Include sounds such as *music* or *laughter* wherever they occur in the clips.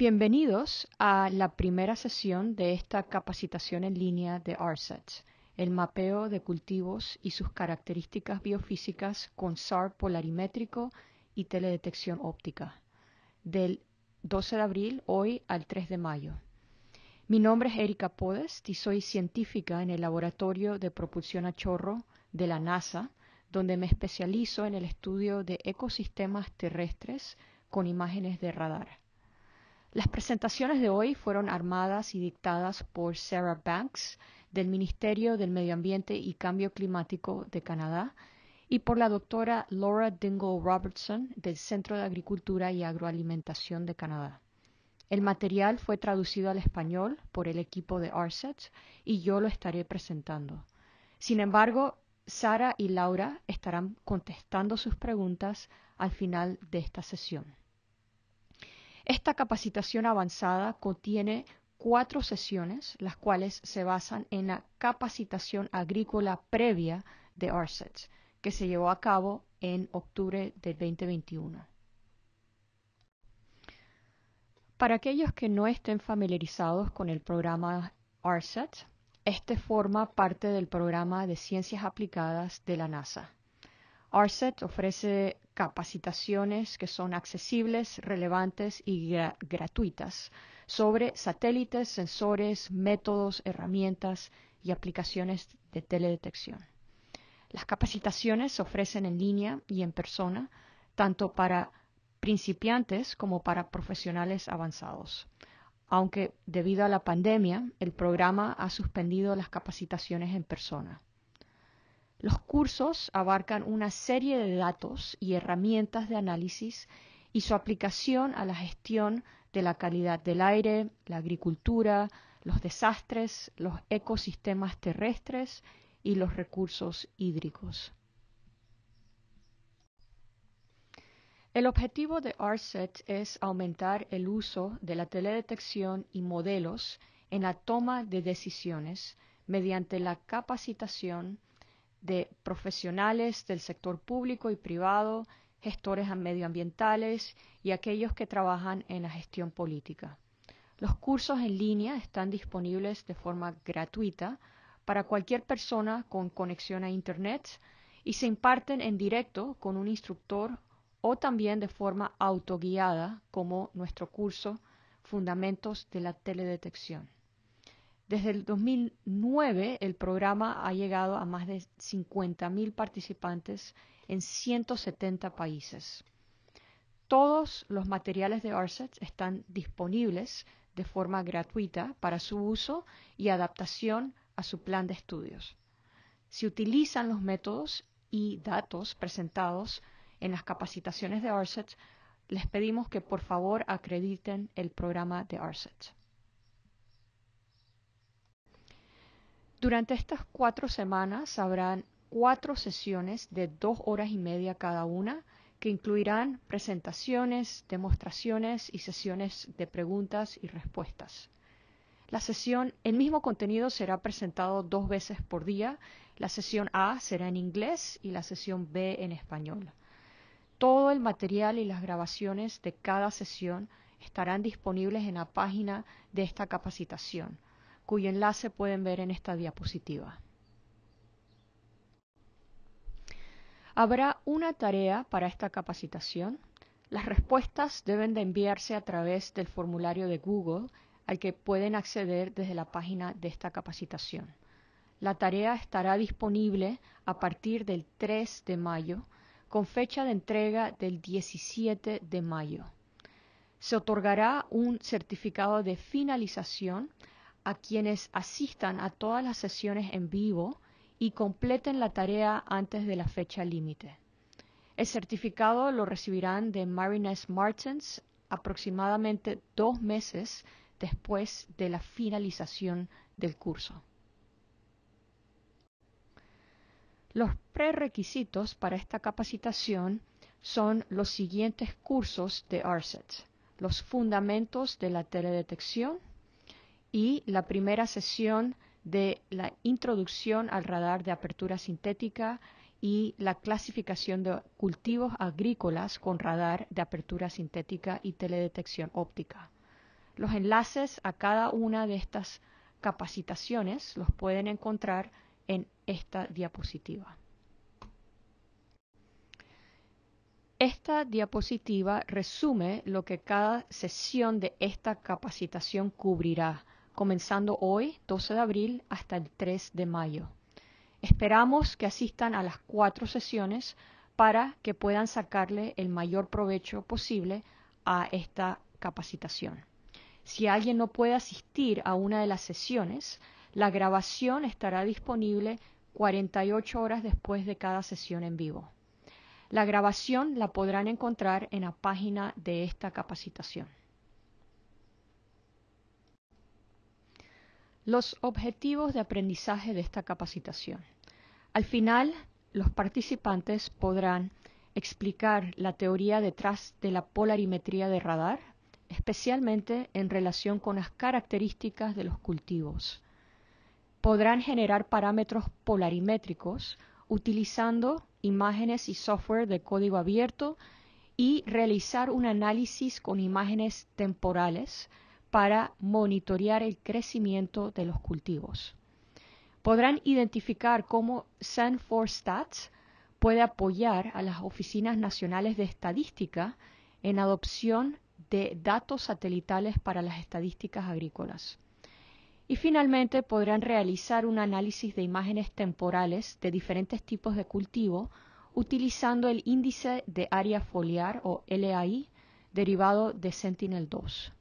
Bienvenidos a la primera sesión de esta capacitación en línea de RSET, el mapeo de cultivos y sus características biofísicas con SAR polarimétrico y teledetección óptica, del 12 de abril hoy al 3 de mayo. Mi nombre es Erika Podest y soy científica en el Laboratorio de Propulsión a Chorro de la NASA, donde me especializo en el estudio de ecosistemas terrestres con imágenes de radar. Las presentaciones de hoy fueron armadas y dictadas por Sarah Banks del Ministerio del Medio Ambiente y Cambio Climático de Canadá y por la doctora Laura Dingle Robertson del Centro de Agricultura y Agroalimentación de Canadá. El material fue traducido al español por el equipo de ARSET y yo lo estaré presentando. Sin embargo, Sara y Laura estarán contestando sus preguntas al final de esta sesión. Esta capacitación avanzada contiene cuatro sesiones, las cuales se basan en la capacitación agrícola previa de ARSET, que se llevó a cabo en octubre del 2021. Para aquellos que no estén familiarizados con el programa ARSET, este forma parte del programa de ciencias aplicadas de la NASA. ARSET ofrece capacitaciones que son accesibles, relevantes y gratuitas sobre satélites, sensores, métodos, herramientas y aplicaciones de teledetección. Las capacitaciones se ofrecen en línea y en persona, tanto para principiantes como para profesionales avanzados. Aunque debido a la pandemia, el programa ha suspendido las capacitaciones en persona. Los cursos abarcan una serie de datos y herramientas de análisis y su aplicación a la gestión de la calidad del aire, la agricultura, los desastres, los ecosistemas terrestres y los recursos hídricos. El objetivo de ARSET es aumentar el uso de la teledetección y modelos en la toma de decisiones mediante la capacitación de profesionales del sector público y privado, gestores medioambientales y aquellos que trabajan en la gestión política. Los cursos en línea están disponibles de forma gratuita para cualquier persona con conexión a Internet y se imparten en directo con un instructor o también de forma autoguiada como nuestro curso Fundamentos de la Teledetección. Desde el 2009 el programa ha llegado a más de 50.000 participantes en 170 países. Todos los materiales de ARSET están disponibles de forma gratuita para su uso y adaptación a su plan de estudios. Si utilizan los métodos y datos presentados en las capacitaciones de ARSET, les pedimos que por favor acrediten el programa de ARSET. Durante estas cuatro semanas habrán cuatro sesiones de dos horas y media cada una que incluirán presentaciones, demostraciones y sesiones de preguntas y respuestas. La sesión, el mismo contenido será presentado dos veces por día. La sesión A será en inglés y la sesión B en español. Todo el material y las grabaciones de cada sesión estarán disponibles en la página de esta capacitación cuyo enlace pueden ver en esta diapositiva. Habrá una tarea para esta capacitación. Las respuestas deben de enviarse a través del formulario de Google al que pueden acceder desde la página de esta capacitación. La tarea estará disponible a partir del 3 de mayo, con fecha de entrega del 17 de mayo. Se otorgará un certificado de finalización a quienes asistan a todas las sesiones en vivo y completen la tarea antes de la fecha límite. El certificado lo recibirán de Marines Martens aproximadamente dos meses después de la finalización del curso. Los prerequisitos para esta capacitación son los siguientes cursos de ARSET, los fundamentos de la teledetección, y la primera sesión de la introducción al radar de apertura sintética y la clasificación de cultivos agrícolas con radar de apertura sintética y teledetección óptica. Los enlaces a cada una de estas capacitaciones los pueden encontrar en esta diapositiva. Esta diapositiva resume lo que cada sesión de esta capacitación cubrirá comenzando hoy, 12 de abril, hasta el 3 de mayo. Esperamos que asistan a las cuatro sesiones para que puedan sacarle el mayor provecho posible a esta capacitación. Si alguien no puede asistir a una de las sesiones, la grabación estará disponible 48 horas después de cada sesión en vivo. La grabación la podrán encontrar en la página de esta capacitación. los objetivos de aprendizaje de esta capacitación. Al final, los participantes podrán explicar la teoría detrás de la polarimetría de radar, especialmente en relación con las características de los cultivos. Podrán generar parámetros polarimétricos utilizando imágenes y software de código abierto y realizar un análisis con imágenes temporales para monitorear el crecimiento de los cultivos. Podrán identificar cómo SenforStats 4 stats puede apoyar a las oficinas nacionales de estadística en adopción de datos satelitales para las estadísticas agrícolas. Y finalmente podrán realizar un análisis de imágenes temporales de diferentes tipos de cultivo utilizando el índice de área foliar o LAI derivado de Sentinel-2.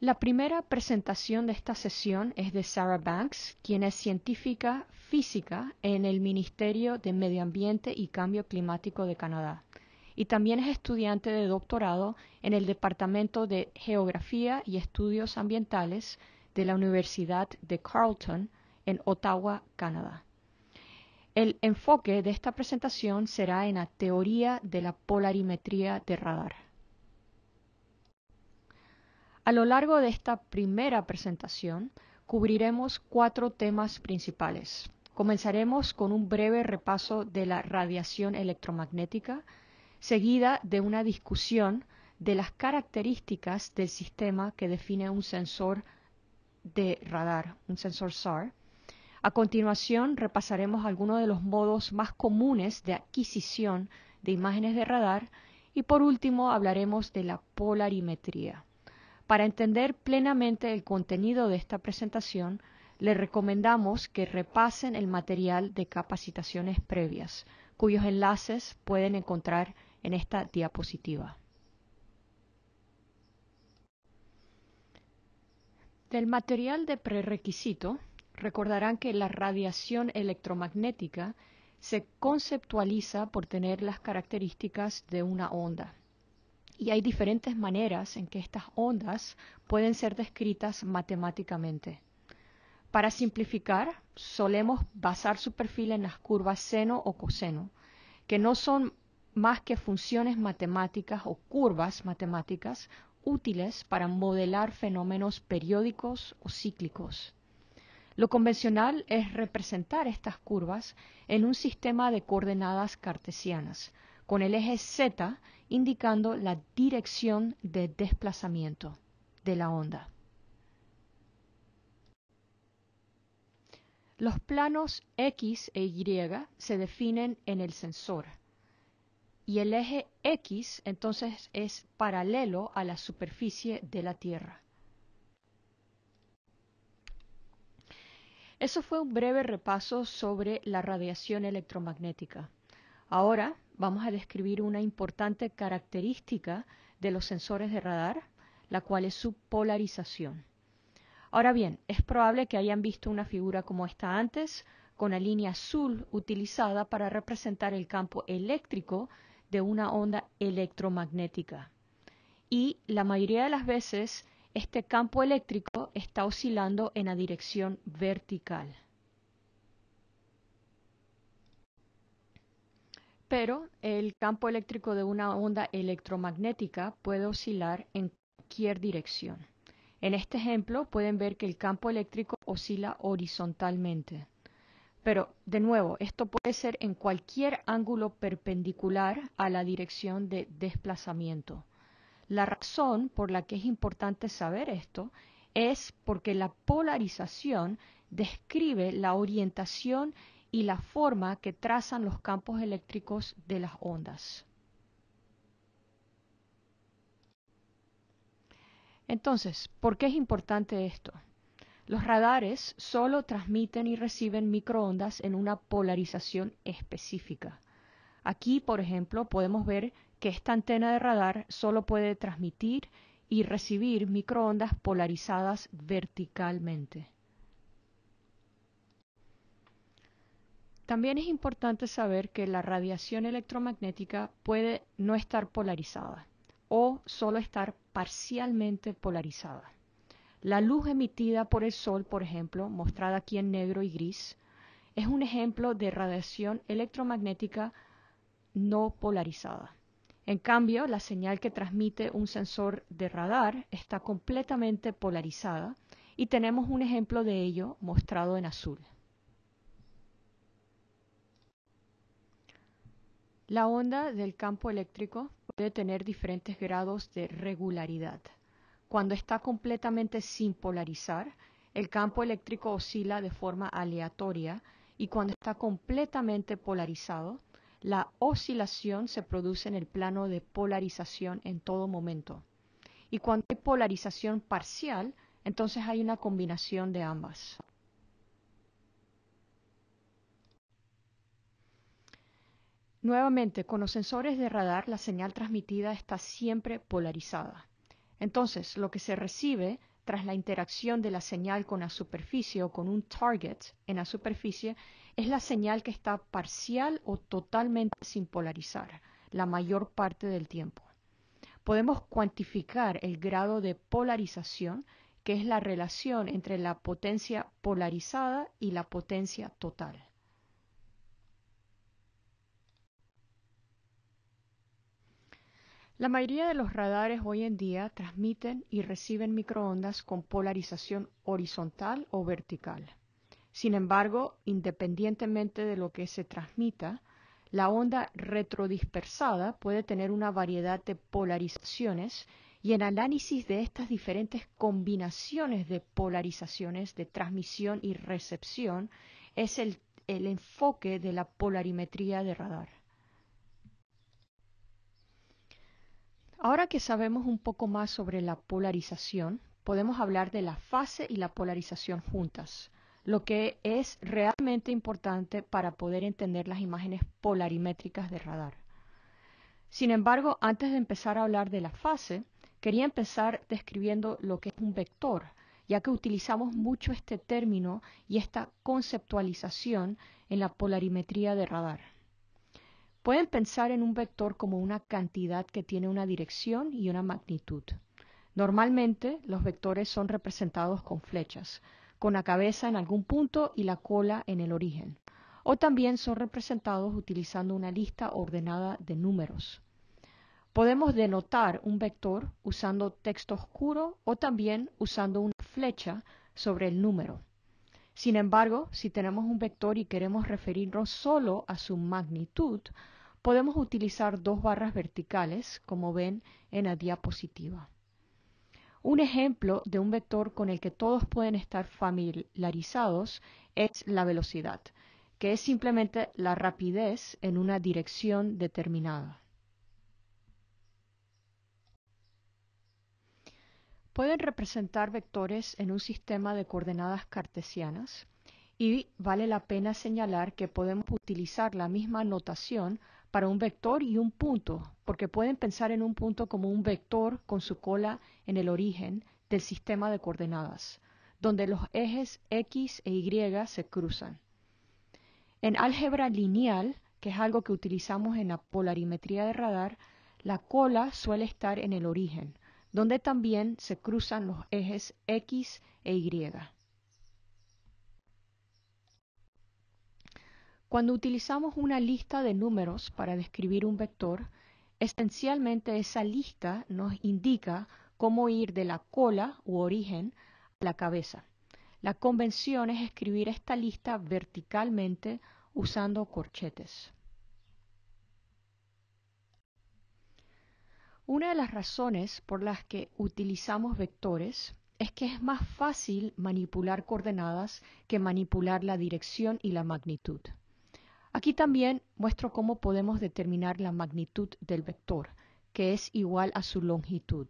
La primera presentación de esta sesión es de Sarah Banks, quien es científica física en el Ministerio de Medio Ambiente y Cambio Climático de Canadá y también es estudiante de doctorado en el Departamento de Geografía y Estudios Ambientales de la Universidad de Carleton en Ottawa, Canadá. El enfoque de esta presentación será en la teoría de la polarimetría de radar. A lo largo de esta primera presentación cubriremos cuatro temas principales. Comenzaremos con un breve repaso de la radiación electromagnética, seguida de una discusión de las características del sistema que define un sensor de radar, un sensor SAR. A continuación repasaremos algunos de los modos más comunes de adquisición de imágenes de radar y por último hablaremos de la polarimetría. Para entender plenamente el contenido de esta presentación, le recomendamos que repasen el material de capacitaciones previas, cuyos enlaces pueden encontrar en esta diapositiva. Del material de prerequisito, recordarán que la radiación electromagnética se conceptualiza por tener las características de una onda y hay diferentes maneras en que estas ondas pueden ser descritas matemáticamente. Para simplificar, solemos basar su perfil en las curvas seno o coseno, que no son más que funciones matemáticas o curvas matemáticas útiles para modelar fenómenos periódicos o cíclicos. Lo convencional es representar estas curvas en un sistema de coordenadas cartesianas, con el eje Z indicando la dirección de desplazamiento de la onda. Los planos X e Y se definen en el sensor y el eje X entonces es paralelo a la superficie de la Tierra. Eso fue un breve repaso sobre la radiación electromagnética. Ahora vamos a describir una importante característica de los sensores de radar, la cual es su polarización. Ahora bien, es probable que hayan visto una figura como esta antes, con la línea azul utilizada para representar el campo eléctrico de una onda electromagnética. Y la mayoría de las veces este campo eléctrico está oscilando en la dirección vertical. pero el campo eléctrico de una onda electromagnética puede oscilar en cualquier dirección. En este ejemplo pueden ver que el campo eléctrico oscila horizontalmente. Pero, de nuevo, esto puede ser en cualquier ángulo perpendicular a la dirección de desplazamiento. La razón por la que es importante saber esto es porque la polarización describe la orientación y la forma que trazan los campos eléctricos de las ondas. Entonces, ¿por qué es importante esto? Los radares solo transmiten y reciben microondas en una polarización específica. Aquí, por ejemplo, podemos ver que esta antena de radar solo puede transmitir y recibir microondas polarizadas verticalmente. También es importante saber que la radiación electromagnética puede no estar polarizada o solo estar parcialmente polarizada. La luz emitida por el Sol, por ejemplo, mostrada aquí en negro y gris, es un ejemplo de radiación electromagnética no polarizada. En cambio, la señal que transmite un sensor de radar está completamente polarizada y tenemos un ejemplo de ello mostrado en azul. La onda del campo eléctrico puede tener diferentes grados de regularidad. Cuando está completamente sin polarizar, el campo eléctrico oscila de forma aleatoria y cuando está completamente polarizado, la oscilación se produce en el plano de polarización en todo momento. Y cuando hay polarización parcial, entonces hay una combinación de ambas. Nuevamente, con los sensores de radar la señal transmitida está siempre polarizada. Entonces, lo que se recibe tras la interacción de la señal con la superficie o con un target en la superficie es la señal que está parcial o totalmente sin polarizar la mayor parte del tiempo. Podemos cuantificar el grado de polarización, que es la relación entre la potencia polarizada y la potencia total. La mayoría de los radares hoy en día transmiten y reciben microondas con polarización horizontal o vertical. Sin embargo, independientemente de lo que se transmita, la onda retrodispersada puede tener una variedad de polarizaciones y en análisis de estas diferentes combinaciones de polarizaciones de transmisión y recepción es el, el enfoque de la polarimetría de radar. Ahora que sabemos un poco más sobre la polarización, podemos hablar de la fase y la polarización juntas, lo que es realmente importante para poder entender las imágenes polarimétricas de radar. Sin embargo, antes de empezar a hablar de la fase, quería empezar describiendo lo que es un vector, ya que utilizamos mucho este término y esta conceptualización en la polarimetría de radar. Pueden pensar en un vector como una cantidad que tiene una dirección y una magnitud. Normalmente los vectores son representados con flechas, con la cabeza en algún punto y la cola en el origen, o también son representados utilizando una lista ordenada de números. Podemos denotar un vector usando texto oscuro o también usando una flecha sobre el número. Sin embargo, si tenemos un vector y queremos referirnos solo a su magnitud, podemos utilizar dos barras verticales, como ven en la diapositiva. Un ejemplo de un vector con el que todos pueden estar familiarizados es la velocidad, que es simplemente la rapidez en una dirección determinada. Pueden representar vectores en un sistema de coordenadas cartesianas y vale la pena señalar que podemos utilizar la misma notación para un vector y un punto, porque pueden pensar en un punto como un vector con su cola en el origen del sistema de coordenadas, donde los ejes X e Y se cruzan. En álgebra lineal, que es algo que utilizamos en la polarimetría de radar, la cola suele estar en el origen, donde también se cruzan los ejes X e Y. Cuando utilizamos una lista de números para describir un vector, esencialmente esa lista nos indica cómo ir de la cola u origen a la cabeza. La convención es escribir esta lista verticalmente usando corchetes. Una de las razones por las que utilizamos vectores es que es más fácil manipular coordenadas que manipular la dirección y la magnitud. Aquí también muestro cómo podemos determinar la magnitud del vector, que es igual a su longitud.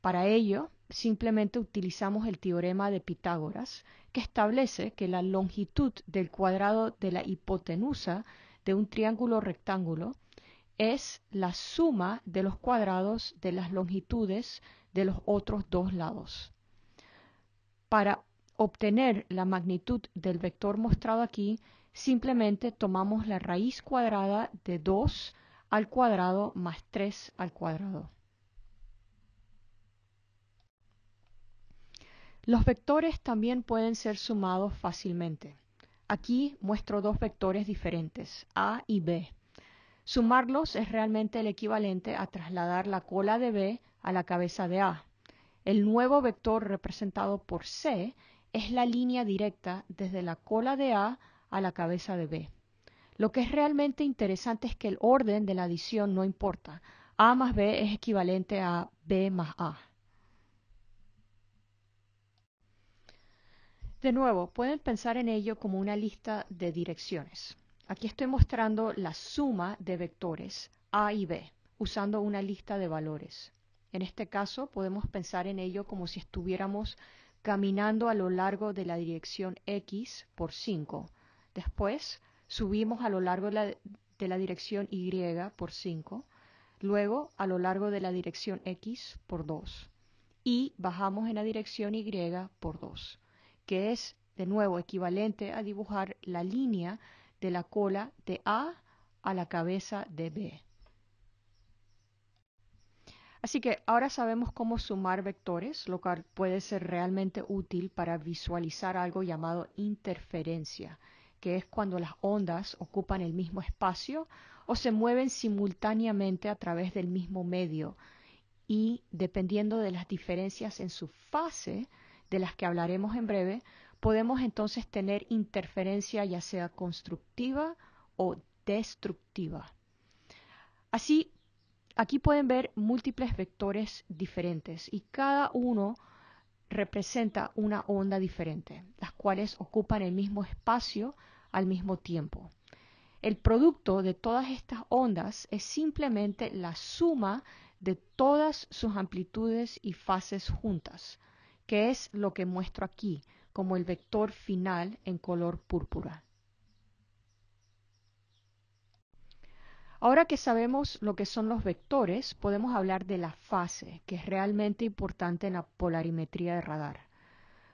Para ello, simplemente utilizamos el teorema de Pitágoras, que establece que la longitud del cuadrado de la hipotenusa de un triángulo rectángulo es la suma de los cuadrados de las longitudes de los otros dos lados. Para obtener la magnitud del vector mostrado aquí, simplemente tomamos la raíz cuadrada de 2 al cuadrado más 3 al cuadrado. Los vectores también pueden ser sumados fácilmente. Aquí muestro dos vectores diferentes, A y B. Sumarlos es realmente el equivalente a trasladar la cola de B a la cabeza de A. El nuevo vector representado por C es la línea directa desde la cola de A a la cabeza de B. Lo que es realmente interesante es que el orden de la adición no importa. A más B es equivalente a B más A. De nuevo, pueden pensar en ello como una lista de direcciones. Aquí estoy mostrando la suma de vectores A y B usando una lista de valores. En este caso, podemos pensar en ello como si estuviéramos caminando a lo largo de la dirección X por 5 Después subimos a lo largo de la, dirección Y por 5, luego a lo largo de la dirección X por 2 y bajamos en la dirección Y por 2, que es de nuevo equivalente a dibujar la línea de la cola de A a la cabeza de B. Así que ahora sabemos cómo sumar vectores, lo cual puede ser realmente útil para visualizar algo llamado interferencia que es cuando las ondas ocupan el mismo espacio o se mueven simultáneamente a través del mismo medio y dependiendo de las diferencias en su fase, de las que hablaremos en breve, podemos entonces tener interferencia ya sea constructiva o destructiva. Así, aquí pueden ver múltiples vectores diferentes y cada uno representa una onda diferente, las cuales ocupan el mismo espacio al mismo tiempo. El producto de todas estas ondas es simplemente la suma de todas sus amplitudes y fases juntas, que es lo que muestro aquí como el vector final en color púrpura. Ahora que sabemos lo que son los vectores, podemos hablar de la fase, que es realmente importante en la polarimetría de radar.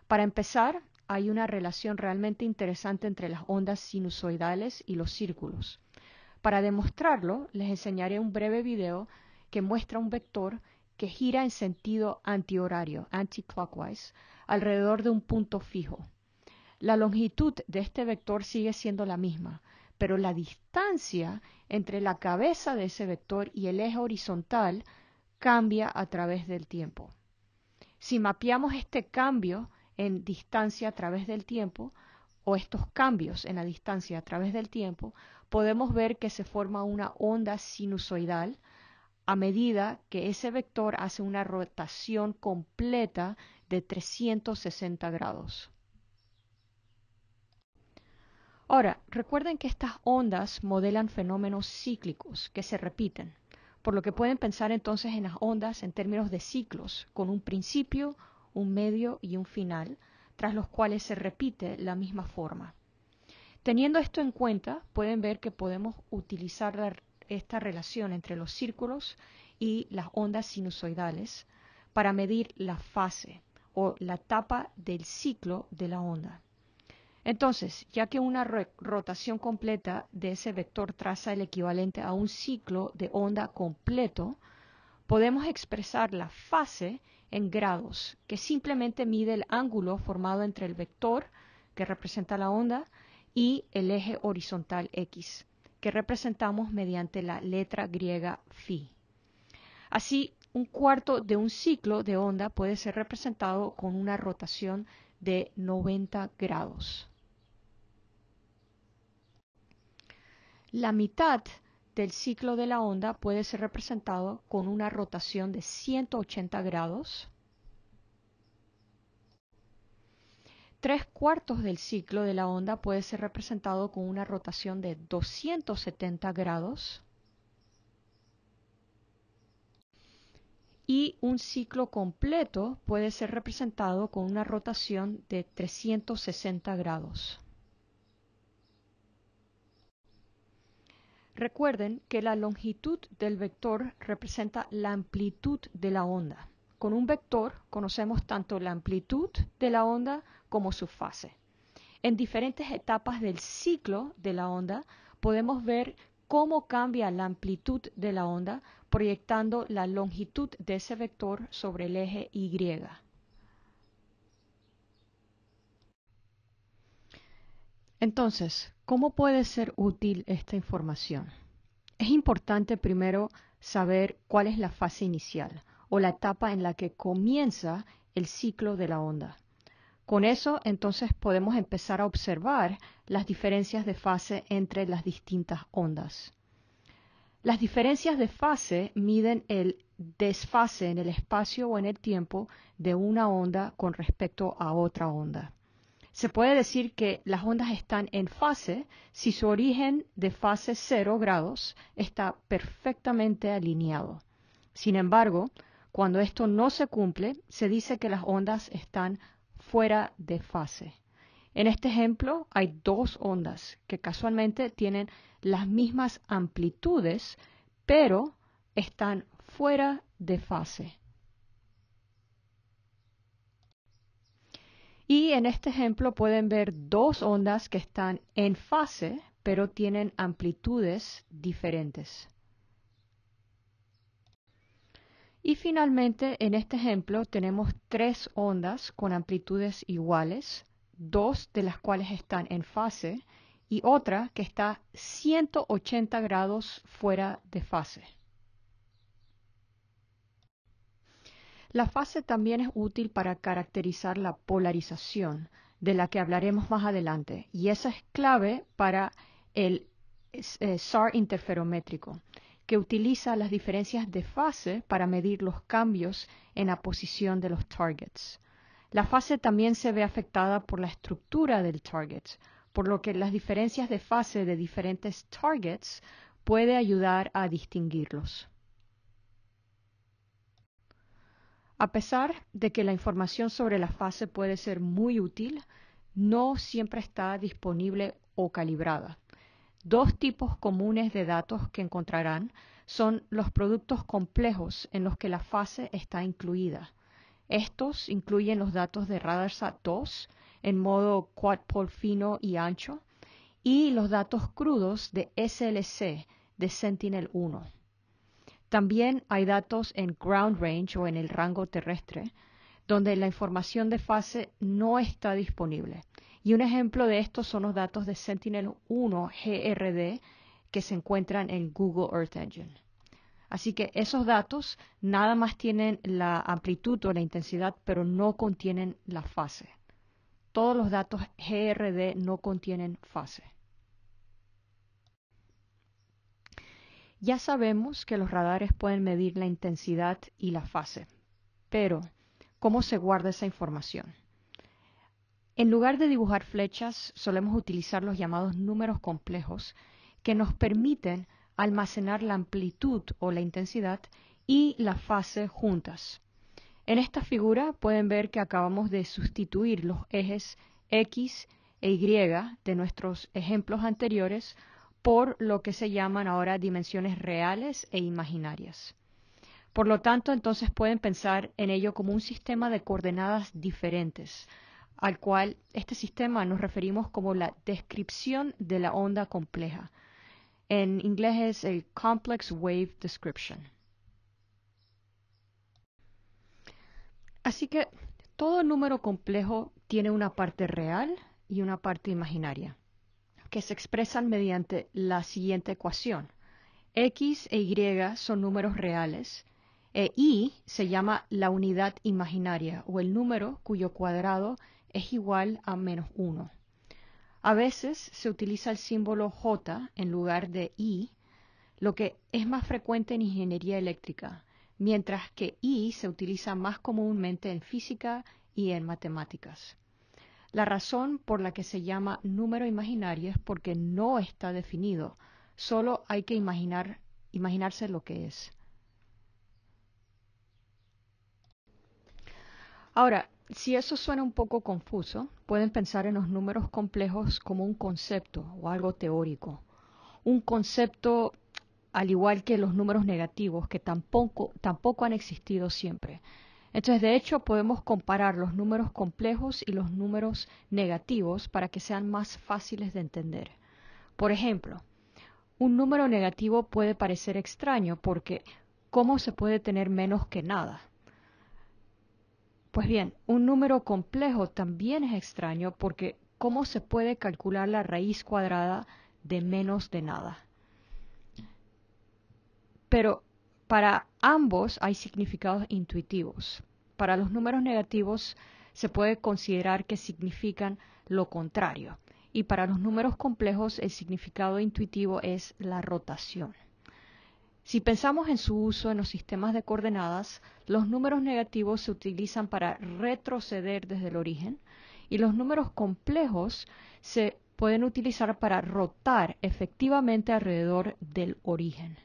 Para empezar, hay una relación realmente interesante entre las ondas sinusoidales y los círculos. Para demostrarlo, les enseñaré un breve video que muestra un vector que gira en sentido antihorario, anticlockwise, alrededor de un punto fijo. La longitud de este vector sigue siendo la misma, pero la distancia entre la cabeza de ese vector y el eje horizontal cambia a través del tiempo. Si mapeamos este cambio en distancia a través del tiempo, o estos cambios en la distancia a través del tiempo, podemos ver que se forma una onda sinusoidal a medida que ese vector hace una rotación completa de 360 grados. Ahora, recuerden que estas ondas modelan fenómenos cíclicos que se repiten, por lo que pueden pensar entonces en las ondas en términos de ciclos, con un principio, un medio y un final, tras los cuales se repite la misma forma. Teniendo esto en cuenta, pueden ver que podemos utilizar esta relación entre los círculos y las ondas sinusoidales para medir la fase o la etapa del ciclo de la onda. Entonces, ya que una rotación completa de ese vector traza el equivalente a un ciclo de onda completo, podemos expresar la fase en grados, que simplemente mide el ángulo formado entre el vector, que representa la onda, y el eje horizontal X, que representamos mediante la letra griega phi. Así, un cuarto de un ciclo de onda puede ser representado con una rotación de 90 grados. La mitad del ciclo de la onda puede ser representado con una rotación de 180 grados. Tres cuartos del ciclo de la onda puede ser representado con una rotación de 270 grados. Y un ciclo completo puede ser representado con una rotación de 360 grados. Recuerden que la longitud del vector representa la amplitud de la onda. Con un vector conocemos tanto la amplitud de la onda como su fase. En diferentes etapas del ciclo de la onda podemos ver cómo cambia la amplitud de la onda proyectando la longitud de ese vector sobre el eje Y. Entonces, ¿cómo puede ser útil esta información? Es importante primero saber cuál es la fase inicial o la etapa en la que comienza el ciclo de la onda. Con eso, entonces podemos empezar a observar las diferencias de fase entre las distintas ondas. Las diferencias de fase miden el desfase en el espacio o en el tiempo de una onda con respecto a otra onda. Se puede decir que las ondas están en fase si su origen de fase 0 grados está perfectamente alineado. Sin embargo, cuando esto no se cumple, se dice que las ondas están fuera de fase. En este ejemplo hay dos ondas que casualmente tienen las mismas amplitudes, pero están fuera de fase. Y en este ejemplo pueden ver dos ondas que están en fase, pero tienen amplitudes diferentes. Y finalmente, en este ejemplo tenemos tres ondas con amplitudes iguales, dos de las cuales están en fase y otra que está 180 grados fuera de fase. La fase también es útil para caracterizar la polarización, de la que hablaremos más adelante, y esa es clave para el eh, SAR interferométrico, que utiliza las diferencias de fase para medir los cambios en la posición de los targets. La fase también se ve afectada por la estructura del target, por lo que las diferencias de fase de diferentes targets puede ayudar a distinguirlos. A pesar de que la información sobre la fase puede ser muy útil, no siempre está disponible o calibrada. Dos tipos comunes de datos que encontrarán son los productos complejos en los que la fase está incluida. Estos incluyen los datos de RadarSat 2 en modo quad fino y ancho y los datos crudos de SLC de Sentinel-1. También hay datos en ground range o en el rango terrestre, donde la información de fase no está disponible. Y un ejemplo de esto son los datos de Sentinel-1 GRD que se encuentran en Google Earth Engine. Así que esos datos nada más tienen la amplitud o la intensidad, pero no contienen la fase. Todos los datos GRD no contienen fase. Ya sabemos que los radares pueden medir la intensidad y la fase, pero ¿cómo se guarda esa información? En lugar de dibujar flechas, solemos utilizar los llamados números complejos que nos permiten almacenar la amplitud o la intensidad y la fase juntas. En esta figura pueden ver que acabamos de sustituir los ejes X e Y de nuestros ejemplos anteriores por lo que se llaman ahora dimensiones reales e imaginarias. Por lo tanto, entonces pueden pensar en ello como un sistema de coordenadas diferentes, al cual este sistema nos referimos como la descripción de la onda compleja. En inglés es el Complex Wave Description. Así que todo número complejo tiene una parte real y una parte imaginaria que se expresan mediante la siguiente ecuación. X e Y son números reales, e Y se llama la unidad imaginaria o el número cuyo cuadrado es igual a menos 1. A veces se utiliza el símbolo J en lugar de I, lo que es más frecuente en ingeniería eléctrica, mientras que I se utiliza más comúnmente en física y en matemáticas. La razón por la que se llama número imaginario es porque no está definido, solo hay que imaginar, imaginarse lo que es. Ahora, si eso suena un poco confuso, pueden pensar en los números complejos como un concepto o algo teórico. Un concepto al igual que los números negativos que tampoco, tampoco han existido siempre. Entonces, de hecho, podemos comparar los números complejos y los números negativos para que sean más fáciles de entender. Por ejemplo, un número negativo puede parecer extraño porque ¿cómo se puede tener menos que nada? Pues bien, un número complejo también es extraño porque ¿cómo se puede calcular la raíz cuadrada de menos de nada? Pero para ambos hay significados intuitivos. Para los números negativos se puede considerar que significan lo contrario. Y para los números complejos el significado intuitivo es la rotación. Si pensamos en su uso en los sistemas de coordenadas, los números negativos se utilizan para retroceder desde el origen y los números complejos se pueden utilizar para rotar efectivamente alrededor del origen.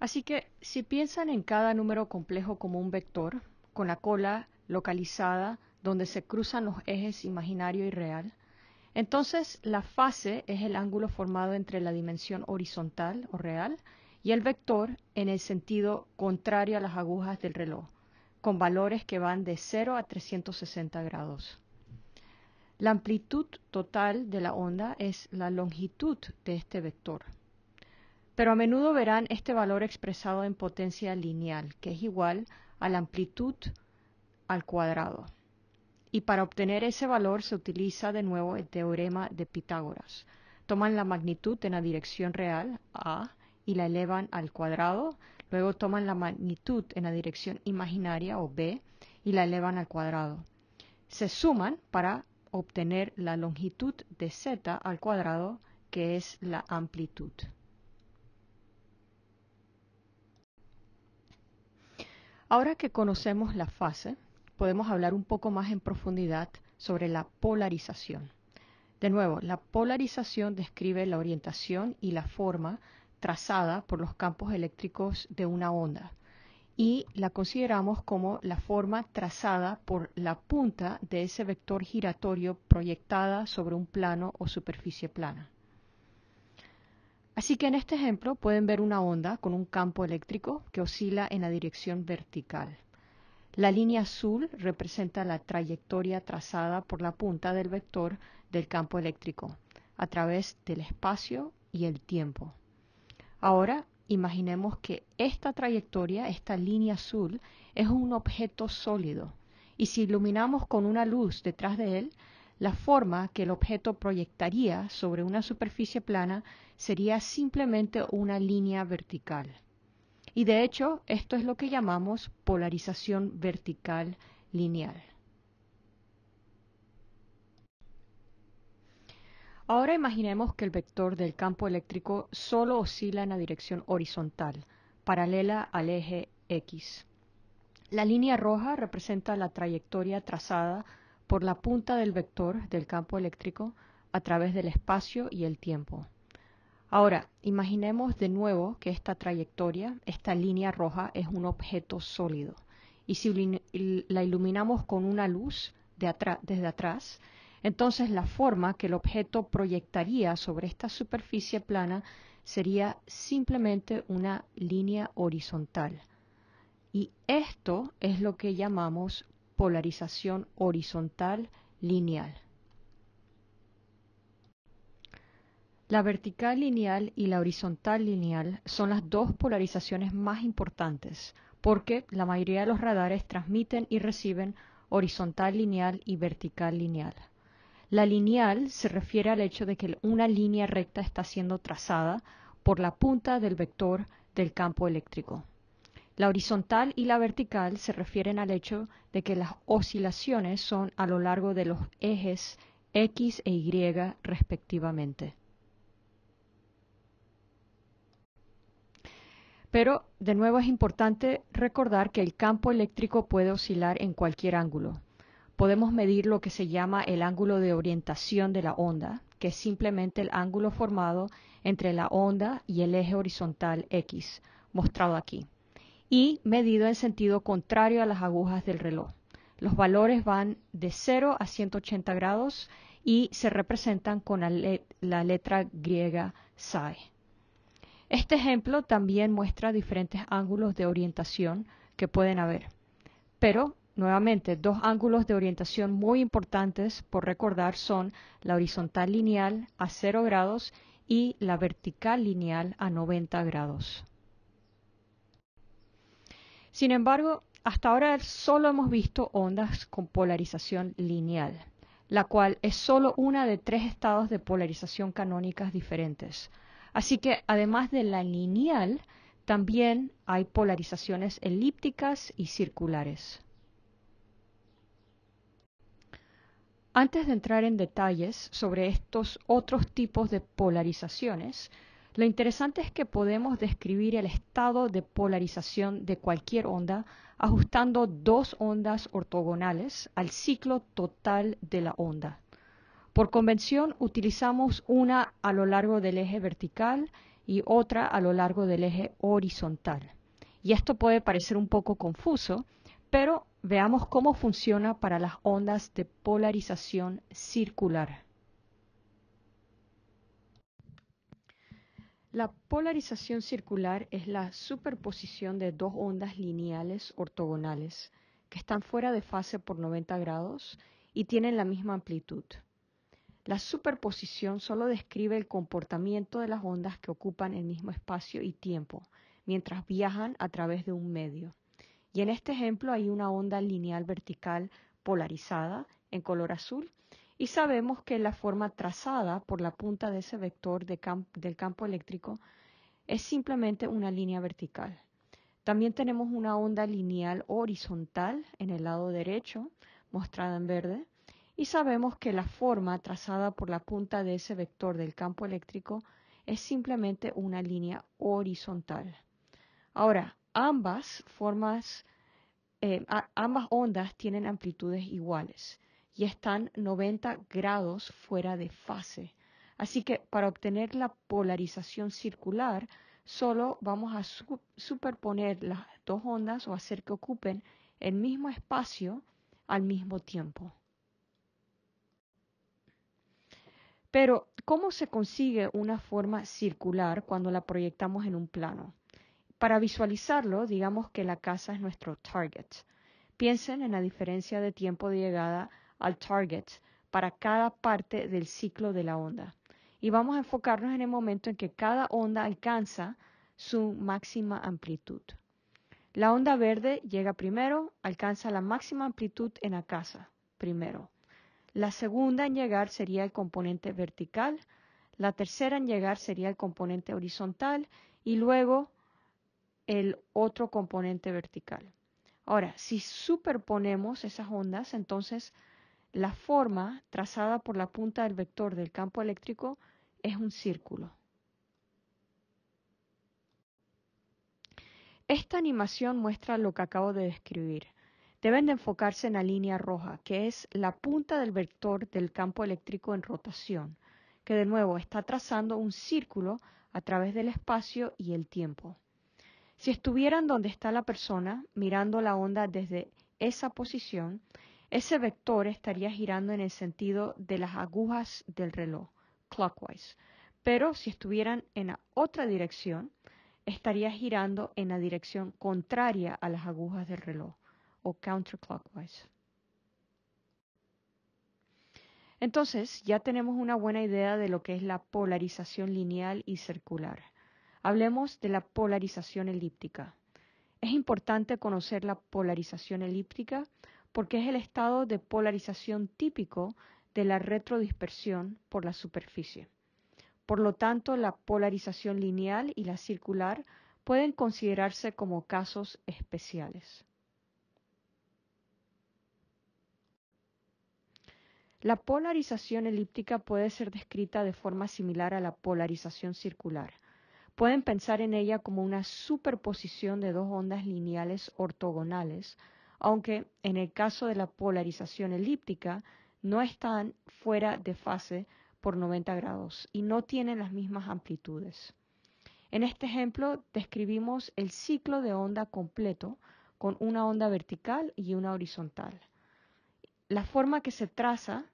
Así que si piensan en cada número complejo como un vector, con la cola localizada donde se cruzan los ejes imaginario y real, entonces la fase es el ángulo formado entre la dimensión horizontal o real y el vector en el sentido contrario a las agujas del reloj, con valores que van de 0 a 360 grados. La amplitud total de la onda es la longitud de este vector pero a menudo verán este valor expresado en potencia lineal, que es igual a la amplitud al cuadrado. Y para obtener ese valor se utiliza de nuevo el teorema de Pitágoras. Toman la magnitud en la dirección real, a, y la elevan al cuadrado, luego toman la magnitud en la dirección imaginaria, o b, y la elevan al cuadrado. Se suman para obtener la longitud de z al cuadrado, que es la amplitud. Ahora que conocemos la fase, podemos hablar un poco más en profundidad sobre la polarización. De nuevo, la polarización describe la orientación y la forma trazada por los campos eléctricos de una onda y la consideramos como la forma trazada por la punta de ese vector giratorio proyectada sobre un plano o superficie plana. Así que en este ejemplo pueden ver una onda con un campo eléctrico que oscila en la dirección vertical. La línea azul representa la trayectoria trazada por la punta del vector del campo eléctrico a través del espacio y el tiempo. Ahora imaginemos que esta trayectoria, esta línea azul, es un objeto sólido y si iluminamos con una luz detrás de él, la forma que el objeto proyectaría sobre una superficie plana sería simplemente una línea vertical. Y de hecho, esto es lo que llamamos polarización vertical lineal. Ahora imaginemos que el vector del campo eléctrico solo oscila en la dirección horizontal, paralela al eje X. La línea roja representa la trayectoria trazada por la punta del vector del campo eléctrico a través del espacio y el tiempo. Ahora, imaginemos de nuevo que esta trayectoria, esta línea roja, es un objeto sólido. Y si la iluminamos con una luz desde atrás, entonces la forma que el objeto proyectaría sobre esta superficie plana sería simplemente una línea horizontal. Y esto es lo que llamamos polarización horizontal lineal. La vertical lineal y la horizontal lineal son las dos polarizaciones más importantes, porque la mayoría de los radares transmiten y reciben horizontal lineal y vertical lineal. La lineal se refiere al hecho de que una línea recta está siendo trazada por la punta del vector del campo eléctrico. La horizontal y la vertical se refieren al hecho de que las oscilaciones son a lo largo de los ejes X e Y respectivamente. Pero de nuevo es importante recordar que el campo eléctrico puede oscilar en cualquier ángulo. Podemos medir lo que se llama el ángulo de orientación de la onda, que es simplemente el ángulo formado entre la onda y el eje horizontal X, mostrado aquí y medido en sentido contrario a las agujas del reloj. Los valores van de 0 a 180 grados y se representan con la, letra griega psi. Este ejemplo también muestra diferentes ángulos de orientación que pueden haber. Pero, nuevamente, dos ángulos de orientación muy importantes por recordar son la horizontal lineal a 0 grados y la vertical lineal a 90 grados. Sin embargo, hasta ahora solo hemos visto ondas con polarización lineal, la cual es solo una de tres estados de polarización canónicas diferentes. Así que, además de la lineal, también hay polarizaciones elípticas y circulares. Antes de entrar en detalles sobre estos otros tipos de polarizaciones, lo interesante es que podemos describir el estado de polarización de cualquier onda ajustando dos ondas ortogonales al ciclo total de la onda. Por convención utilizamos una a lo largo del eje vertical y otra a lo largo del eje horizontal. Y esto puede parecer un poco confuso, pero veamos cómo funciona para las ondas de polarización circular. La polarización circular es la superposición de dos ondas lineales ortogonales que están fuera de fase por 90 grados y tienen la misma amplitud. La superposición solo describe el comportamiento de las ondas que ocupan el mismo espacio y tiempo mientras viajan a través de un medio. Y en este ejemplo hay una onda lineal vertical polarizada en color azul y sabemos que la forma trazada por la punta de ese vector del campo eléctrico es simplemente una línea vertical. También tenemos una onda lineal horizontal en el lado derecho, mostrada en verde, y sabemos que la forma trazada por la punta de ese vector del campo eléctrico es simplemente una línea horizontal. Ahora, ambas formas, eh, ambas ondas tienen amplitudes iguales y están 90 grados fuera de fase. Así que para obtener la polarización circular, solo vamos a superponer las dos ondas o hacer que ocupen el mismo espacio al mismo tiempo. Pero, ¿cómo se consigue una forma circular cuando la proyectamos en un plano? Para visualizarlo, digamos que la casa es nuestro target. Piensen en la diferencia de tiempo de llegada al target para cada parte del ciclo de la onda. Y vamos a enfocarnos en el momento en que cada onda alcanza su máxima amplitud. La onda verde llega primero, alcanza la máxima amplitud en la casa, primero. La segunda en llegar sería el componente vertical, la tercera en llegar sería el componente horizontal y luego el otro componente vertical. Ahora, si superponemos esas ondas, entonces la forma trazada por la punta del vector del campo eléctrico es un círculo. Esta animación muestra lo que acabo de describir. Deben de enfocarse en la línea roja, que es la punta del vector del campo eléctrico en rotación, que de nuevo está trazando un círculo a través del espacio y el tiempo. Si estuvieran donde está la persona, mirando la onda desde esa posición, ese vector estaría girando en el sentido de las agujas del reloj, clockwise, pero si estuvieran en la otra dirección, estaría girando en la dirección contraria a las agujas del reloj, o counterclockwise. Entonces, ya tenemos una buena idea de lo que es la polarización lineal y circular. Hablemos de la polarización elíptica. Es importante conocer la polarización elíptica porque es el estado de polarización típico de la retrodispersión por la superficie. Por lo tanto, la polarización lineal y la circular pueden considerarse como casos especiales. La polarización elíptica puede ser descrita de forma similar a la polarización circular. Pueden pensar en ella como una superposición de dos ondas lineales ortogonales aunque en el caso de la polarización elíptica no están fuera de fase por 90 grados y no tienen las mismas amplitudes. En este ejemplo describimos el ciclo de onda completo con una onda vertical y una horizontal. La forma que se traza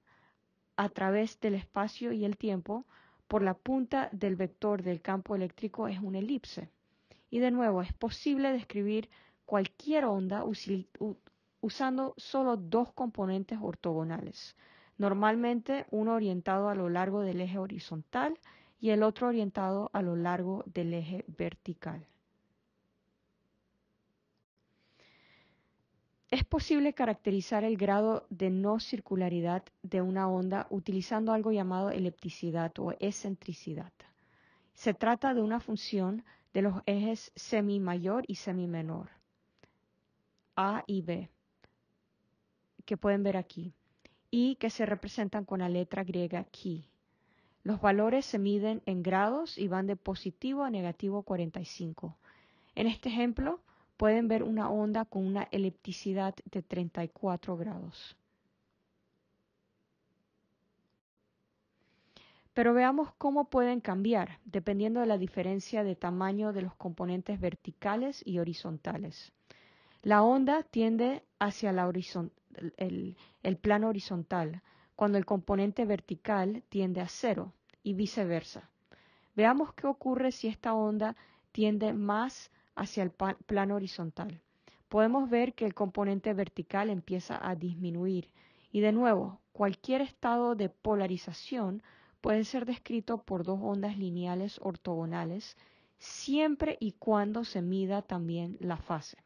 a través del espacio y el tiempo por la punta del vector del campo eléctrico es una elipse. Y de nuevo, es posible describir cualquier onda usando solo dos componentes ortogonales, normalmente uno orientado a lo largo del eje horizontal y el otro orientado a lo largo del eje vertical. Es posible caracterizar el grado de no circularidad de una onda utilizando algo llamado elipticidad o excentricidad. Se trata de una función de los ejes semi mayor y semi menor. A y B, que pueden ver aquí, y que se representan con la letra griega ki. Los valores se miden en grados y van de positivo a negativo 45. En este ejemplo pueden ver una onda con una elipticidad de 34 grados. Pero veamos cómo pueden cambiar dependiendo de la diferencia de tamaño de los componentes verticales y horizontales. La onda tiende hacia el plano horizontal, cuando el componente vertical tiende a cero y viceversa. Veamos qué ocurre si esta onda tiende más hacia el plano horizontal. Podemos ver que el componente vertical empieza a disminuir y de nuevo, cualquier estado de polarización puede ser descrito por dos ondas lineales ortogonales siempre y cuando se mida también la fase.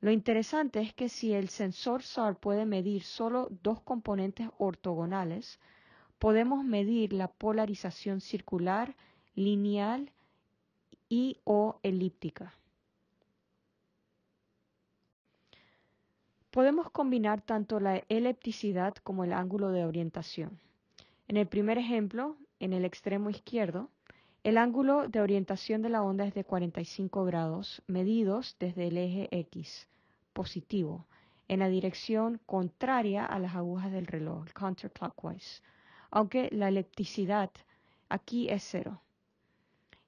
Lo interesante es que si el sensor SAR puede medir solo dos componentes ortogonales, podemos medir la polarización circular, lineal y o elíptica. Podemos combinar tanto la elipticidad como el ángulo de orientación. En el primer ejemplo, en el extremo izquierdo, el ángulo de orientación de la onda es de 45 grados, medidos desde el eje X, positivo, en la dirección contraria a las agujas del reloj, counterclockwise, aunque la electricidad aquí es cero.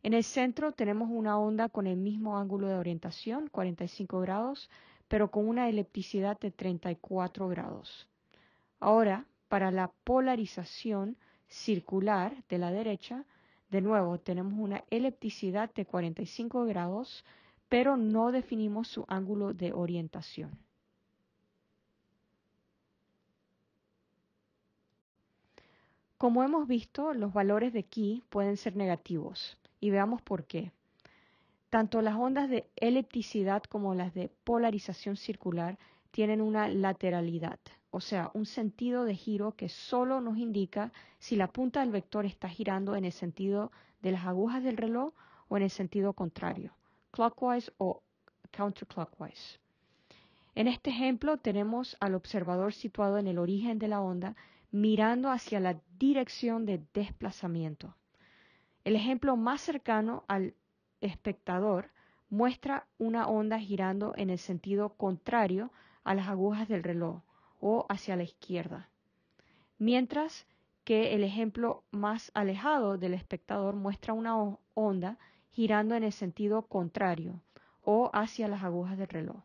En el centro tenemos una onda con el mismo ángulo de orientación, 45 grados, pero con una electricidad de 34 grados. Ahora, para la polarización circular de la derecha, de nuevo, tenemos una elipticidad de 45 grados, pero no definimos su ángulo de orientación. Como hemos visto, los valores de Ki pueden ser negativos, y veamos por qué. Tanto las ondas de elipticidad como las de polarización circular tienen una lateralidad, o sea, un sentido de giro que solo nos indica si la punta del vector está girando en el sentido de las agujas del reloj o en el sentido contrario, clockwise o counterclockwise. En este ejemplo tenemos al observador situado en el origen de la onda mirando hacia la dirección de desplazamiento. El ejemplo más cercano al espectador muestra una onda girando en el sentido contrario a las agujas del reloj o hacia la izquierda, mientras que el ejemplo más alejado del espectador muestra una onda girando en el sentido contrario o hacia las agujas del reloj.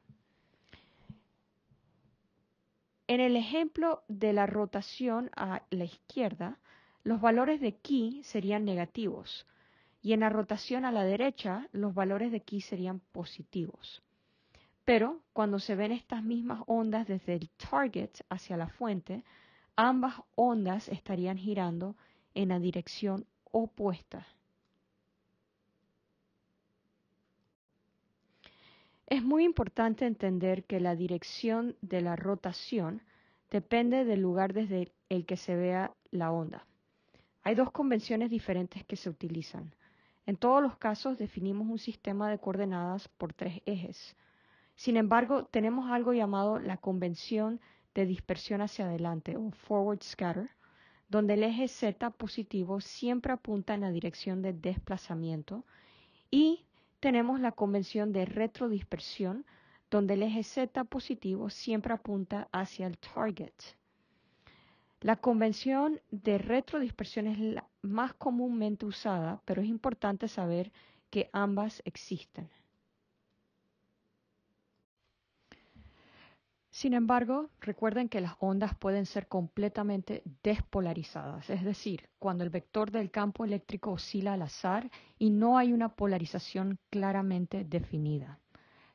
En el ejemplo de la rotación a la izquierda, los valores de ki serían negativos y en la rotación a la derecha, los valores de ki serían positivos. Pero cuando se ven estas mismas ondas desde el target hacia la fuente, ambas ondas estarían girando en la dirección opuesta. Es muy importante entender que la dirección de la rotación depende del lugar desde el que se vea la onda. Hay dos convenciones diferentes que se utilizan. En todos los casos definimos un sistema de coordenadas por tres ejes. Sin embargo, tenemos algo llamado la convención de dispersión hacia adelante o forward scatter, donde el eje Z positivo siempre apunta en la dirección de desplazamiento y tenemos la convención de retrodispersión, donde el eje Z positivo siempre apunta hacia el target. La convención de retrodispersión es la más comúnmente usada, pero es importante saber que ambas existen. Sin embargo, recuerden que las ondas pueden ser completamente despolarizadas, es decir, cuando el vector del campo eléctrico oscila al azar y no hay una polarización claramente definida.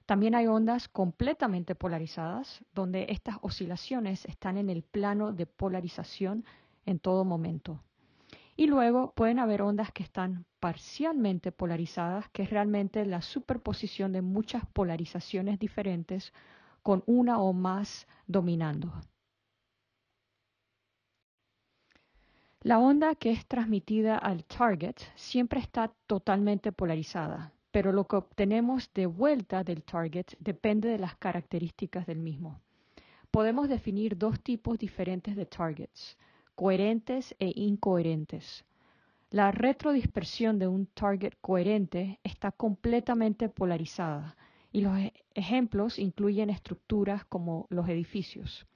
También hay ondas completamente polarizadas, donde estas oscilaciones están en el plano de polarización en todo momento. Y luego pueden haber ondas que están parcialmente polarizadas, que es realmente la superposición de muchas polarizaciones diferentes, con una o más dominando. La onda que es transmitida al target siempre está totalmente polarizada, pero lo que obtenemos de vuelta del target depende de las características del mismo. Podemos definir dos tipos diferentes de targets, coherentes e incoherentes. La retrodispersión de un target coherente está completamente polarizada, y los e-, ejemplos incluyen estructuras como los edificios.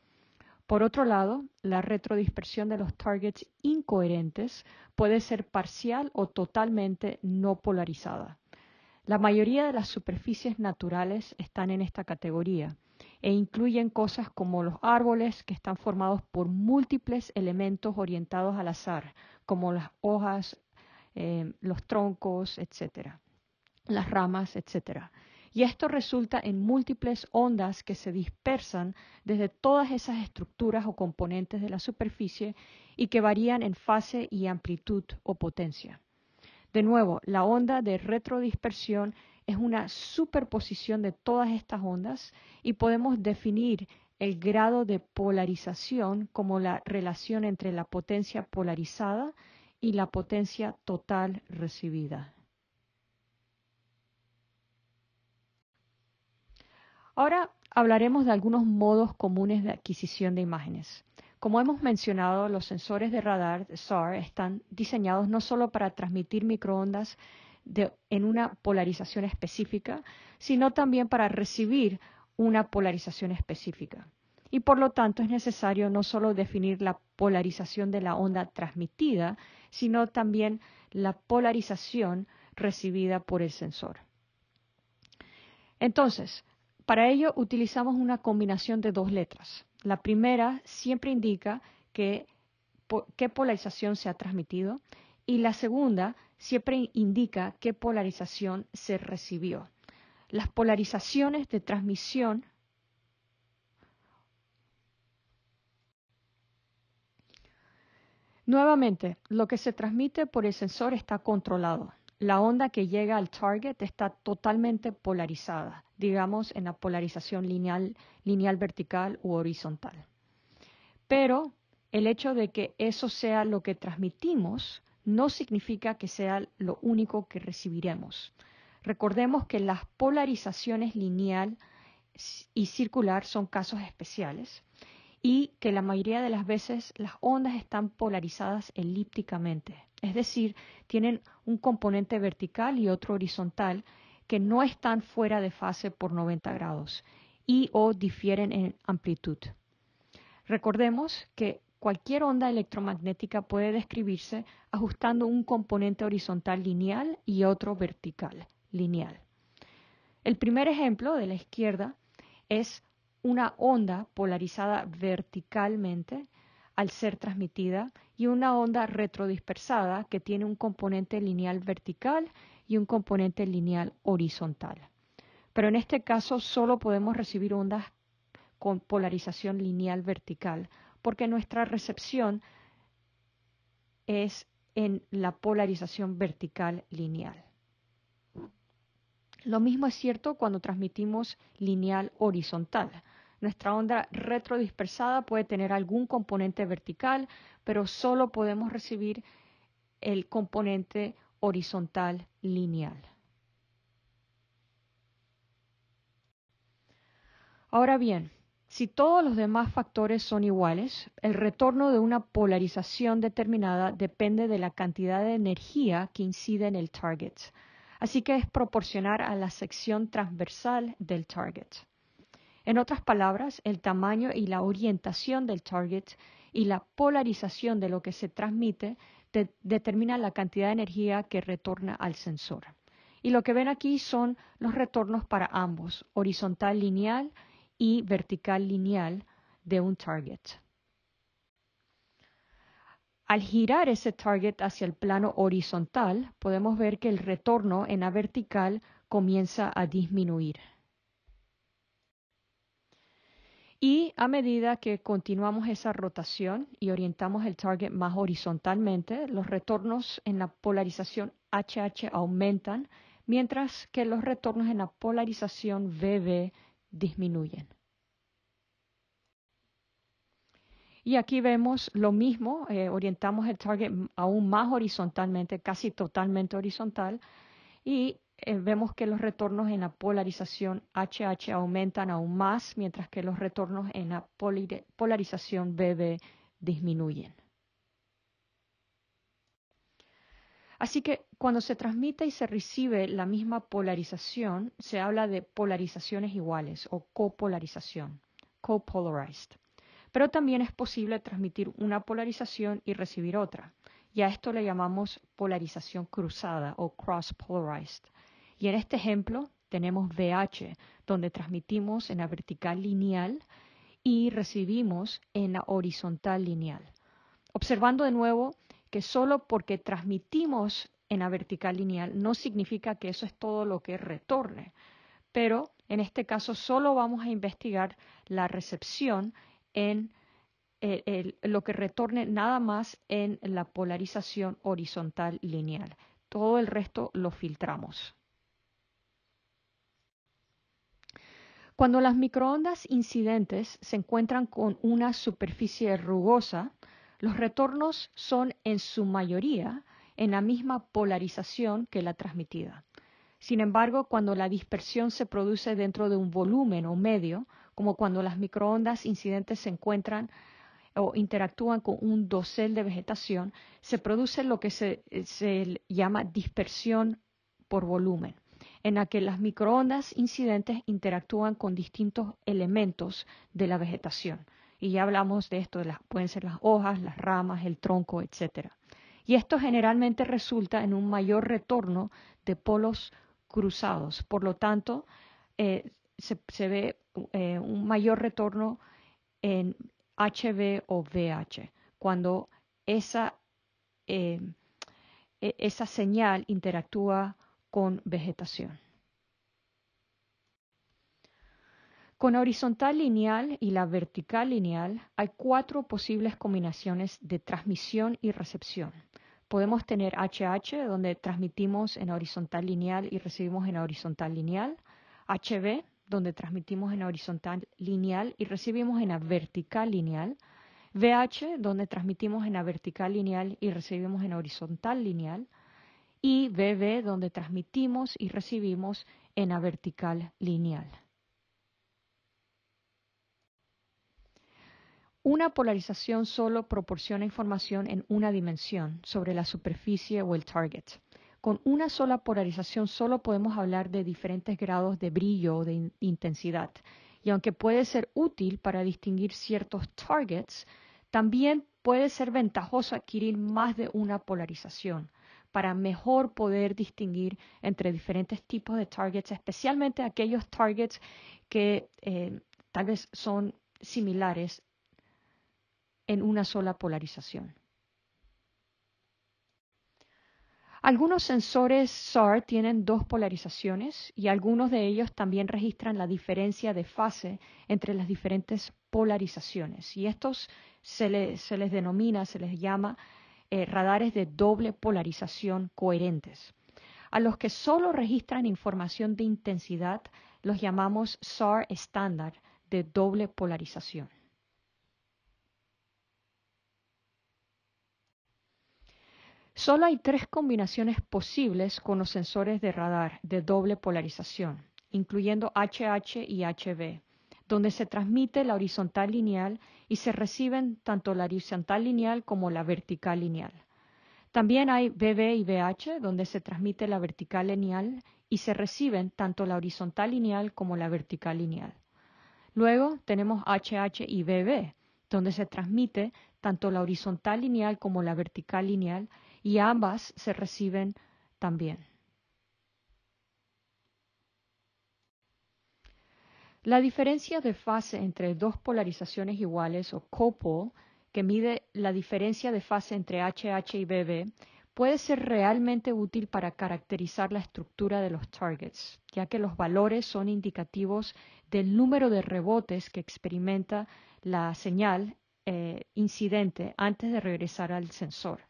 Por otro lado, la retrodispersión de los targets incoherentes puede ser parcial o totalmente no polarizada. La mayoría de las superficies naturales están en esta categoría e incluyen cosas como los árboles que están formados por múltiples elementos orientados al azar, como las hojas, eh, los troncos, etc., las ramas, etcétera y esto resulta en múltiples ondas que se dispersan desde todas esas estructuras o componentes de la superficie y que varían en fase y amplitud o potencia. De nuevo, la onda de retrodispersión es una superposición de todas estas ondas y podemos definir el grado de polarización como la relación entre la potencia polarizada y la potencia total recibida. Ahora hablaremos de algunos modos comunes de adquisición de imágenes. Como hemos mencionado, los sensores de radar SAR están diseñados no solo para transmitir microondas en una polarización específica, sino también para recibir una polarización específica. Y por lo tanto es necesario no solo definir la polarización de la onda transmitida, sino también la polarización recibida por el sensor. Entonces, para ello utilizamos una combinación de dos letras. La primera siempre indica qué polarización se ha transmitido y la segunda siempre indica qué polarización se recibió. Las polarizaciones de transmisión Nuevamente, lo que se transmite por el sensor está controlado la onda que llega al target está totalmente polarizada, digamos en la polarización lineal, lineal vertical u horizontal. Pero el hecho de que eso sea lo que transmitimos no significa que sea lo único que recibiremos. Recordemos que las polarizaciones lineal y circular son casos especiales y que la mayoría de las veces las ondas están polarizadas elípticamente, es decir, tienen un componente vertical y otro horizontal que no están fuera de fase por 90 grados y o difieren en amplitud. Recordemos que cualquier onda electromagnética puede describirse ajustando un componente horizontal lineal y otro vertical lineal. El primer ejemplo de la izquierda es una onda polarizada verticalmente al ser transmitida y una onda retrodispersada que tiene un componente lineal vertical y un componente lineal horizontal. Pero en este caso solo podemos recibir ondas con polarización lineal vertical porque nuestra recepción es en la polarización vertical lineal. Lo mismo es cierto cuando transmitimos lineal horizontal nuestra onda retrodispersada puede tener algún componente vertical, pero solo podemos recibir el componente horizontal lineal. Ahora bien, si todos los demás factores son iguales, el retorno de una polarización determinada depende de la cantidad de energía que incide en el target. Así que es proporcionar a la sección transversal del target. En otras palabras, el tamaño y la orientación del target y la polarización de lo que se transmite determinan determina la cantidad de energía que retorna al sensor. Y lo que ven aquí son los retornos para ambos, horizontal lineal y vertical lineal de un target. Al girar ese target hacia el plano horizontal, podemos ver que el retorno en la vertical comienza a disminuir. Y a medida que continuamos esa rotación y orientamos el target más horizontalmente, los retornos en la polarización HH aumentan, mientras que los retornos en la polarización VB disminuyen. Y aquí vemos lo mismo, eh, orientamos el target aún más horizontalmente, casi totalmente horizontal, y eh, vemos que los retornos en la polarización HH aumentan aún más, mientras que los retornos en la polarización BB disminuyen. Así que cuando se transmite y se recibe la misma polarización, se habla de polarizaciones iguales o copolarización, copolarized. Pero también es posible transmitir una polarización y recibir otra. Y a esto le llamamos polarización cruzada o cross-polarized. Y en este ejemplo tenemos VH, donde transmitimos en la vertical lineal y recibimos en la horizontal lineal. Observando de nuevo que solo porque transmitimos en la vertical lineal no significa que eso es todo lo que retorne, pero en este caso solo vamos a investigar la recepción en eh, lo que retorne nada más en la polarización horizontal lineal. Todo el resto lo filtramos. Cuando las microondas incidentes se encuentran con una superficie rugosa, los retornos son en su mayoría en la misma polarización que la transmitida. Sin embargo, cuando la dispersión se produce dentro de un volumen o medio, como cuando las microondas incidentes se encuentran o interactúan con un dosel de vegetación, se produce lo que se, eh, llama dispersión por volumen en la que las microondas incidentes interactúan con distintos elementos de la vegetación. Y ya hablamos de esto, de las, pueden ser las hojas, las ramas, el tronco, etc. Y esto generalmente resulta en un mayor retorno de polos cruzados. Por lo tanto, eh, se, ve eh, un mayor retorno en HB o VH, cuando esa, eh, e, esa señal interactúa con vegetación. Con la horizontal lineal y la vertical lineal hay cuatro posibles combinaciones de transmisión y recepción. Podemos tener HH, donde transmitimos en horizontal lineal y recibimos en horizontal lineal. HB, donde transmitimos en horizontal lineal y recibimos en la vertical lineal. VH, donde transmitimos en la vertical lineal y recibimos en horizontal lineal y BB, donde transmitimos y recibimos en la vertical lineal. Una polarización solo proporciona información en una dimensión sobre la superficie o el target. Con una sola polarización solo podemos hablar de diferentes grados de brillo o de intensidad. Y aunque puede ser útil para distinguir ciertos targets, también puede ser ventajoso adquirir más de una polarización para mejor poder distinguir entre diferentes tipos de targets, especialmente aquellos targets que eh, tal vez son similares en una sola polarización. Algunos sensores SAR tienen dos polarizaciones y algunos de ellos también registran la diferencia de fase entre las diferentes polarizaciones. Y estos se, se les denomina, se les llama eh, radares de doble polarización coherentes. A los que solo registran información de intensidad los llamamos SAR estándar de doble polarización. Solo hay tres combinaciones posibles con los sensores de radar de doble polarización, incluyendo HH y HB, donde se transmite la horizontal lineal y se reciben tanto la horizontal lineal como la vertical lineal. También hay BB y BH, donde se transmite la vertical lineal y se reciben tanto la horizontal lineal como la vertical lineal. Luego tenemos HH y BB, donde se transmite tanto la horizontal lineal como la vertical lineal y ambas se reciben también. La diferencia de fase entre dos polarizaciones iguales o copol, que mide la diferencia de fase entre HH y BB, puede ser realmente útil para caracterizar la estructura de los targets, ya que los valores son indicativos del número de rebotes que experimenta la señal eh, incidente antes de regresar al sensor.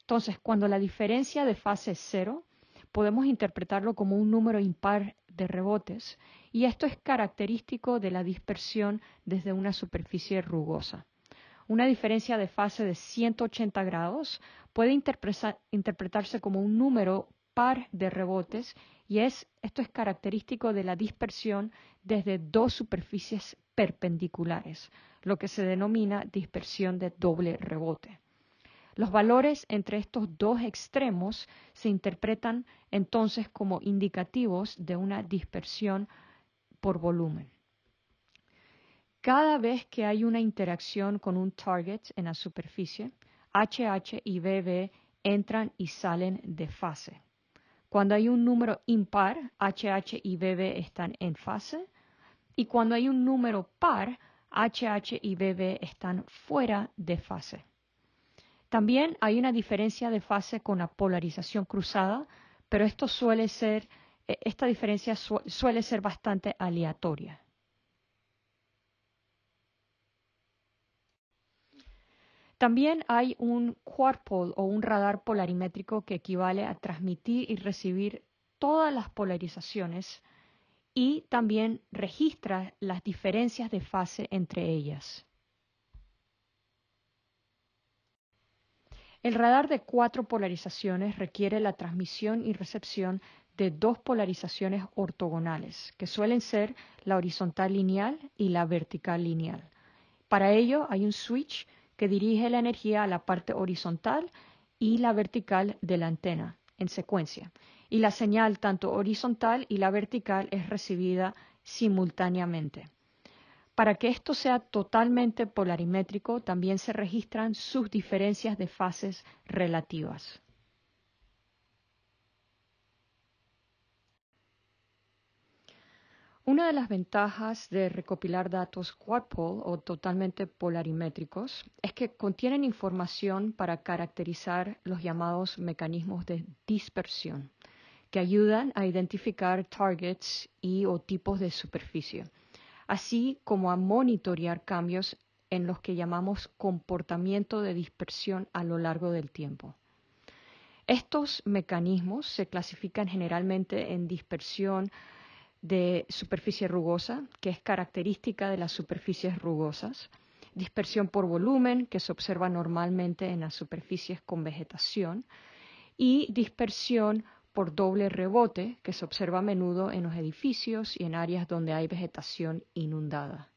Entonces, cuando la diferencia de fase es cero, podemos interpretarlo como un número impar de rebotes y esto es característico de la dispersión desde una superficie rugosa. Una diferencia de fase de 180 grados puede interpretarse como un número par de rebotes y esto es característico de la dispersión desde dos superficies perpendiculares, lo que se denomina dispersión de doble rebote. Los valores entre estos dos extremos se interpretan entonces como indicativos de una dispersión por volumen. Cada vez que hay una interacción con un target en la superficie, HH y BB entran y salen de fase. Cuando hay un número impar, HH y BB están en fase. Y cuando hay un número par, HH y BB están fuera de fase. También hay una diferencia de fase con la polarización cruzada, pero esto suele ser eh, esta diferencia suele ser bastante aleatoria. También hay un quad-pole o un radar polarimétrico que equivale a transmitir y recibir todas las polarizaciones y también registra las diferencias de fase entre ellas. El radar de cuatro polarizaciones requiere la transmisión y recepción de dos polarizaciones ortogonales, que suelen ser la horizontal lineal y la vertical lineal. Para ello hay un switch que dirige la energía a la parte horizontal y la vertical de la antena en secuencia, y la señal tanto horizontal y la vertical es recibida simultáneamente. Para que esto sea totalmente polarimétrico, también se registran sus diferencias de fases relativas. Una de las ventajas de recopilar datos quadpol o totalmente polarimétricos es que contienen información para caracterizar los llamados mecanismos de dispersión, que ayudan a identificar targets y o tipos de superficie, así como a monitorear cambios en los que llamamos comportamiento de dispersión a lo largo del tiempo. Estos mecanismos se clasifican generalmente en dispersión de superficie rugosa, que es característica de las superficies rugosas, dispersión por volumen, que se observa normalmente en las superficies con vegetación, y dispersión por doble rebote, que se observa a menudo en los edificios y en áreas donde hay vegetación inundada.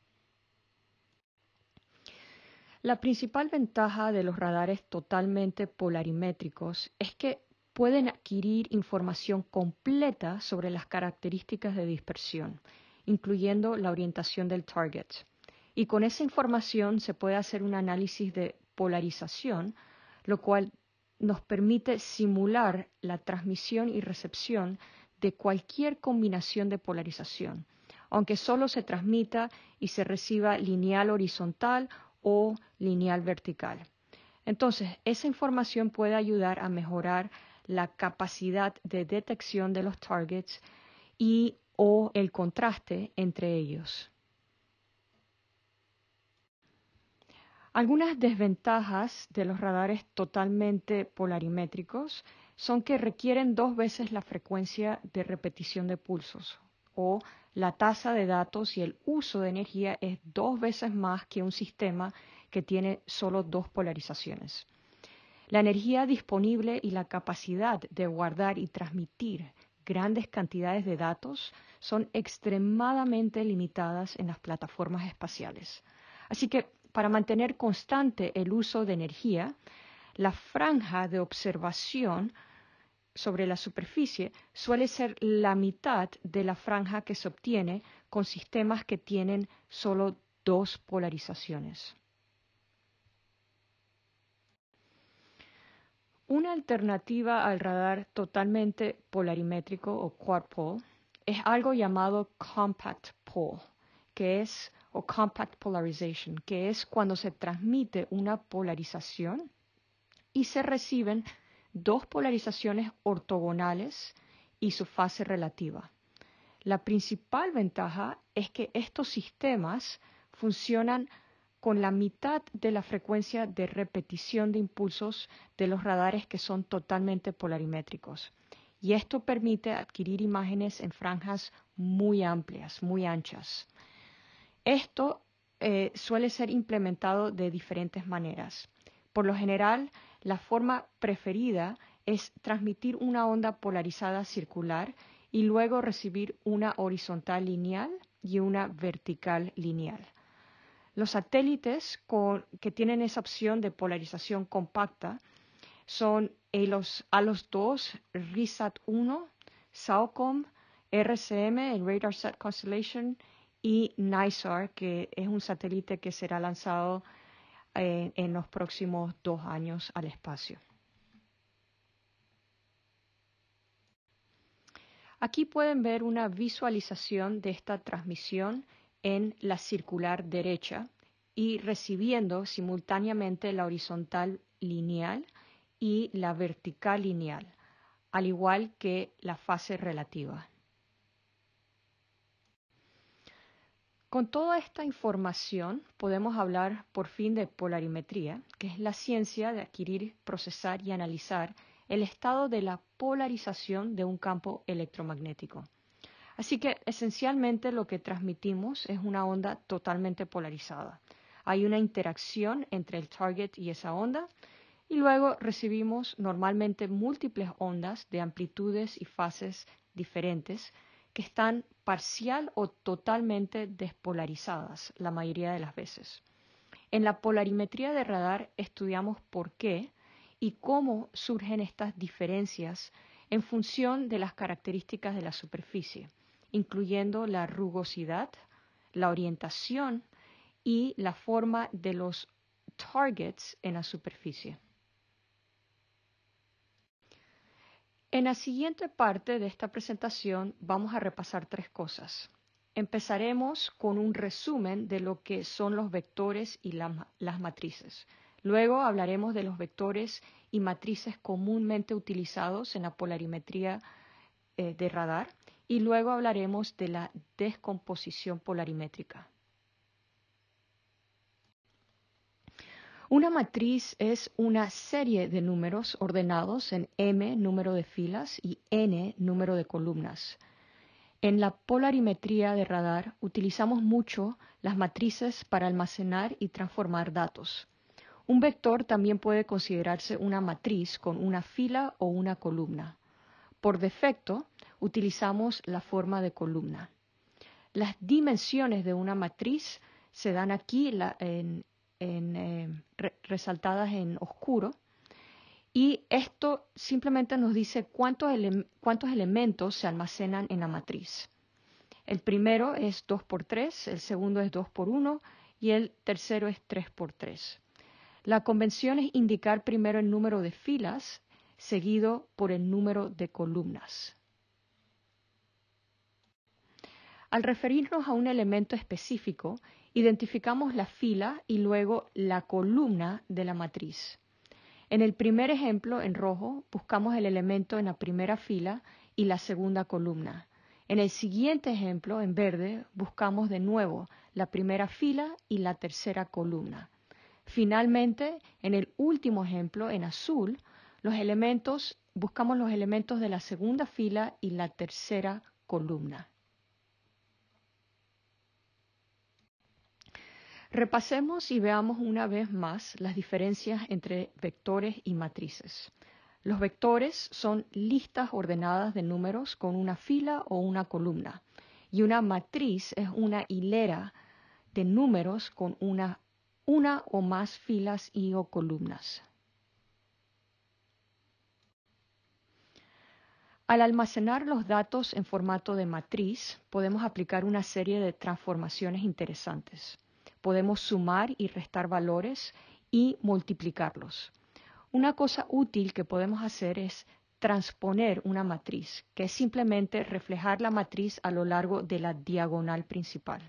La principal ventaja de los radares totalmente polarimétricos es que pueden adquirir información completa sobre las características de dispersión, incluyendo la orientación del target. Y con esa información se puede hacer un análisis de polarización, lo cual nos permite simular la transmisión y recepción de cualquier combinación de polarización, aunque solo se transmita y se reciba lineal horizontal o lineal vertical. Entonces, esa información puede ayudar a mejorar la capacidad de detección de los targets y o el contraste entre ellos. Algunas desventajas de los radares totalmente polarimétricos son que requieren dos veces la frecuencia de repetición de pulsos o la tasa de datos y el uso de energía es dos veces más que un sistema que tiene solo dos polarizaciones. La energía disponible y la capacidad de guardar y transmitir grandes cantidades de datos son extremadamente limitadas en las plataformas espaciales. Así que para mantener constante el uso de energía, la franja de observación sobre la superficie suele ser la mitad de la franja que se obtiene con sistemas que tienen solo dos polarizaciones. Una alternativa al radar totalmente polarimétrico o quad pole es algo llamado compact pole, que es o compact polarization, que es cuando se transmite una polarización y se reciben dos polarizaciones ortogonales y su fase relativa. La principal ventaja es que estos sistemas funcionan con la mitad de la frecuencia de repetición de impulsos de los radares que son totalmente polarimétricos. Y esto permite adquirir imágenes en franjas muy amplias, muy anchas. Esto eh, suele ser implementado de diferentes maneras. Por lo general, la forma preferida es transmitir una onda polarizada circular y luego recibir una horizontal lineal y una vertical lineal. Los satélites que tienen esa opción de polarización compacta son los ALOS 2, RISAT 1, SAOCOM, RCM, el Radar Sat Constellation y NISAR, que es un satélite que será lanzado en, eh, en los próximos dos años al espacio. Aquí pueden ver una visualización de esta transmisión en la circular derecha y recibiendo simultáneamente la horizontal lineal y la vertical lineal, al igual que la fase relativa. Con toda esta información podemos hablar por fin de polarimetría, que es la ciencia de adquirir, procesar y analizar el estado de la polarización de un campo electromagnético. Así que esencialmente lo que transmitimos es una onda totalmente polarizada. Hay una interacción entre el target y esa onda y luego recibimos normalmente múltiples ondas de amplitudes y fases diferentes que están parcial o totalmente despolarizadas la mayoría de las veces. En la polarimetría de radar estudiamos por qué y cómo surgen estas diferencias en función de las características de la superficie incluyendo la rugosidad, la orientación y la forma de los targets en la superficie. En la siguiente parte de esta presentación vamos a repasar tres cosas. Empezaremos con un resumen de lo que son los vectores y las matrices. Luego hablaremos de los vectores y matrices comúnmente utilizados en la polarimetría eh, de radar y luego hablaremos de la descomposición polarimétrica. Una matriz es una serie de números ordenados en m número de filas y n número de columnas. En la polarimetría de radar utilizamos mucho las matrices para almacenar y transformar datos. Un vector también puede considerarse una matriz con una fila o una columna. Por defecto, utilizamos la forma de columna. Las dimensiones de una matriz se dan aquí eh, resaltadas en oscuro. Y esto simplemente nos dice cuántos, elementos se almacenan en la matriz. El primero es 2 por 3, el segundo es 2 por 1 y el tercero es 3 por 3. La convención es indicar primero el número de filas, seguido por el número de columnas. Al referirnos a un elemento específico, identificamos la fila y luego la columna de la matriz. En el primer ejemplo, en rojo, buscamos el elemento en la primera fila y la segunda columna. En el siguiente ejemplo, en verde, buscamos de nuevo la primera fila y la tercera columna. Finalmente, en el último ejemplo, en azul, los elementos, buscamos los elementos de la segunda fila y la tercera columna. Repasemos y veamos una vez más las diferencias entre vectores y matrices. Los vectores son listas ordenadas de números con una fila o una columna y una matriz es una hilera de números con una, o más filas y o columnas. Al almacenar los datos en formato de matriz, podemos aplicar una serie de transformaciones interesantes podemos sumar y restar valores y multiplicarlos. Una cosa útil que podemos hacer es transponer una matriz, que es simplemente reflejar la matriz a lo largo de la diagonal principal.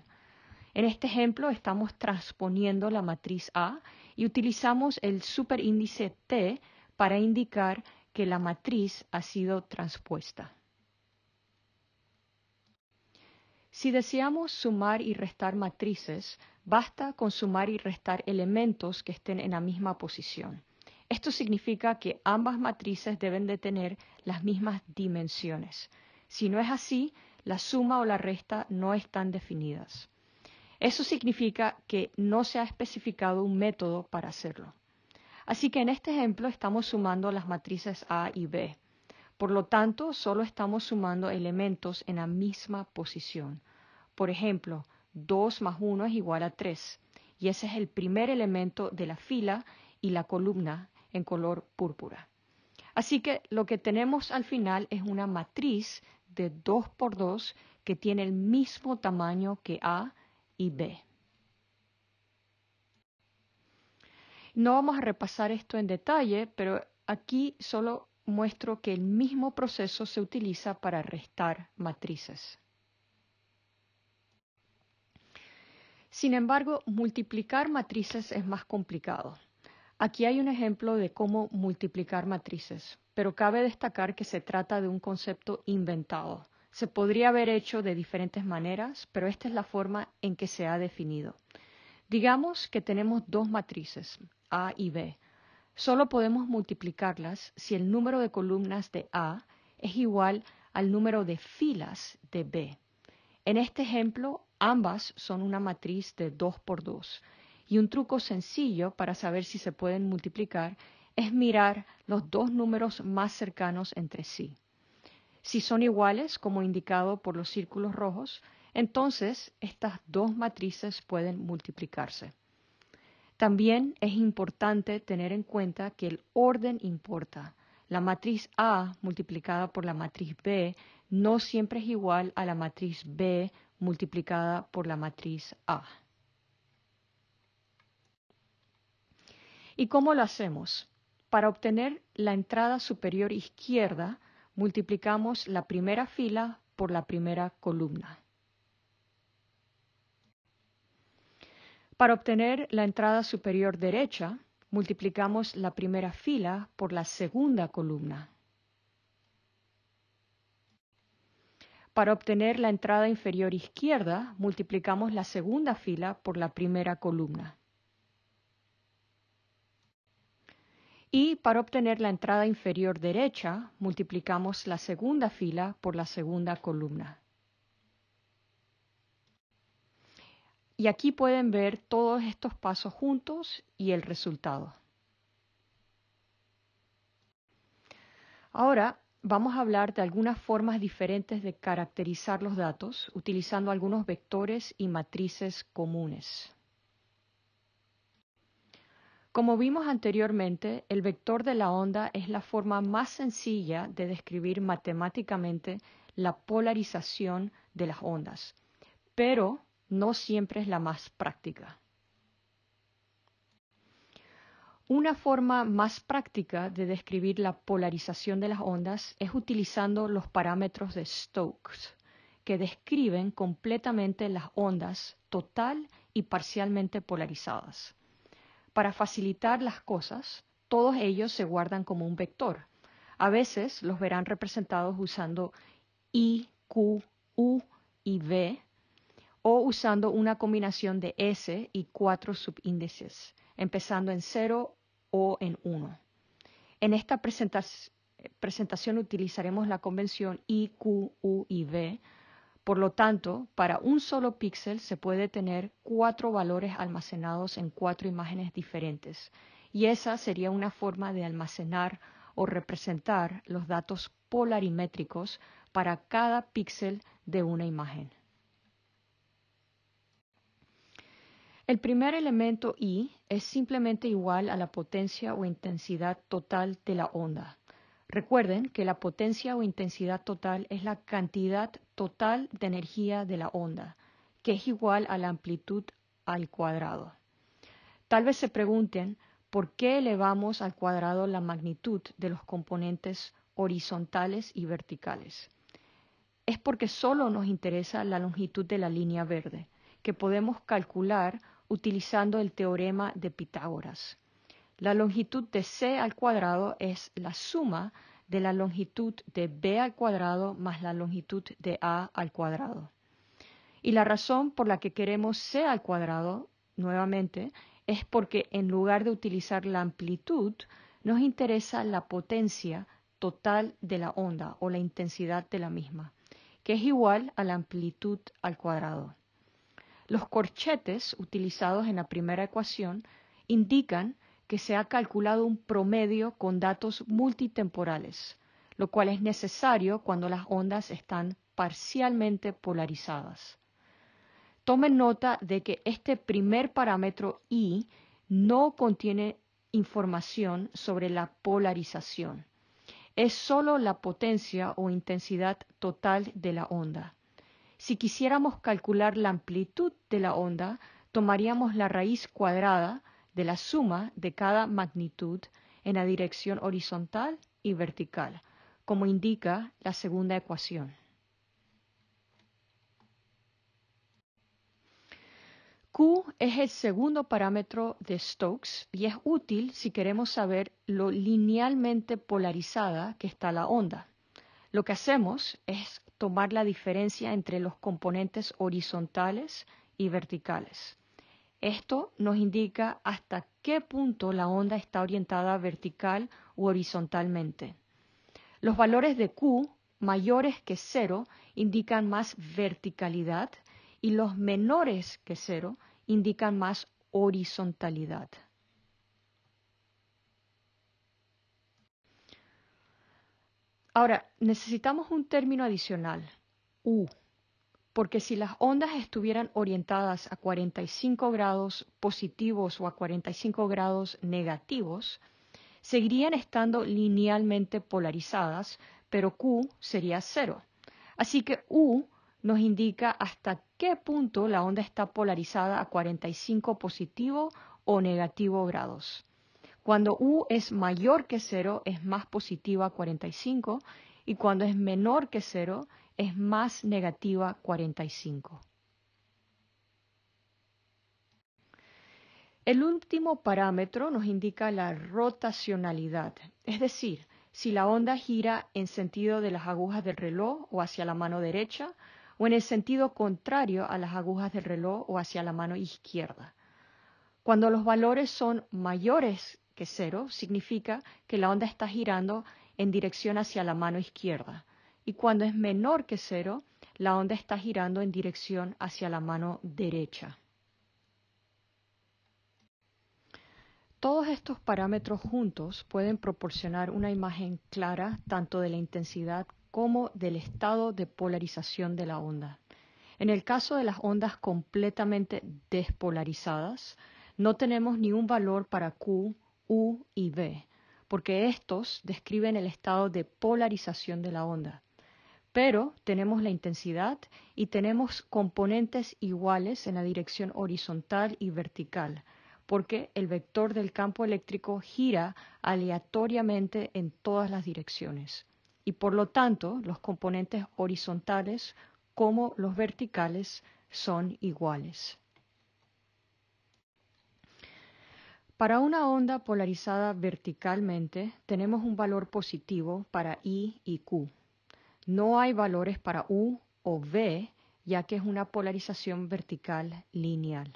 En este ejemplo estamos transponiendo la matriz A y utilizamos el superíndice T para indicar que la matriz ha sido transpuesta. Si deseamos sumar y restar matrices, basta con sumar y restar elementos que estén en la misma posición. Esto significa que ambas matrices deben de tener las mismas dimensiones. Si no es así, la suma o la resta no están definidas. Eso significa que no se ha especificado un método para hacerlo. Así que en este ejemplo estamos sumando las matrices A y B. Por lo tanto, solo estamos sumando elementos en la misma posición. Por ejemplo, 2 más 1 es igual a 3, y ese es el primer elemento de la fila y la columna en color púrpura. Así que lo que tenemos al final es una matriz de 2 por 2 que tiene el mismo tamaño que A y B. No vamos a repasar esto en detalle, pero aquí solo muestro que el mismo proceso se utiliza para restar matrices. Sin embargo, multiplicar matrices es más complicado. Aquí hay un ejemplo de cómo multiplicar matrices, pero cabe destacar que se trata de un concepto inventado. Se podría haber hecho de diferentes maneras, pero esta es la forma en que se ha definido. Digamos que tenemos dos matrices, A y B. Solo podemos multiplicarlas si el número de columnas de A es igual al número de filas de B. En este ejemplo, ambas son una matriz de 2 por 2. Y un truco sencillo para saber si se pueden multiplicar es mirar los dos números más cercanos entre sí. Si son iguales, como indicado por los círculos rojos, entonces estas dos matrices pueden multiplicarse. También es importante tener en cuenta que el orden importa. La matriz A multiplicada por la matriz B no siempre es igual a la matriz B multiplicada por la matriz A. ¿Y cómo lo hacemos? Para obtener la entrada superior izquierda, multiplicamos la primera fila por la primera columna. Para obtener la entrada superior derecha, multiplicamos la primera fila por la segunda columna. Para obtener la entrada inferior izquierda, multiplicamos la segunda fila por la primera columna. Y para obtener la entrada inferior derecha, multiplicamos la segunda fila por la segunda columna. Y aquí pueden ver todos estos pasos juntos y el resultado. Ahora vamos a hablar de algunas formas diferentes de caracterizar los datos utilizando algunos vectores y matrices comunes. Como vimos anteriormente, el vector de la onda es la forma más sencilla de describir matemáticamente la polarización de las ondas, pero no siempre es la más práctica. Una forma más práctica de describir la polarización de las ondas es utilizando los parámetros de Stokes, que describen completamente las ondas total y parcialmente polarizadas. Para facilitar las cosas, todos ellos se guardan como un vector. A veces los verán representados usando I, Q, U y V o usando una combinación de S y cuatro subíndices, empezando en 0 o en 1. En esta presentación, utilizaremos la convención I, Q, U y V. Por lo tanto, para un solo píxel se puede tener cuatro valores almacenados en cuatro imágenes diferentes, y esa sería una forma de almacenar o representar los datos polarimétricos para cada píxel de una imagen. El primer elemento I es simplemente igual a la potencia o intensidad total de la onda. Recuerden que la potencia o intensidad total es la cantidad total de energía de la onda, que es igual a la amplitud al cuadrado. Tal vez se pregunten por qué elevamos al cuadrado la magnitud de los componentes horizontales y verticales. Es porque solo nos interesa la longitud de la línea verde, que podemos calcular utilizando el teorema de Pitágoras. La longitud de c al cuadrado es la suma de la longitud de b al cuadrado más la longitud de a al cuadrado. Y la razón por la que queremos c al cuadrado, nuevamente, es porque en lugar de utilizar la amplitud, nos interesa la potencia total de la onda o la intensidad de la misma, que es igual a la amplitud al cuadrado. Los corchetes utilizados en la primera ecuación indican que se ha calculado un promedio con datos multitemporales, lo cual es necesario cuando las ondas están parcialmente polarizadas. Tomen nota de que este primer parámetro I no contiene información sobre la polarización. Es solo la potencia o intensidad total de la onda. Si quisiéramos calcular la amplitud de la onda, tomaríamos la raíz cuadrada de la suma de cada magnitud en la dirección horizontal y vertical, como indica la segunda ecuación. Q es el segundo parámetro de Stokes y es útil si queremos saber lo linealmente polarizada que está la onda. Lo que hacemos es tomar la diferencia entre los componentes horizontales y verticales. Esto nos indica hasta qué punto la onda está orientada vertical u horizontalmente. Los valores de Q mayores que cero indican más verticalidad y los menores que cero indican más horizontalidad. Ahora, necesitamos un término adicional, U, porque si las ondas estuvieran orientadas a 45 grados positivos o a 45 grados negativos, seguirían estando linealmente polarizadas, pero Q sería cero. Así que U nos indica hasta qué punto la onda está polarizada a 45 positivo o negativo grados. Cuando U es mayor que 0 es más positiva 45 y cuando es menor que 0 es más negativa 45. El último parámetro nos indica la rotacionalidad, es decir, si la onda gira en sentido de las agujas del reloj o hacia la mano derecha o en el sentido contrario a las agujas del reloj o hacia la mano izquierda. Cuando los valores son mayores que cero significa que la onda está girando en dirección hacia la mano izquierda. Y cuando es menor que cero, la onda está girando en dirección hacia la mano derecha. Todos estos parámetros juntos pueden proporcionar una imagen clara tanto de la intensidad como del estado de polarización de la onda. En el caso de las ondas completamente despolarizadas, no tenemos ni un valor para Q U y V, porque estos describen el estado de polarización de la onda. Pero tenemos la intensidad y tenemos componentes iguales en la dirección horizontal y vertical, porque el vector del campo eléctrico gira aleatoriamente en todas las direcciones. Y por lo tanto, los componentes horizontales como los verticales son iguales. Para una onda polarizada verticalmente tenemos un valor positivo para I y Q. No hay valores para U o V, ya que es una polarización vertical lineal.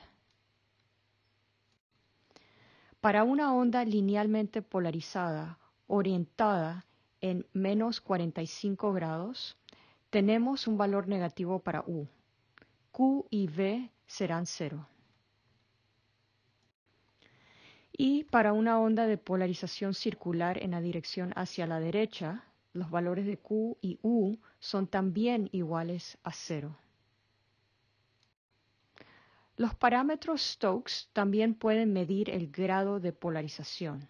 Para una onda linealmente polarizada, orientada en menos 45 grados, tenemos un valor negativo para U. Q y V serán cero y para una onda de polarización circular en la dirección hacia la derecha, los valores de Q y U son también iguales a cero. Los parámetros Stokes también pueden medir el grado de polarización.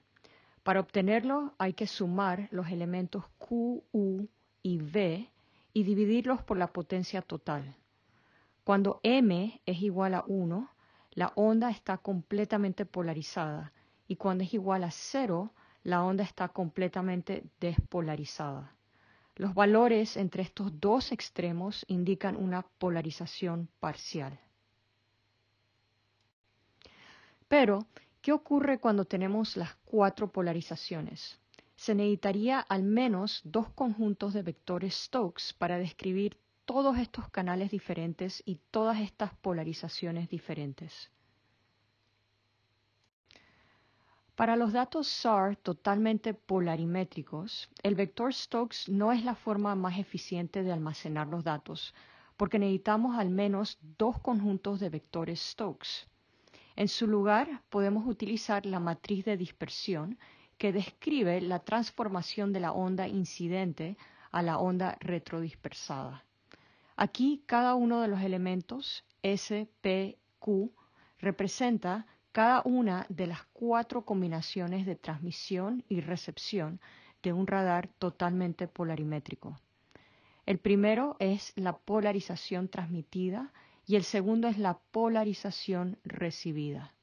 Para obtenerlo hay que sumar los elementos Q, U y V y dividirlos por la potencia total. Cuando M es igual a 1, la onda está completamente polarizada y cuando es igual a cero, la onda está completamente despolarizada. Los valores entre estos dos extremos indican una polarización parcial. Pero, ¿qué ocurre cuando tenemos las cuatro polarizaciones? Se necesitaría al menos dos conjuntos de vectores Stokes para describir todos estos canales diferentes y todas estas polarizaciones diferentes. Para los datos SAR totalmente polarimétricos, el vector Stokes no es la forma más eficiente de almacenar los datos, porque necesitamos al menos dos conjuntos de vectores Stokes. En su lugar, podemos utilizar la matriz de dispersión que describe la transformación de la onda incidente a la onda retrodispersada. Aquí cada uno de los elementos S, P, Q representa cada una de las cuatro combinaciones de transmisión y recepción de un radar totalmente polarimétrico. El primero es la polarización transmitida y el segundo es la polarización recibida.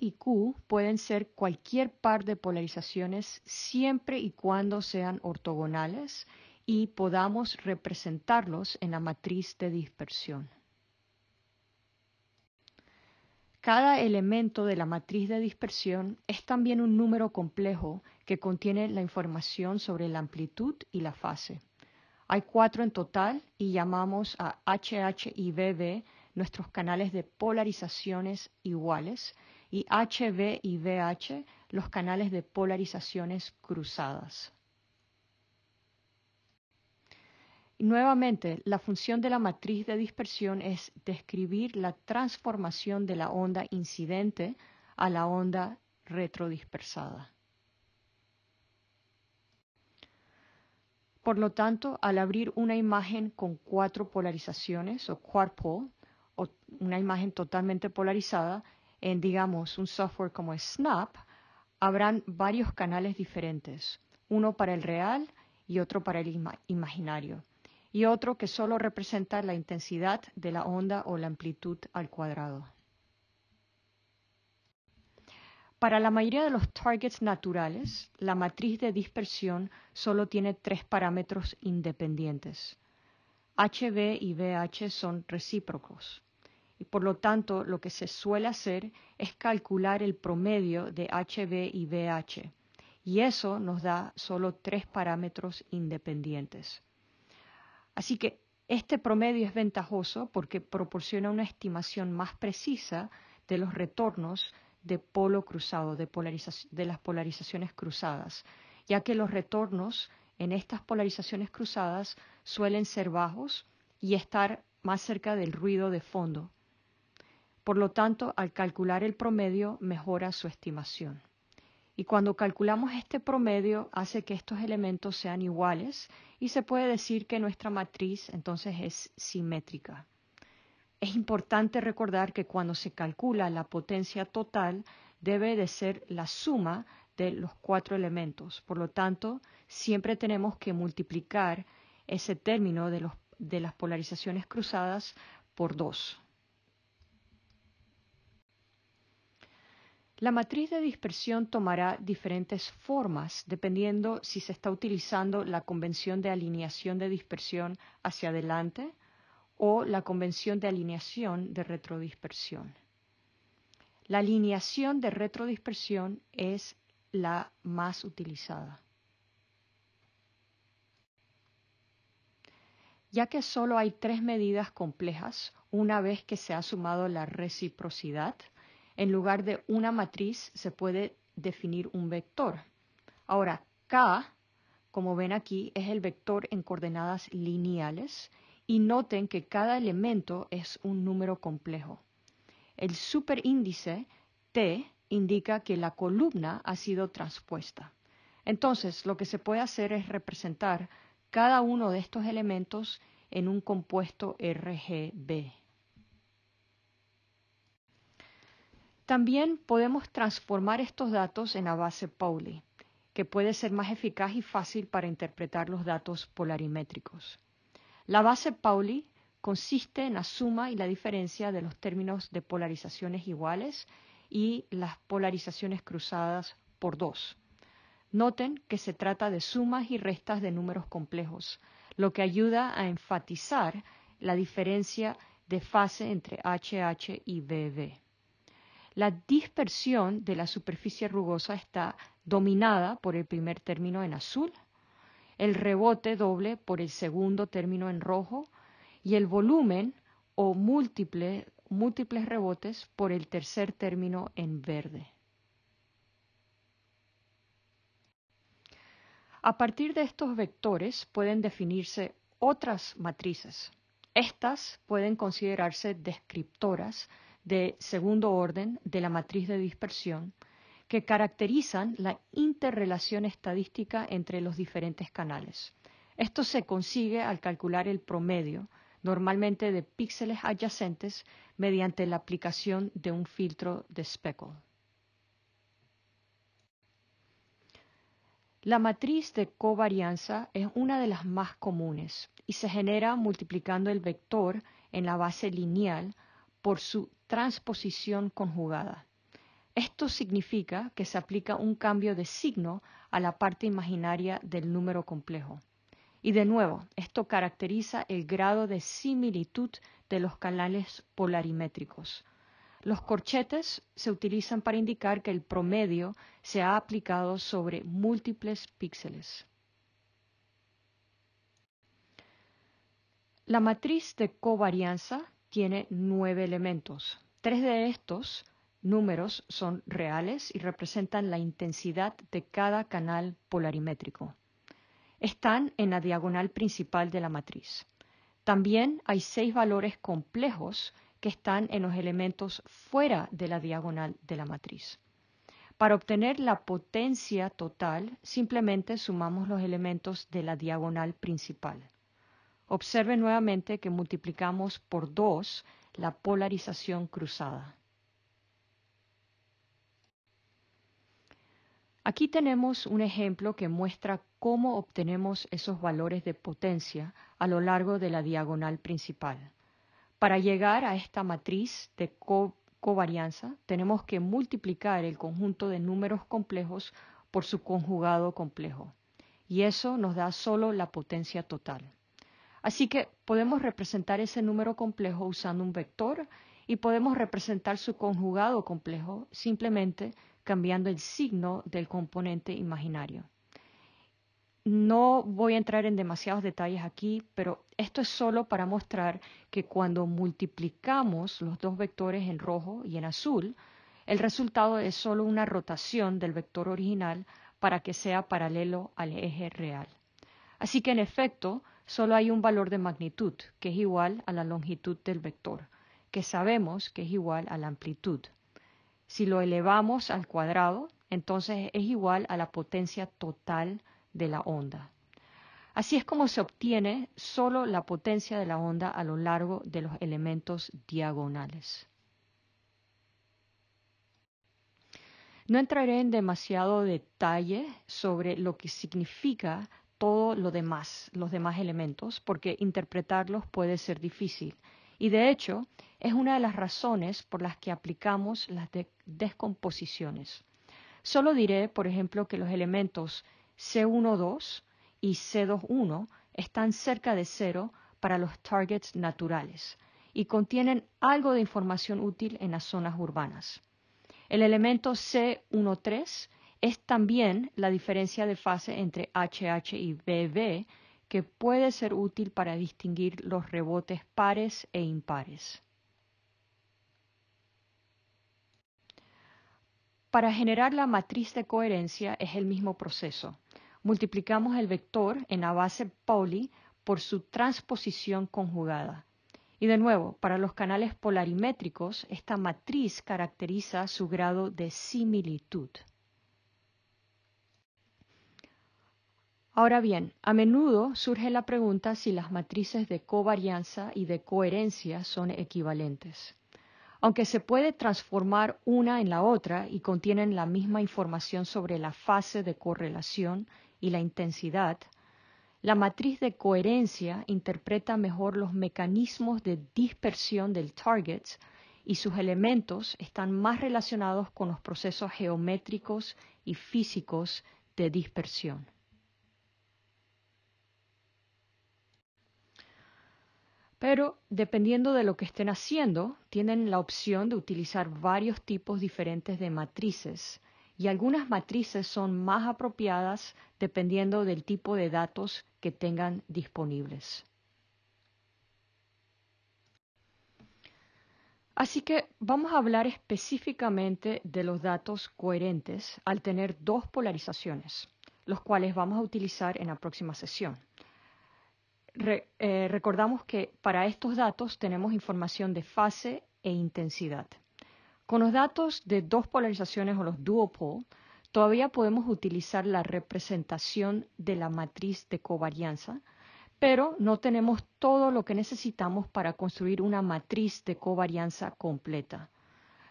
y Q pueden ser cualquier par de polarizaciones siempre y cuando sean ortogonales y podamos representarlos en la matriz de dispersión. Cada elemento de la matriz de dispersión es también un número complejo que contiene la información sobre la amplitud y la fase. Hay cuatro en total y llamamos a HH y BB nuestros canales de polarizaciones iguales y HV y VH, los canales de polarizaciones cruzadas. nuevamente, la función de la matriz de dispersión es describir la transformación de la onda incidente a la onda retrodispersada. Por lo tanto, al abrir una imagen con cuatro polarizaciones o cuatro o una imagen totalmente polarizada, en, digamos, un software como Snap, habrán varios canales diferentes, uno para el real y otro para el imaginario, y otro que solo representa la intensidad de la onda o la amplitud al cuadrado. Para la mayoría de los targets naturales, la matriz de dispersión solo tiene tres parámetros independientes. HB y BH son recíprocos y por lo tanto lo que se suele hacer es calcular el promedio de HB y BH, y eso nos da solo tres parámetros independientes. Así que este promedio es ventajoso porque proporciona una estimación más precisa de los retornos de polo cruzado, de, de las polarizaciones cruzadas, ya que los retornos en estas polarizaciones cruzadas suelen ser bajos y estar más cerca del ruido de fondo, por lo tanto, al calcular el promedio mejora su estimación. Y cuando calculamos este promedio hace que estos elementos sean iguales y se puede decir que nuestra matriz entonces es simétrica. Es importante recordar que cuando se calcula la potencia total debe de ser la suma de los cuatro elementos. Por lo tanto, siempre tenemos que multiplicar ese término de, de las polarizaciones cruzadas por dos. La matriz de dispersión tomará diferentes formas dependiendo si se está utilizando la convención de alineación de dispersión hacia adelante o la convención de alineación de retrodispersión. La alineación de retrodispersión es la más utilizada. Ya que solo hay tres medidas complejas, una vez que se ha sumado la reciprocidad, en lugar de una matriz se puede definir un vector. Ahora, K, como ven aquí, es el vector en coordenadas lineales y noten que cada elemento es un número complejo. El superíndice T indica que la columna ha sido transpuesta. Entonces, lo que se puede hacer es representar cada uno de estos elementos en un compuesto RGB. También podemos transformar estos datos en la base Pauli, que puede ser más eficaz y fácil para interpretar los datos polarimétricos. La base Pauli consiste en la suma y la diferencia de los términos de polarizaciones iguales y las polarizaciones cruzadas por dos. Noten que se trata de sumas y restas de números complejos, lo que ayuda a enfatizar la diferencia de fase entre HH y BB la dispersión de la superficie rugosa está dominada por el primer término en azul, el rebote doble por el segundo término en rojo y el volumen o múltiples rebotes por el tercer término en verde. A partir de estos vectores pueden definirse otras matrices. Estas pueden considerarse descriptoras de segundo orden de la matriz de dispersión que caracterizan la interrelación estadística entre los diferentes canales. Esto se consigue al calcular el promedio, normalmente de píxeles adyacentes, mediante la aplicación de un filtro de Speckle. La matriz de covarianza es una de las más comunes y se genera multiplicando el vector en la base lineal por su transposición conjugada. Esto significa que se aplica un cambio de signo a la parte imaginaria del número complejo. Y de nuevo, esto caracteriza el grado de similitud de los canales polarimétricos. Los corchetes se utilizan para indicar que el promedio se ha aplicado sobre múltiples píxeles. La matriz de covarianza tiene nueve elementos. Tres de estos números son reales y representan la intensidad de cada canal polarimétrico. Están en la diagonal principal de la matriz. También hay seis valores complejos que están en los elementos fuera de la diagonal de la matriz. Para obtener la potencia total, simplemente sumamos los elementos de la diagonal principal. Observe nuevamente que multiplicamos por 2 la polarización cruzada. Aquí tenemos un ejemplo que muestra cómo obtenemos esos valores de potencia a lo largo de la diagonal principal. Para llegar a esta matriz de covarianza, tenemos que multiplicar el conjunto de números complejos por su conjugado complejo, y eso nos da solo la potencia total. Así que podemos representar ese número complejo usando un vector y podemos representar su conjugado complejo simplemente cambiando el signo del componente imaginario. No voy a entrar en demasiados detalles aquí, pero esto es solo para mostrar que cuando multiplicamos los dos vectores en rojo y en azul, el resultado es solo una rotación del vector original para que sea paralelo al eje real. Así que en efecto, solo hay un valor de magnitud, que es igual a la longitud del vector, que sabemos que es igual a la amplitud. Si lo elevamos al cuadrado, entonces es igual a la potencia total de la onda. Así es como se obtiene solo la potencia de la onda a lo largo de los elementos diagonales. No entraré en demasiado detalle sobre lo que significa todo lo demás, los demás elementos, porque interpretarlos puede ser difícil. Y de hecho, es una de las razones por las que aplicamos las descomposiciones. Solo diré, por ejemplo, que los elementos C1,2 y C2,1 están cerca de cero para los targets naturales y contienen algo de información útil en las zonas urbanas. El elemento C13 es también la diferencia de fase entre HH y BB que puede ser útil para distinguir los rebotes pares e impares. Para generar la matriz de coherencia es el mismo proceso. Multiplicamos el vector en la base Pauli por su transposición conjugada. Y de nuevo, para los canales polarimétricos, esta matriz caracteriza su grado de similitud. Ahora bien, a menudo surge la pregunta si las matrices de covarianza y de coherencia son equivalentes. Aunque se puede transformar una en la otra y contienen la misma información sobre la fase de correlación y la intensidad, la matriz de coherencia interpreta mejor los mecanismos de dispersión del target y sus elementos están más relacionados con los procesos geométricos y físicos de dispersión. pero dependiendo de lo que estén haciendo, tienen la opción de utilizar varios tipos diferentes de matrices y algunas matrices son más apropiadas dependiendo del tipo de datos que tengan disponibles. Así que vamos a hablar específicamente de los datos coherentes al tener dos polarizaciones, los cuales vamos a utilizar en la próxima sesión. Eh, recordamos que para estos datos tenemos información de fase e intensidad. Con los datos de dos polarizaciones o los duopol, todavía podemos utilizar la representación de la matriz de covarianza, pero no tenemos todo lo que necesitamos para construir una matriz de covarianza completa.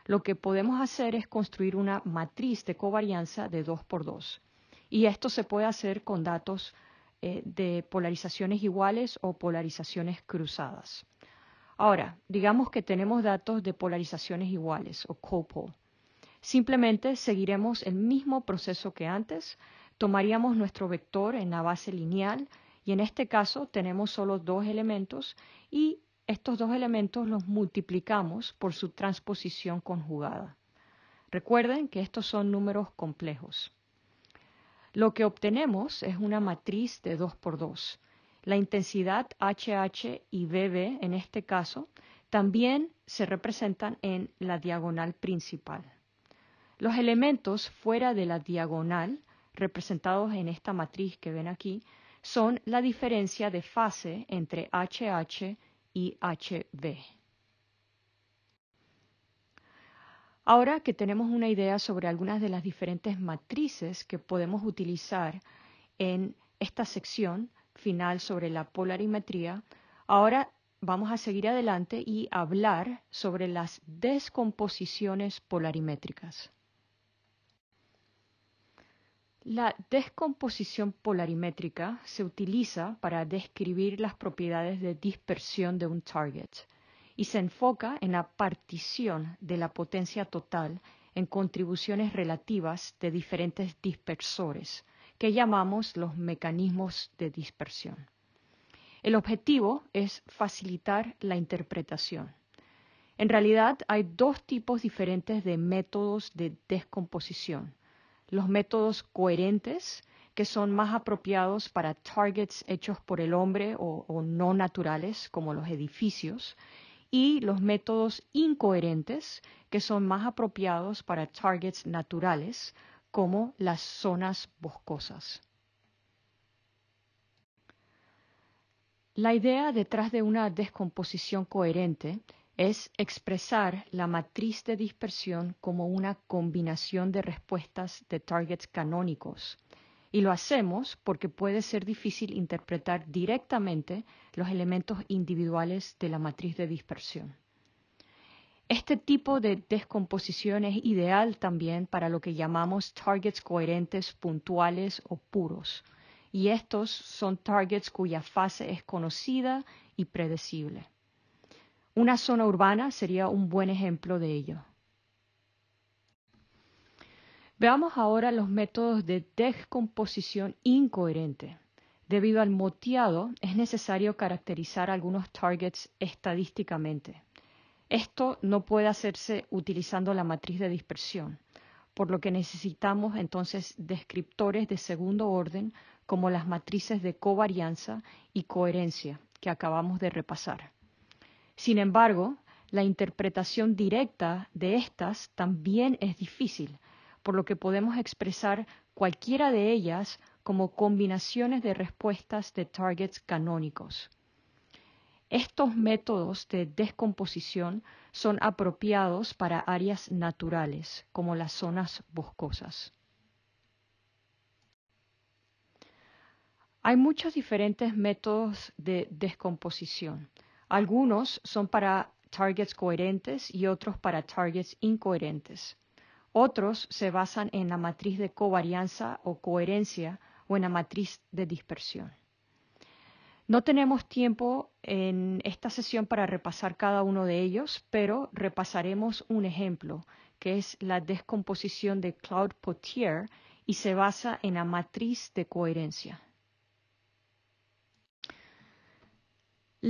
Lo que podemos hacer es construir una matriz de covarianza de 2 x 2 y esto se puede hacer con datos eh, de polarizaciones iguales o polarizaciones cruzadas. Ahora, digamos que tenemos datos de polarizaciones iguales o copol. Simplemente seguiremos el mismo proceso que antes, tomaríamos nuestro vector en la base lineal y en este caso tenemos solo dos elementos y estos dos elementos los multiplicamos por su transposición conjugada. Recuerden que estos son números complejos. Lo que obtenemos es una matriz de 2 por 2. La intensidad HH y BB, en este caso, también se representan en la diagonal principal. Los elementos fuera de la diagonal, representados en esta matriz que ven aquí, son la diferencia de fase entre HH y HB. Ahora que tenemos una idea sobre algunas de las diferentes matrices que podemos utilizar en esta sección final sobre la polarimetría, ahora vamos a seguir adelante y hablar sobre las descomposiciones polarimétricas. La descomposición polarimétrica se utiliza para describir las propiedades de dispersión de un target y se enfoca en la partición de la potencia total en contribuciones relativas de diferentes dispersores, que llamamos los mecanismos de dispersión. El objetivo es facilitar la interpretación. En realidad hay dos tipos diferentes de métodos de descomposición. Los métodos coherentes, que son más apropiados para targets hechos por el hombre o, no naturales, como los edificios, y los métodos incoherentes que son más apropiados para targets naturales como las zonas boscosas. La idea detrás de una descomposición coherente es expresar la matriz de dispersión como una combinación de respuestas de targets canónicos y lo hacemos porque puede ser difícil interpretar directamente los elementos individuales de la matriz de dispersión. Este tipo de descomposición es ideal también para lo que llamamos targets coherentes, puntuales o puros, y estos son targets cuya fase es conocida y predecible. Una zona urbana sería un buen ejemplo de ello. Veamos ahora los métodos de descomposición incoherente. Debido al moteado, es necesario caracterizar algunos targets estadísticamente. Esto no puede hacerse utilizando la matriz de dispersión, por lo que necesitamos entonces descriptores de segundo orden como las matrices de covarianza y coherencia que acabamos de repasar. Sin embargo, la interpretación directa de estas también es difícil, por lo que podemos expresar cualquiera de ellas como combinaciones de respuestas de targets canónicos. Estos métodos de descomposición son apropiados para áreas naturales, como las zonas boscosas. Hay muchos diferentes métodos de descomposición. Algunos son para targets coherentes y otros para targets incoherentes. Otros se basan en la matriz de covarianza o coherencia o en la matriz de dispersión. No tenemos tiempo en esta sesión para repasar cada uno de ellos, pero repasaremos un ejemplo, que es la descomposición de Claude Potier y se basa en la matriz de coherencia.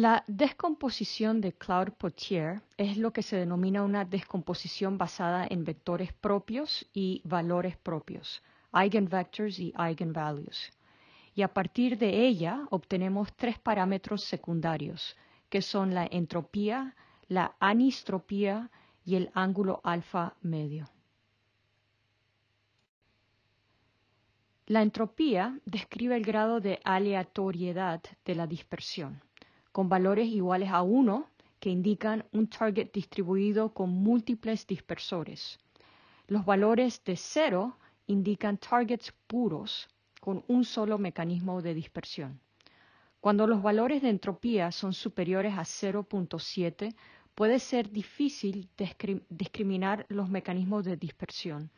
La descomposición de Claude Potier es lo que se denomina una descomposición basada en vectores propios y valores propios, eigenvectors y eigenvalues. Y a partir de ella obtenemos tres parámetros secundarios, que son la entropía, la anistropía y el ángulo alfa medio. La entropía describe el grado de aleatoriedad de la dispersión con valores iguales a 1 que indican un target distribuido con múltiples dispersores. Los valores de 0 indican targets puros con un solo mecanismo de dispersión. Cuando los valores de entropía son superiores a 0.7, puede ser difícil discriminar los mecanismos de dispersión,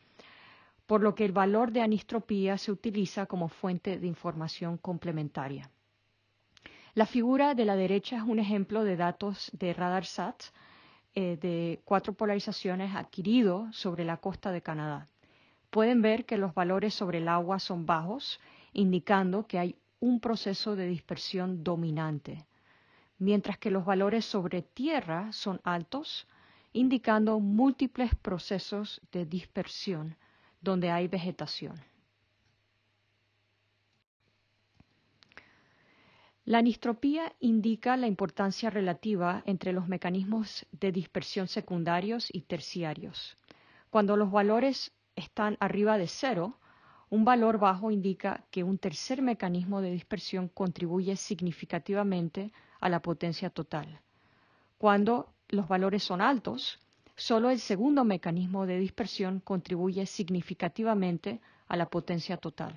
por lo que el valor de anistropía se utiliza como fuente de información complementaria. La figura de la derecha es un ejemplo de datos de RadarSat eh, de cuatro polarizaciones adquiridos sobre la costa de Canadá. Pueden ver que los valores sobre el agua son bajos, indicando que hay un proceso de dispersión dominante, mientras que los valores sobre tierra son altos, indicando múltiples procesos de dispersión donde hay vegetación. La anistropía indica la importancia relativa entre los mecanismos de dispersión secundarios y terciarios. Cuando los valores están arriba de cero, un valor bajo indica que un tercer mecanismo de dispersión contribuye significativamente a la potencia total. Cuando los valores son altos, solo el segundo mecanismo de dispersión contribuye significativamente a la potencia total.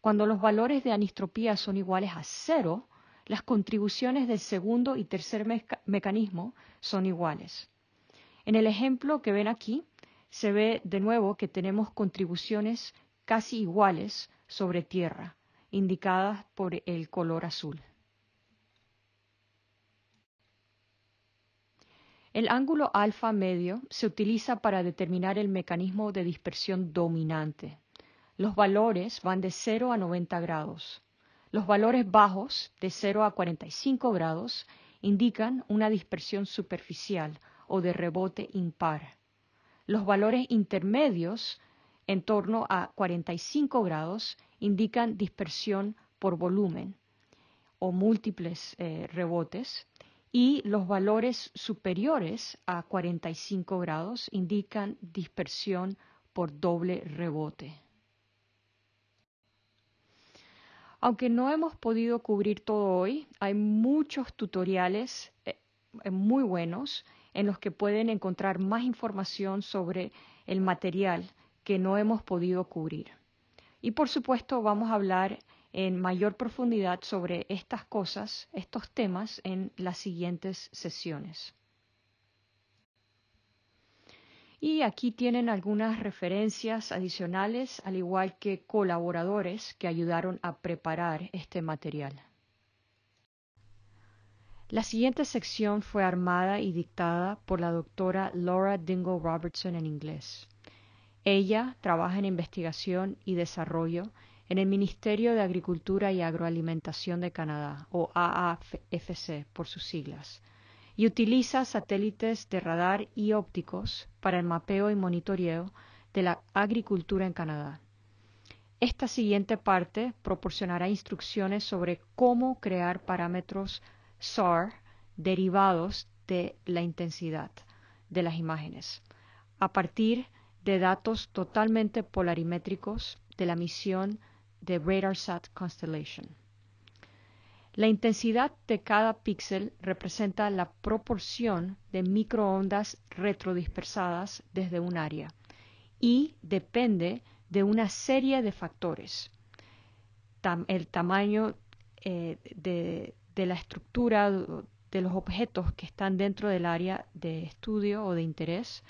Cuando los valores de anistropía son iguales a cero, las contribuciones del segundo y tercer mecanismo son iguales. En el ejemplo que ven aquí, se ve de nuevo que tenemos contribuciones casi iguales sobre tierra, indicadas por el color azul. El ángulo alfa medio se utiliza para determinar el mecanismo de dispersión dominante, los valores van de 0 a 90 grados. Los valores bajos, de 0 a 45 grados, indican una dispersión superficial o de rebote impar. Los valores intermedios, en torno a 45 grados, indican dispersión por volumen o múltiples eh, rebotes y los valores superiores a 45 grados indican dispersión por doble rebote. Aunque no hemos podido cubrir todo hoy, hay muchos tutoriales eh, eh, muy buenos en los que pueden encontrar más información sobre el material que no hemos podido cubrir. Y por supuesto vamos a hablar en mayor profundidad sobre estas cosas, estos temas, en las siguientes sesiones. Y aquí tienen algunas referencias adicionales, al igual que colaboradores que ayudaron a preparar este material. La siguiente sección fue armada y dictada por la doctora Laura Dingle Robertson en inglés. Ella trabaja en investigación y desarrollo en el Ministerio de Agricultura y Agroalimentación de Canadá, o AAFC por sus siglas y utiliza satélites de radar y ópticos para el mapeo y monitoreo de la agricultura en Canadá. Esta siguiente parte proporcionará instrucciones sobre cómo crear parámetros SAR derivados de la intensidad de las imágenes, a partir de datos totalmente polarimétricos de la misión de RadarSat Constellation. La intensidad de cada píxel representa la proporción de microondas retrodispersadas desde un área y depende de una serie de factores. el tamaño eh, de, la estructura de los objetos que están dentro del área de estudio o de interés,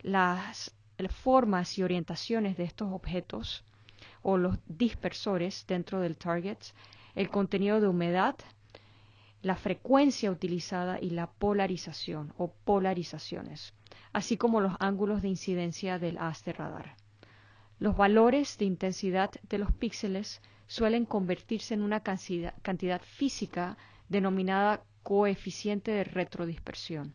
las formas y orientaciones de estos objetos o los dispersores dentro del target, el contenido de humedad, la frecuencia utilizada y la polarización o polarizaciones, así como los ángulos de incidencia del haz de radar. Los valores de intensidad de los píxeles suelen convertirse en una cantidad, física denominada coeficiente de retrodispersión,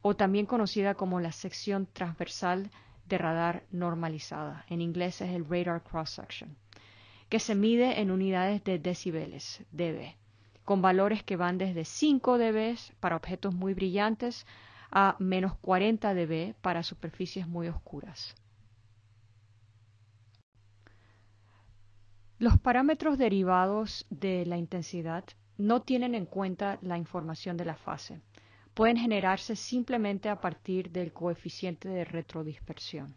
o también conocida como la sección transversal de radar normalizada. En inglés es el radar cross-section que se mide en unidades de decibeles, dB, con valores que van desde 5 dB para objetos muy brillantes a menos 40 dB para superficies muy oscuras. Los parámetros derivados de la intensidad no tienen en cuenta la información de la fase. Pueden generarse simplemente a partir del coeficiente de retrodispersión.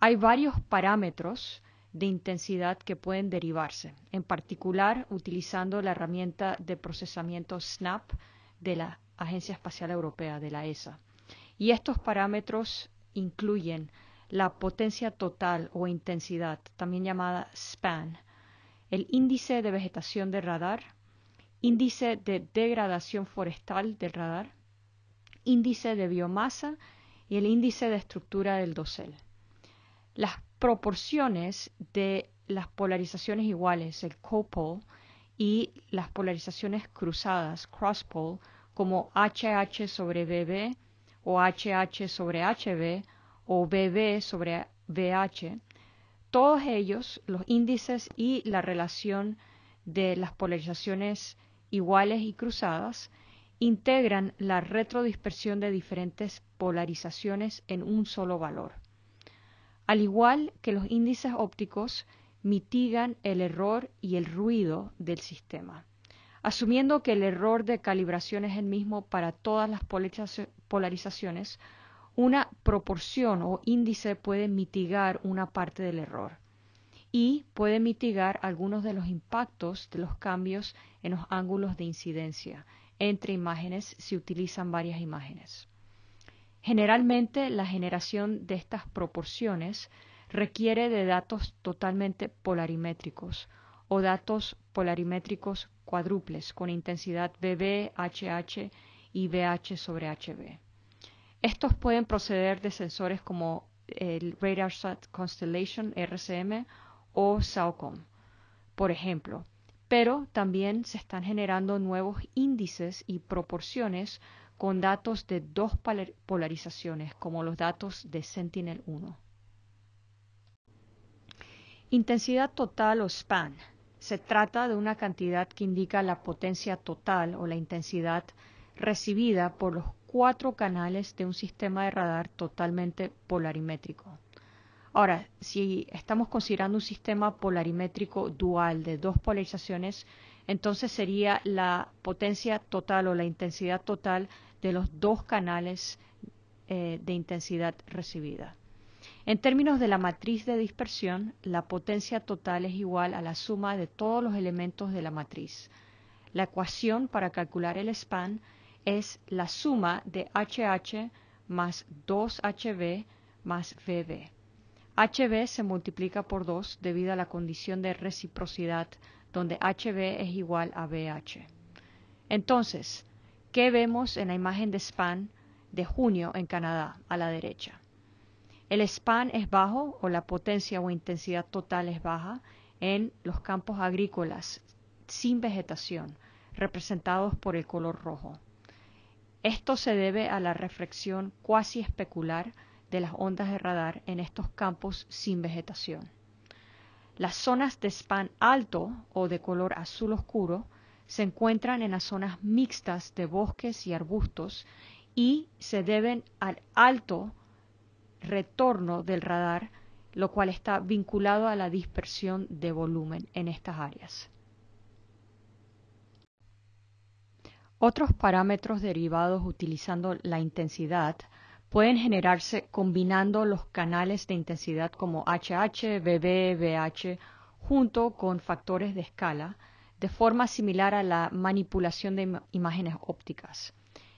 Hay varios parámetros de intensidad que pueden derivarse, en particular utilizando la herramienta de procesamiento SNAP de la Agencia Espacial Europea, de la ESA. Y estos parámetros incluyen la potencia total o intensidad, también llamada SPAN, el índice de vegetación de radar, índice de degradación forestal del radar, índice de biomasa y el índice de estructura del dosel. Las proporciones de las polarizaciones iguales, el copole, y las polarizaciones cruzadas, crosspol, como HH sobre BB o HH sobre HB o BB sobre VH Todos ellos, los índices y la relación de las polarizaciones iguales y cruzadas, integran la retrodispersión de diferentes polarizaciones en un solo valor al igual que los índices ópticos mitigan el error y el ruido del sistema. Asumiendo que el error de calibración es el mismo para todas las polarizaciones, una proporción o índice puede mitigar una parte del error y puede mitigar algunos de los impactos de los cambios en los ángulos de incidencia entre imágenes si utilizan varias imágenes. Generalmente la generación de estas proporciones requiere de datos totalmente polarimétricos o datos polarimétricos cuádruples con intensidad BB, HH y BH sobre HB. Estos pueden proceder de sensores como el RadarSat Constellation RCM o SAOCOM, por ejemplo, pero también se están generando nuevos índices y proporciones con datos de dos polarizaciones, como los datos de Sentinel-1. Intensidad total o span. Se trata de una cantidad que indica la potencia total o la intensidad recibida por los cuatro canales de un sistema de radar totalmente polarimétrico. Ahora, si estamos considerando un sistema polarimétrico dual de dos polarizaciones, entonces sería la potencia total o la intensidad total de los dos canales eh, de intensidad recibida. En términos de la matriz de dispersión, la potencia total es igual a la suma de todos los elementos de la matriz. La ecuación para calcular el span es la suma de HH más 2HB más VB. HB se multiplica por 2 debido a la condición de reciprocidad donde HB es igual a BH. Entonces, ¿qué vemos en la imagen de span de junio en Canadá a la derecha? El span es bajo o la potencia o intensidad total es baja en los campos agrícolas sin vegetación, representados por el color rojo. Esto se debe a la reflexión cuasi especular de las ondas de radar en estos campos sin vegetación. Las zonas de span alto o de color azul oscuro se encuentran en las zonas mixtas de bosques y arbustos y se deben al alto retorno del radar, lo cual está vinculado a la dispersión de volumen en estas áreas. Otros parámetros derivados utilizando la intensidad pueden generarse combinando los canales de intensidad como HH, BB, VH junto con factores de escala, de forma similar a la manipulación de imágenes ópticas.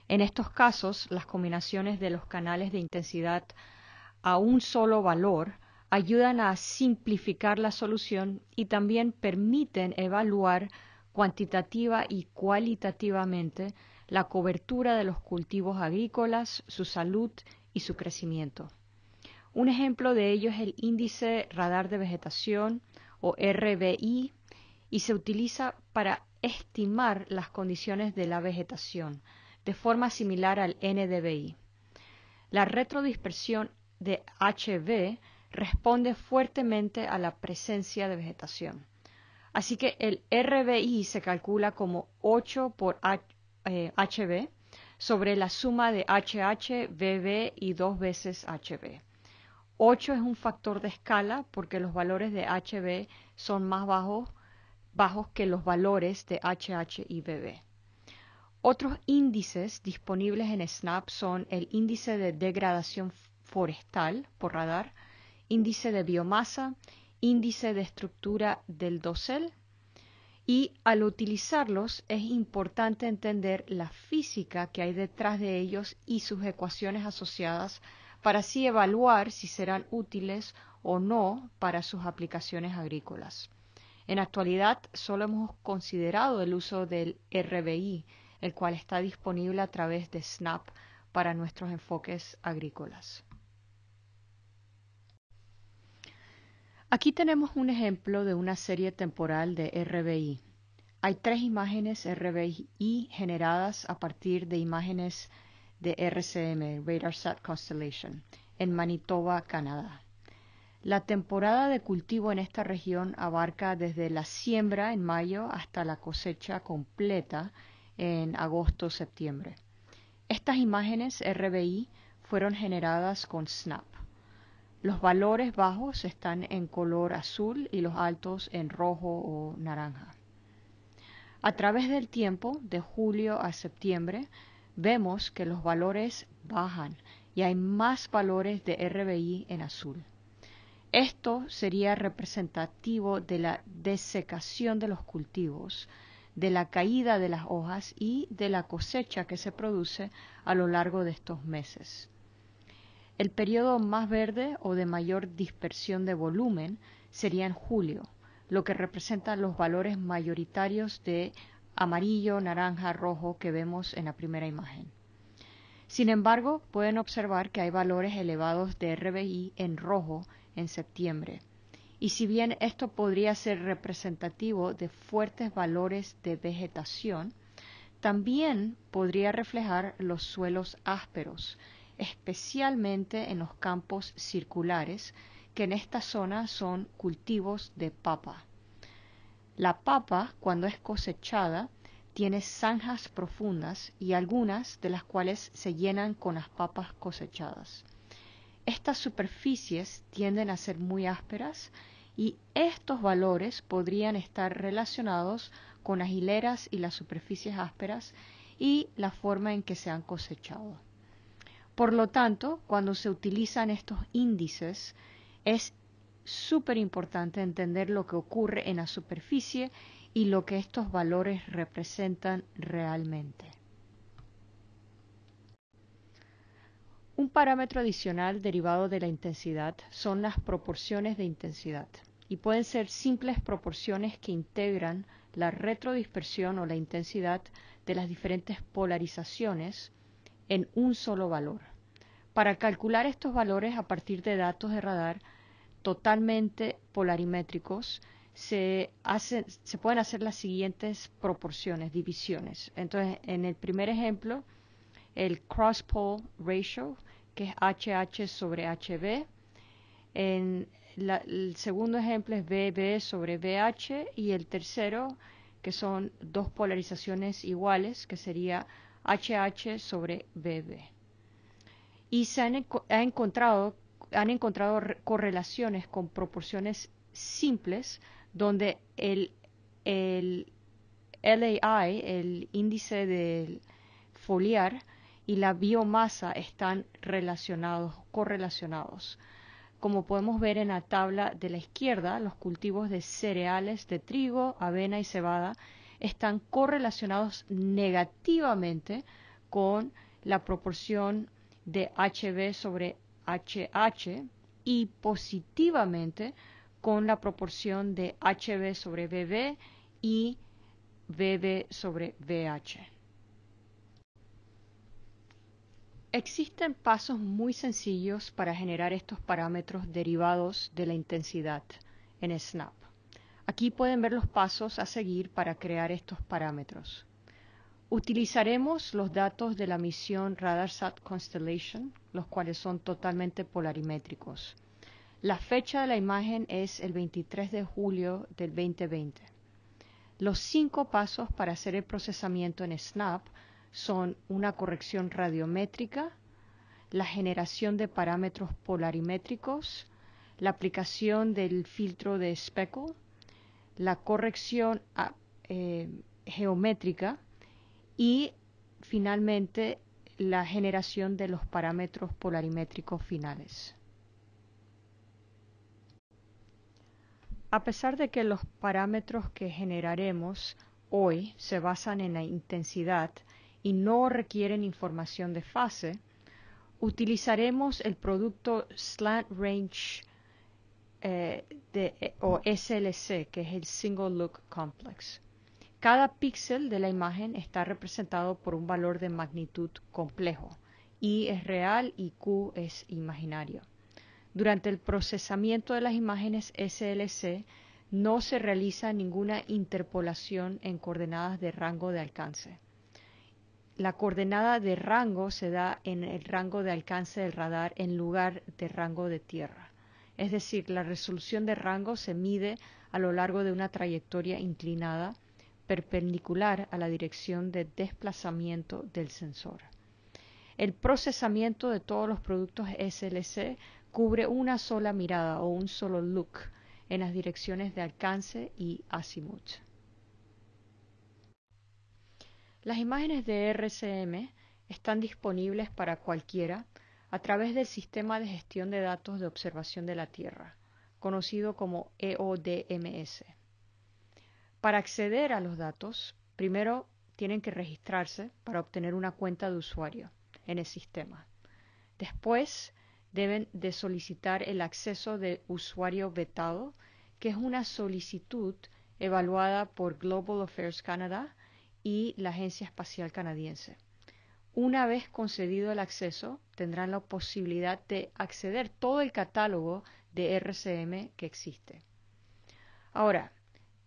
En estos casos, las combinaciones de los canales de intensidad a un solo valor ayudan a simplificar la solución y también permiten evaluar cuantitativa y cualitativamente la cobertura de los cultivos agrícolas, su salud y su crecimiento. Un ejemplo de ello es el índice radar de vegetación o RBI y se utiliza para estimar las condiciones de la vegetación de forma similar al NDBI. La retrodispersión de HV responde fuertemente a la presencia de vegetación. Así que el RBI se calcula como 8 por HB eh, sobre la suma de HH, BB y dos veces HB. 8 es un factor de escala porque los valores de HB son más bajos, bajos que los valores de HH y BB. Otros índices disponibles en SNAP son el índice de degradación forestal por radar, índice de biomasa, índice de estructura del dosel y al utilizarlos es importante entender la física que hay detrás de ellos y sus ecuaciones asociadas para así evaluar si serán útiles o no para sus aplicaciones agrícolas. En actualidad solo hemos considerado el uso del RBI, el cual está disponible a través de SNAP para nuestros enfoques agrícolas. Aquí tenemos un ejemplo de una serie temporal de RBI. Hay tres imágenes RBI generadas a partir de imágenes de RCM, RadarSat Constellation, en Manitoba, Canadá. La temporada de cultivo en esta región abarca desde la siembra en mayo hasta la cosecha completa en agosto-septiembre. Estas imágenes RBI fueron generadas con SNAP. Los valores bajos están en color azul y los altos en rojo o naranja. A través del tiempo, de julio a septiembre, vemos que los valores bajan y hay más valores de RBI en azul. Esto sería representativo de la desecación de los cultivos, de la caída de las hojas y de la cosecha que se produce a lo largo de estos meses. El periodo más verde o de mayor dispersión de volumen sería en julio, lo que representa los valores mayoritarios de amarillo, naranja, rojo que vemos en la primera imagen. Sin embargo, pueden observar que hay valores elevados de RBI en rojo en septiembre. Y si bien esto podría ser representativo de fuertes valores de vegetación, también podría reflejar los suelos ásperos, especialmente en los campos circulares, que en esta zona son cultivos de papa. La papa, cuando es cosechada, tiene zanjas profundas y algunas de las cuales se llenan con las papas cosechadas. Estas superficies tienden a ser muy ásperas y estos valores podrían estar relacionados con las hileras y las superficies ásperas y la forma en que se han cosechado. Por lo tanto, cuando se utilizan estos índices, es súper importante entender lo que ocurre en la superficie y lo que estos valores representan realmente. Un parámetro adicional derivado de la intensidad son las proporciones de intensidad y pueden ser simples proporciones que integran la retrodispersión o la intensidad de las diferentes polarizaciones en un solo valor. Para calcular estos valores a partir de datos de radar totalmente polarimétricos, se, se pueden hacer las siguientes proporciones, divisiones. Entonces, en el primer ejemplo, el cross-pole ratio, que es HH sobre HB. En el segundo ejemplo es BB sobre VH Y el tercero, que son dos polarizaciones iguales, que sería HH sobre BB. Y se han, encontrado, han encontrado correlaciones con proporciones simples donde el, LAI, el índice del foliar, y la biomasa están relacionados, correlacionados. Como podemos ver en la tabla de la izquierda, los cultivos de cereales de trigo, avena y cebada están correlacionados negativamente con la proporción de HB sobre HH y positivamente con la proporción de HB sobre BB y BB sobre BH. Existen pasos muy sencillos para generar estos parámetros derivados de la intensidad en SNAP. Aquí pueden ver los pasos a seguir para crear estos parámetros. Utilizaremos los datos de la misión RadarSat Constellation, los cuales son totalmente polarimétricos. La fecha de la imagen es el 23 de julio del 2020. Los cinco pasos para hacer el procesamiento en SNAP son una corrección radiométrica, la generación de parámetros polarimétricos, la aplicación del filtro de Speckle, la corrección ah, eh, geométrica y finalmente la generación de los parámetros polarimétricos finales. A pesar de que los parámetros que generaremos hoy se basan en la intensidad y no requieren información de fase, utilizaremos el producto Slant Range eh, eh, o SLC, que es el Single Look Complex. Cada píxel de la imagen está representado por un valor de magnitud complejo. I es real y Q es imaginario. Durante el procesamiento de las imágenes SLC no se realiza ninguna interpolación en coordenadas de rango de alcance. La coordenada de rango se da en el rango de alcance del radar en lugar de rango de tierra es decir, la resolución de rango se mide a lo largo de una trayectoria inclinada perpendicular a la dirección de desplazamiento del sensor. El procesamiento de todos los productos SLC cubre una sola mirada o un solo look en las direcciones de alcance y azimuth. Las imágenes de RCM están disponibles para cualquiera a través del Sistema de Gestión de Datos de Observación de la Tierra, conocido como EODMS. Para acceder a los datos, primero tienen que registrarse para obtener una cuenta de usuario en el sistema. Después deben de solicitar el acceso de usuario vetado, que es una solicitud evaluada por Global Affairs Canada y la Agencia Espacial Canadiense. Una vez concedido el acceso, tendrán la posibilidad de acceder todo el catálogo de RCM que existe. Ahora,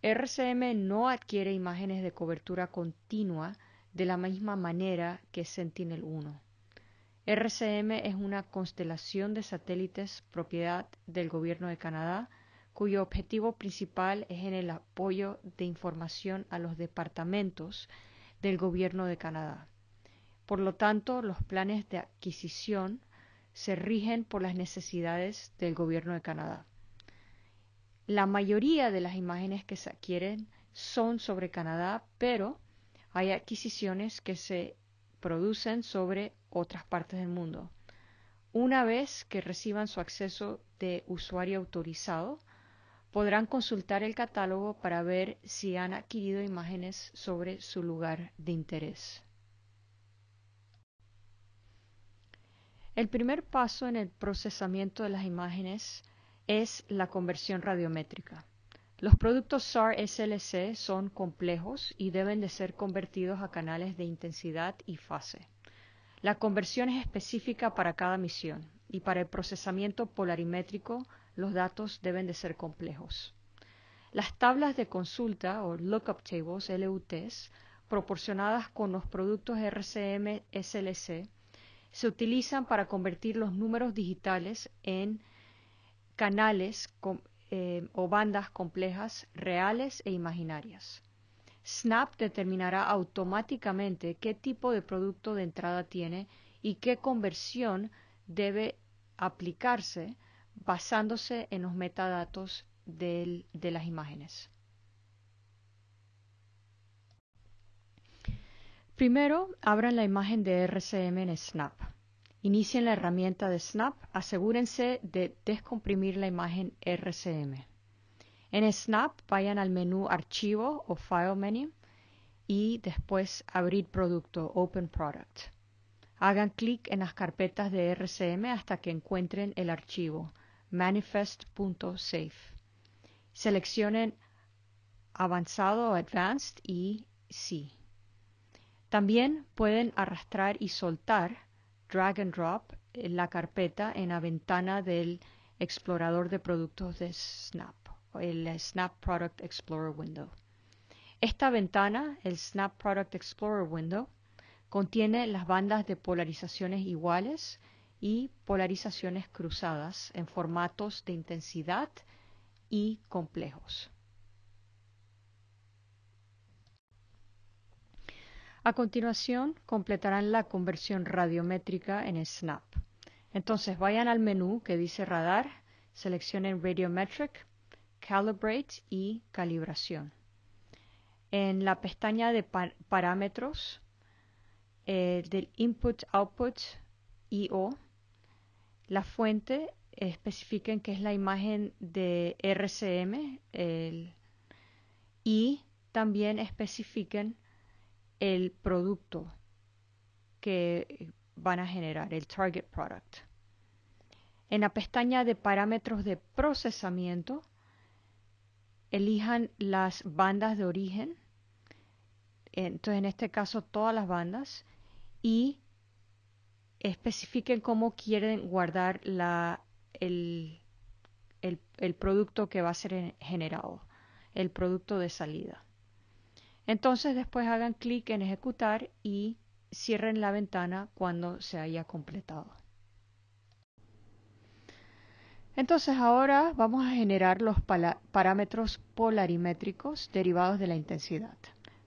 RCM no adquiere imágenes de cobertura continua de la misma manera que Sentinel-1. RCM es una constelación de satélites propiedad del Gobierno de Canadá, cuyo objetivo principal es en el apoyo de información a los departamentos del Gobierno de Canadá. Por lo tanto, los planes de adquisición se rigen por las necesidades del gobierno de Canadá. La mayoría de las imágenes que se adquieren son sobre Canadá, pero hay adquisiciones que se producen sobre otras partes del mundo. Una vez que reciban su acceso de usuario autorizado, podrán consultar el catálogo para ver si han adquirido imágenes sobre su lugar de interés. El primer paso en el procesamiento de las imágenes es la conversión radiométrica. Los productos SAR SLC son complejos y deben de ser convertidos a canales de intensidad y fase. La conversión es específica para cada misión y para el procesamiento polarimétrico los datos deben de ser complejos. Las tablas de consulta o lookup tables LUTs proporcionadas con los productos RCM SLC se utilizan para convertir los números digitales en canales eh, o bandas complejas reales e imaginarias. Snap determinará automáticamente qué tipo de producto de entrada tiene y qué conversión debe aplicarse basándose en los metadatos de las imágenes. Primero, abran la imagen de RCM en Snap. Inicien la herramienta de Snap. Asegúrense de descomprimir la imagen RCM. En Snap, vayan al menú Archivo o File Menu y después Abrir Producto, Open Product. Hagan clic en las carpetas de RCM hasta que encuentren el archivo Manifest.Safe. Seleccionen Avanzado o Advanced y Sí. También pueden arrastrar y soltar drag and drop eh, la carpeta en la ventana del explorador de productos de Snap, el eh, Snap Product Explorer Window. Esta ventana, el Snap Product Explorer Window, contiene las bandas de polarizaciones iguales y polarizaciones cruzadas en formatos de intensidad y complejos. A continuación, completarán la conversión radiométrica en Snap. Entonces, vayan al menú que dice Radar, seleccionen Radiometric, Calibrate y Calibración. En la pestaña de parámetros eh, del Input Output IO, la fuente especifiquen que es la imagen de RCM y también especifiquen el producto que eh, van a generar, el target product. En la pestaña de parámetros de procesamiento, elijan las bandas de origen, entonces en este caso todas las bandas, y especifiquen cómo quieren guardar la, el producto que va a ser generado, el producto de salida. Entonces después hagan clic en ejecutar y cierren la ventana cuando se haya completado. Entonces ahora vamos a generar los parámetros polarimétricos derivados de la intensidad.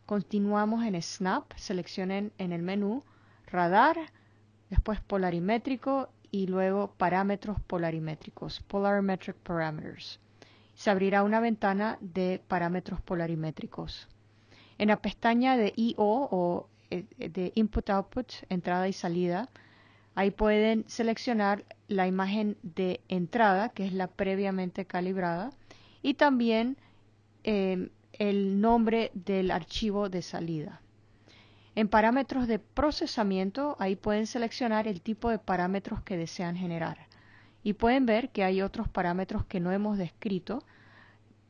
Continuamos en Snap, seleccionen en el menú Radar, después Polarimétrico y luego Parámetros polarimétricos, Polarimetric Parameters. Se abrirá una ventana de parámetros polarimétricos. En la pestaña de IO o eh, de Input-Output, entrada y salida, ahí pueden seleccionar la imagen de entrada, que es la previamente calibrada, y también em, el nombre del archivo de salida. En parámetros de procesamiento, ahí pueden seleccionar el tipo de parámetros que desean generar. Y pueden ver que hay otros parámetros que no hemos descrito.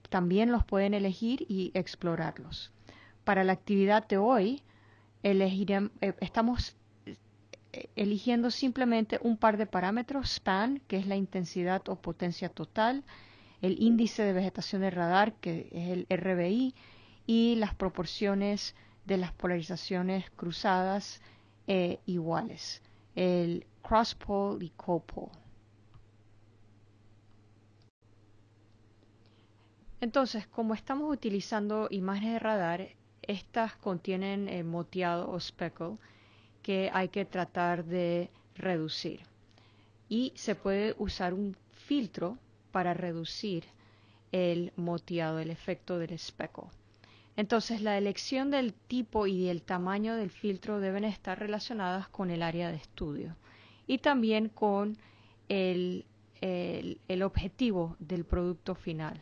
También los pueden elegir y explorarlos para la actividad de hoy, elegiremos, eh, estamos eh, eligiendo simplemente un par de parámetros, span, que es la intensidad o potencia total, el índice de vegetación de radar, que es el RBI, y las proporciones de las polarizaciones cruzadas eh, iguales, el cross-pole y copole. Entonces, como estamos utilizando imágenes de radar, estas contienen eh, moteado o speckle que hay que tratar de reducir. Y se puede usar un filtro para reducir el moteado, el efecto del speckle. Entonces, la elección del tipo y el tamaño del filtro deben estar relacionadas con el área de estudio y también con el objetivo del producto final.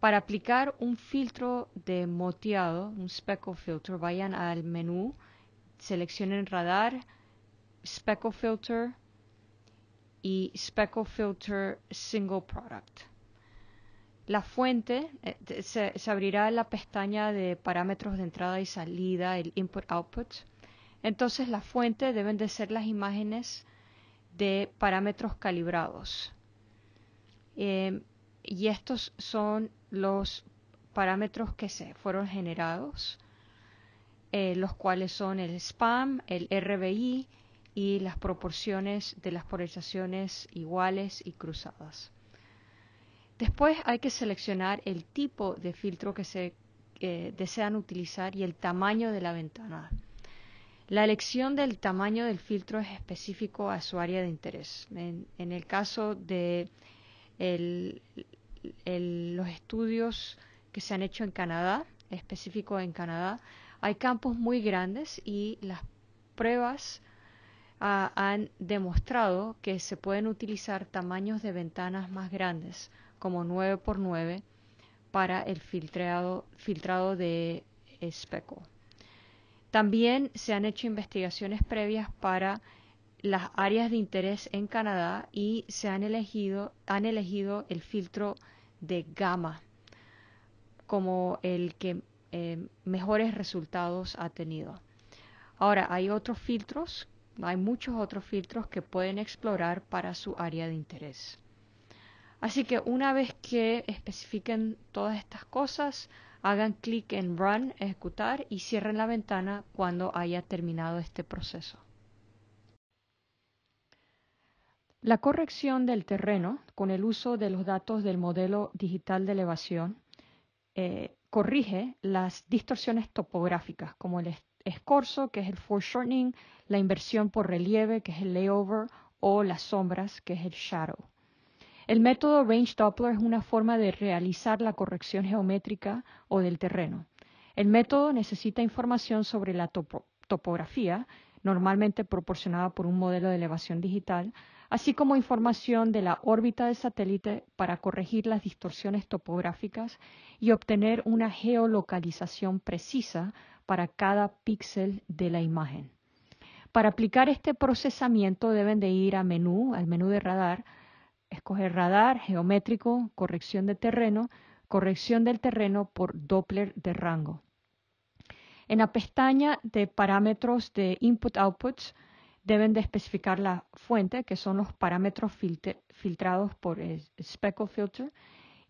Para aplicar un filtro de moteado, un speckle filter, vayan al menú, seleccionen radar, speckle filter y speckle filter single product. La fuente eh, se, abrirá la pestaña de parámetros de entrada y salida, el input-output. Entonces la fuente deben de ser las imágenes de parámetros calibrados. Eh, y estos son los parámetros que se fueron generados, eh, los cuales son el spam, el RBI y las proporciones de las polarizaciones iguales y cruzadas. Después hay que seleccionar el tipo de filtro que se eh, desean utilizar y el tamaño de la ventana. La elección del tamaño del filtro es específico a su área de interés. En, en el caso de el, los estudios que se han hecho en Canadá, específico en Canadá, hay campos muy grandes y las pruebas ah, han demostrado que se pueden utilizar tamaños de ventanas más grandes, como 9x9, para el filtrado, de espejo. También se han hecho investigaciones previas para las áreas de interés en Canadá y se han elegido, han elegido el filtro de gama como el que eh, mejores resultados ha tenido. Ahora, hay otros filtros, hay muchos otros filtros que pueden explorar para su área de interés. Así que una vez que especifiquen todas estas cosas, hagan clic en Run, Ejecutar y cierren la ventana cuando haya terminado este proceso. La corrección del terreno con el uso de los datos del modelo digital de elevación eh, corrige las distorsiones topográficas como el escorzo, que es el foreshortening, la inversión por relieve, que es el layover, o las sombras, que es el shadow. El método Range Doppler es una forma de realizar la corrección geométrica o del terreno. El método necesita información sobre la topografía, normalmente proporcionada por un modelo de elevación digital, así como información de la órbita del satélite para corregir las distorsiones topográficas y obtener una geolocalización precisa para cada píxel de la imagen. Para aplicar este procesamiento deben de ir a menú, al menú de radar, escoger radar, geométrico, corrección de terreno, corrección del terreno por Doppler de rango. En la pestaña de parámetros de input-outputs, deben de especificar la fuente, que son los parámetros filtrados por el Speckle Filter,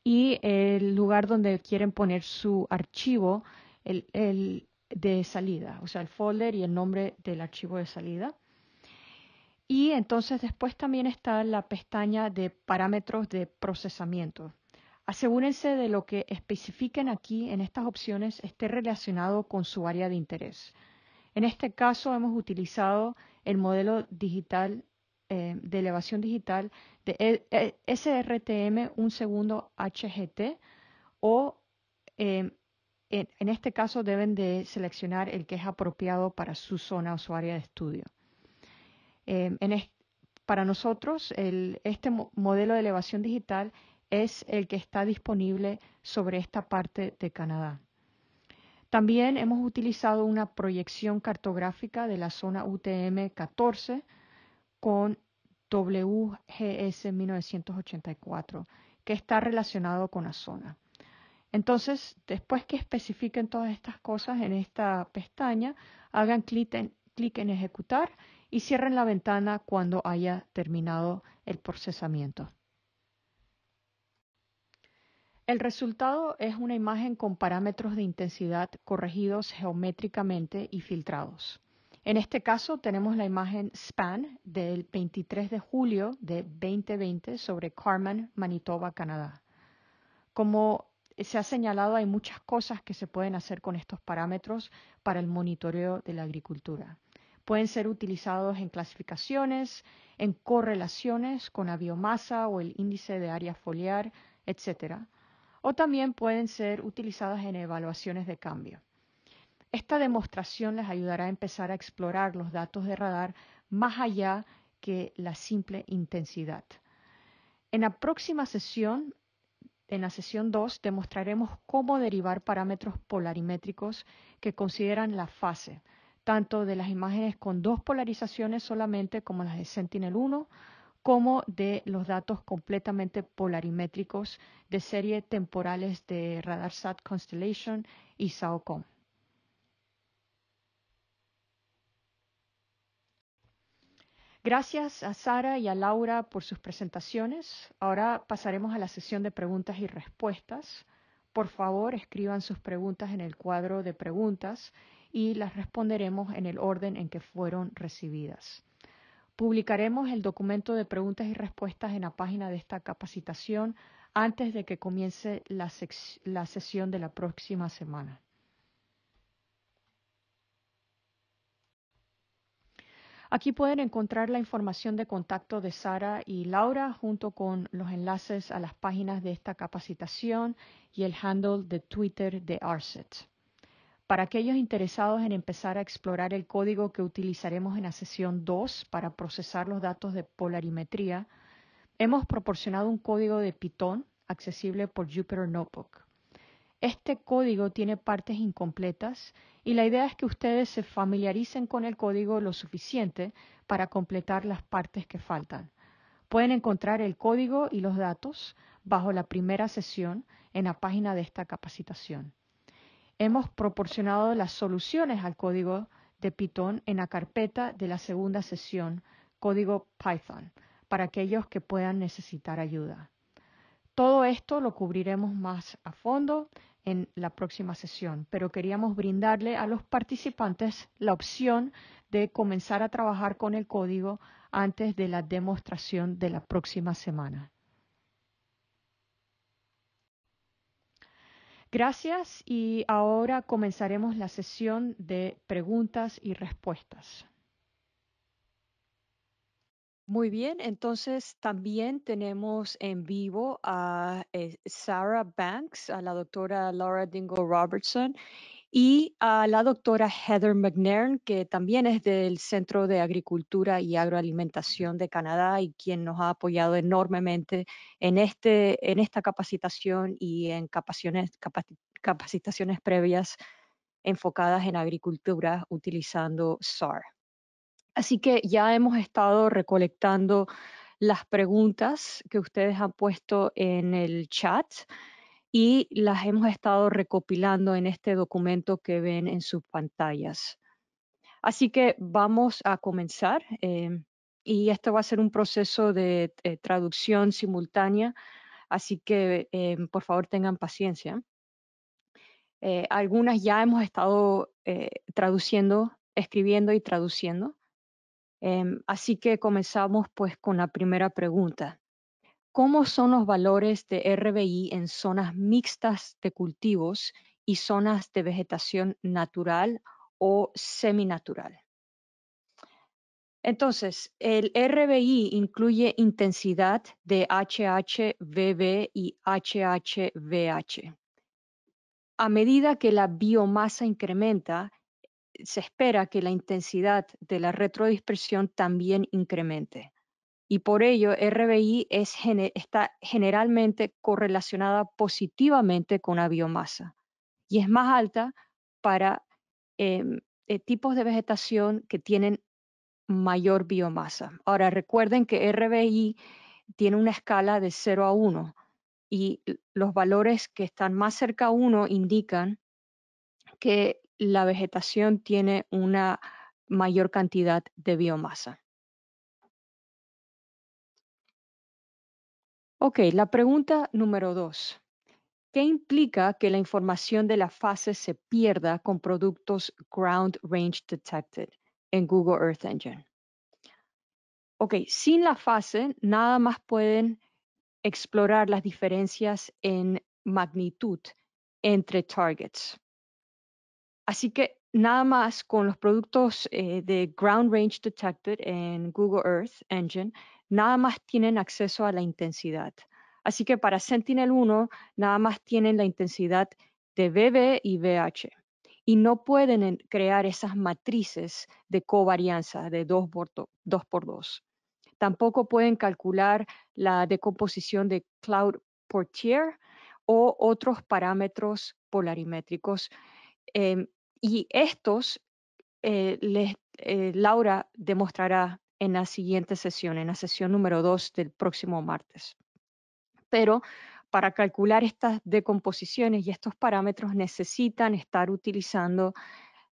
y el lugar donde quieren poner su archivo el, de salida, o sea, el folder y el nombre del archivo de salida. Y entonces después también está la pestaña de parámetros de procesamiento. Asegúrense de lo que especifiquen aquí en estas opciones esté relacionado con su área de interés. En este caso hemos utilizado el modelo digital eh, de elevación digital de e, e, SRTM un segundo HGT o em, en, este caso deben de seleccionar el que es apropiado para su zona o su área de estudio. Em, para nosotros, este modelo de elevación digital es el que está disponible sobre esta parte de Canadá. También hemos utilizado una proyección cartográfica de la zona UTM 14 con WGS 1984, que está relacionado con la zona. Entonces, después que especifiquen todas estas cosas en esta pestaña, hagan clic en, en ejecutar y cierren la ventana cuando haya terminado el procesamiento. El resultado es una imagen con parámetros de intensidad corregidos geométricamente y filtrados. En este caso tenemos la imagen SPAN del 23 de julio de 2020 sobre Carmen, Manitoba, Canadá. Como se ha señalado, hay muchas cosas que se pueden hacer con estos parámetros para el monitoreo de la agricultura. Pueden ser utilizados en clasificaciones, en correlaciones con la biomasa o el índice de área foliar, etcétera o también pueden ser utilizadas en evaluaciones de cambio. Esta demostración les ayudará a empezar a explorar los datos de radar más allá que la simple intensidad. En la próxima sesión, en la sesión 2, demostraremos cómo derivar parámetros polarimétricos que consideran la fase, tanto de las imágenes con dos polarizaciones solamente como las de Sentinel-1, como de los datos completamente polarimétricos de serie temporales de RadarSat Constellation y SAOCOM. Gracias a Sara y a Laura por sus presentaciones. Ahora pasaremos a la sesión de preguntas y respuestas. Por favor, escriban sus preguntas en el cuadro de preguntas y las responderemos en el orden en que fueron recibidas. Publicaremos el documento de preguntas y respuestas en la página de esta capacitación antes de que comience la, sesión de la próxima semana. Aquí pueden encontrar la información de contacto de Sara y Laura junto con los enlaces a las páginas de esta capacitación y el handle de Twitter de Arset. Para aquellos interesados en empezar a explorar el código que utilizaremos en la sesión 2 para procesar los datos de polarimetría, hemos proporcionado un código de Python accesible por Jupyter Notebook. Este código tiene partes incompletas y la idea es que ustedes se familiaricen con el código lo suficiente para completar las partes que faltan. Pueden encontrar el código y los datos bajo la primera sesión en la página de esta capacitación. Hemos proporcionado las soluciones al código de Python en la carpeta de la segunda sesión, código Python, para aquellos que puedan necesitar ayuda. Todo esto lo cubriremos más a fondo en la próxima sesión, pero queríamos brindarle a los participantes la opción de comenzar a trabajar con el código antes de la demostración de la próxima semana. Gracias y ahora comenzaremos la sesión de preguntas y respuestas. Muy bien, entonces también tenemos en vivo a eh, Sarah Banks, a la doctora Laura dingo Robertson y a la doctora Heather McNairn, que también es del Centro de Agricultura y Agroalimentación de Canadá y quien nos ha apoyado enormemente en, este, en esta capacitación y en capacitaciones previas enfocadas en agricultura utilizando SAR. Así que ya hemos estado recolectando las preguntas que ustedes han puesto en el chat y las hemos estado recopilando en este documento que ven en sus pantallas. Así que vamos a comenzar em, y esto va a ser un proceso de eh, traducción simultánea, así que em, por favor tengan paciencia. Eh, algunas ya hemos estado eh, traduciendo, escribiendo y traduciendo. Em, así que comenzamos pues con la primera pregunta cómo son los valores de RBI en zonas mixtas de cultivos y zonas de vegetación natural o seminatural. Entonces, el RBI incluye intensidad de HHVB y HHVH. A medida que la biomasa incrementa, se espera que la intensidad de la retrodispersión también incremente y por ello RBI está generalmente correlacionada positivamente con la biomasa y es más alta para em, eh, tipos de vegetación que tienen mayor biomasa. Ahora recuerden que RBI tiene una escala de 0 a 1 y los valores que están más cerca a 1 indican que la vegetación tiene una mayor cantidad de biomasa. Ok, la pregunta número dos. ¿Qué implica que la información de la fase se pierda con productos Ground Range Detected en Google Earth Engine? Ok, sin la fase, nada más pueden explorar las diferencias en magnitud entre targets. Así que nada más con los productos eh, de Ground Range Detected en Google Earth Engine, nada más tienen acceso a la intensidad. Así que para Sentinel-1 nada más tienen la intensidad de BB y BH y no pueden crear esas matrices de covarianza de 2 por 2. Tampoco pueden calcular la decomposición de Cloud Portier o otros parámetros polarimétricos. Em, y estos eh, eh, Laura demostrará en la siguiente sesión, en la sesión número 2 del próximo martes. Pero para calcular estas decomposiciones y estos parámetros necesitan estar utilizando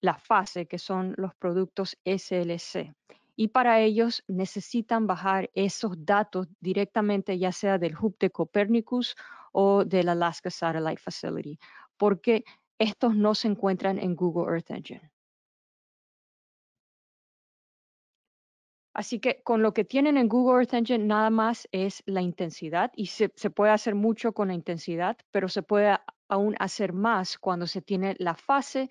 la fase, que son los productos SLC. Y para ellos necesitan bajar esos datos directamente, ya sea del hub de Copernicus o del Alaska Satellite Facility, porque estos no se encuentran en Google Earth Engine. Así que con lo que tienen en Google Earth Engine nada más es la intensidad y se, puede hacer mucho con la intensidad, pero se puede aún hacer más cuando se tiene la fase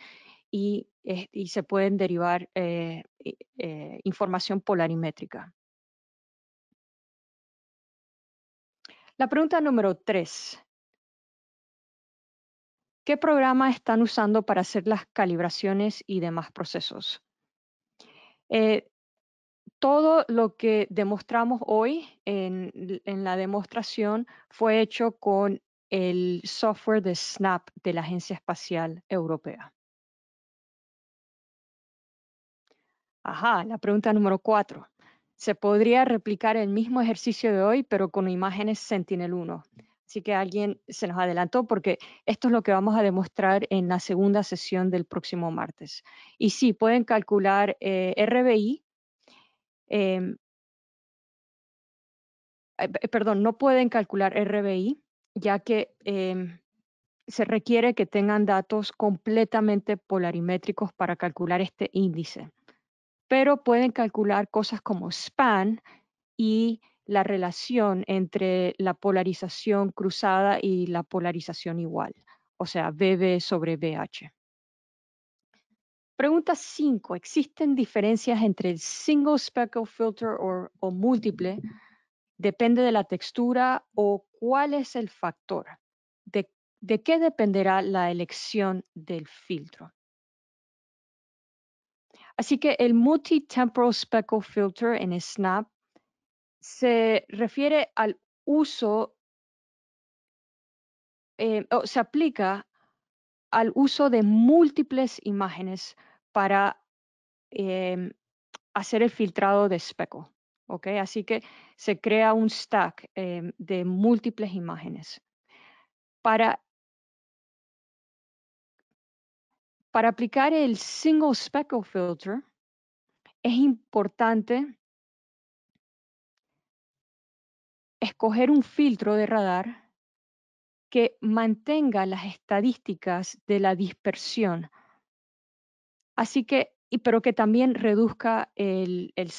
y, eh, se pueden derivar eh, eh, información polarimétrica. La pregunta número tres. ¿Qué programa están usando para hacer las calibraciones y demás procesos? todo lo que demostramos hoy en, la demostración fue hecho con el software de SNAP de la Agencia Espacial Europea. Ajá, la pregunta número cuatro. Se podría replicar el mismo ejercicio de hoy, pero con imágenes Sentinel-1. Así que alguien se nos adelantó porque esto es lo que vamos a demostrar en la segunda sesión del próximo martes. Y sí, pueden calcular eh, RBI Em, eh, perdón, no pueden calcular RBI, ya que em, se requiere que tengan datos completamente polarimétricos para calcular este índice. Pero pueden calcular cosas como span y la relación entre la polarización cruzada y la polarización igual, o sea, BB sobre BH. Pregunta 5. ¿Existen diferencias entre el single speckle filter o múltiple? Depende de la textura o cuál es el factor. ¿De, qué dependerá la elección del filtro? Así que el multi-temporal speckle filter en SNAP se refiere al uso, eh, o se aplica al uso de múltiples imágenes para em, hacer el filtrado de speckle, Así que se crea un stack em, de múltiples imágenes. Para, para aplicar el single speckle filter, es importante escoger un filtro de radar que mantenga las estadísticas de la dispersión Así que, pero que también reduzca el, el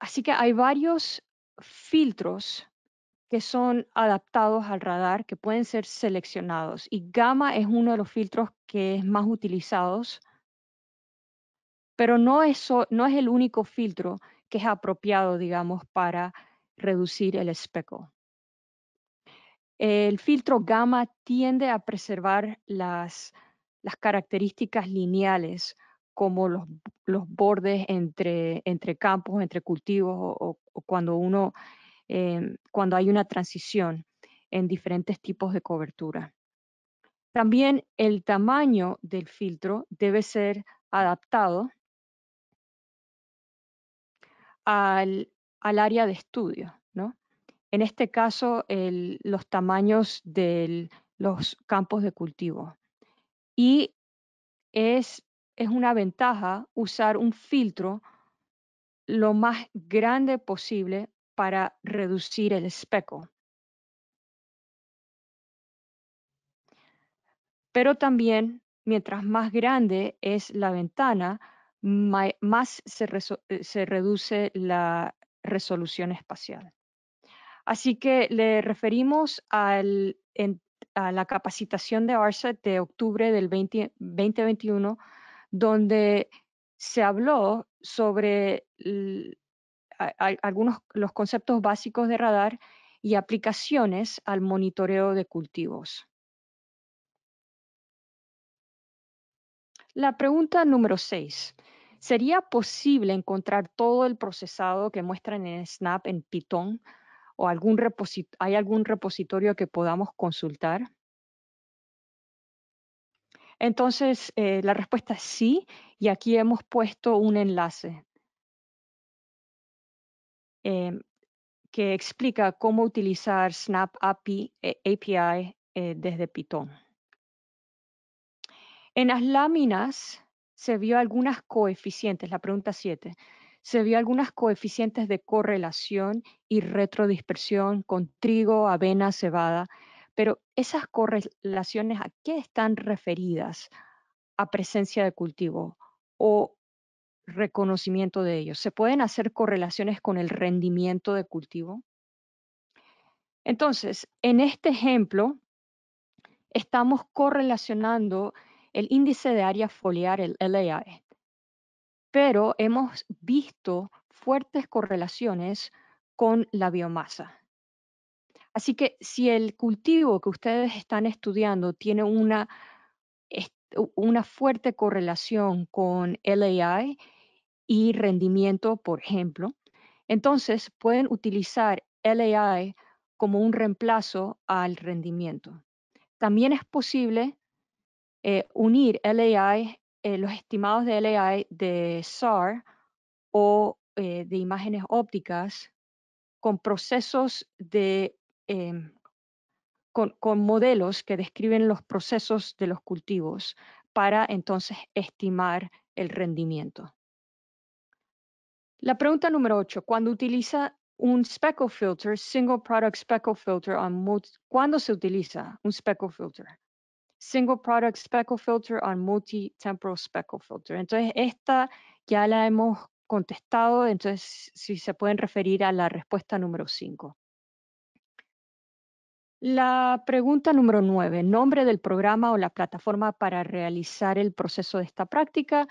Así que hay varios filtros que son adaptados al radar, que pueden ser seleccionados. Y gamma es uno de los filtros que es más utilizados, pero no es, no es el único filtro que es apropiado, digamos, para reducir el espejo. El filtro gamma tiende a preservar las, características lineales como los, bordes entre, campos, entre cultivos o, em, cuando, hay una transición en diferentes tipos de cobertura. También el tamaño del filtro debe ser adaptado al área de estudio. En este caso, los tamaños de los campos de cultivo. Y es, es una ventaja usar un filtro lo más grande posible para reducir el espejo. Pero también, mientras más grande es la ventana, más se, eh, se reduce la resolución espacial. Así que le referimos a la capacitación de ARSET de octubre del 2021, donde se habló sobre algunos los conceptos básicos de radar y aplicaciones al monitoreo de cultivos. La pregunta número 6. ¿Sería posible encontrar todo el procesado que muestran en SNAP en Python hay algún repositorio que podamos consultar? Entonces, eh, la respuesta es sí, y aquí hemos puesto un enlace em, que explica cómo utilizar Snap API, eh, API eh, desde Python. En las láminas se vio algunas coeficientes, la pregunta 7, se vio algunas coeficientes de correlación y retrodispersión con trigo, avena, cebada, pero esas correlaciones a qué están referidas? A presencia de cultivo o reconocimiento de ellos. ¿Se pueden hacer correlaciones con el rendimiento de cultivo? Entonces, en este ejemplo, estamos correlacionando el índice de área foliar, el LAI, pero hemos visto fuertes correlaciones con la biomasa. Así que si el cultivo que ustedes están estudiando tiene una, una fuerte correlación con LAI y rendimiento, por ejemplo, entonces pueden utilizar LAI como un reemplazo al rendimiento. También es posible eh, unir LAI eh, los estimados de LAI de SAR o eh, de imágenes ópticas con procesos de, em, con, modelos que describen los procesos de los cultivos para entonces estimar el rendimiento. La pregunta número 8, cuando utiliza un speckle filter, single product speckle filter, on ¿cuándo se utiliza un speckle filter? Single Product Speckle Filter on Multi-Temporal Speckle Filter. Entonces, esta ya la hemos contestado, entonces si se pueden referir a la respuesta número 5. La pregunta número 9, nombre del programa o la plataforma para realizar el proceso de esta práctica.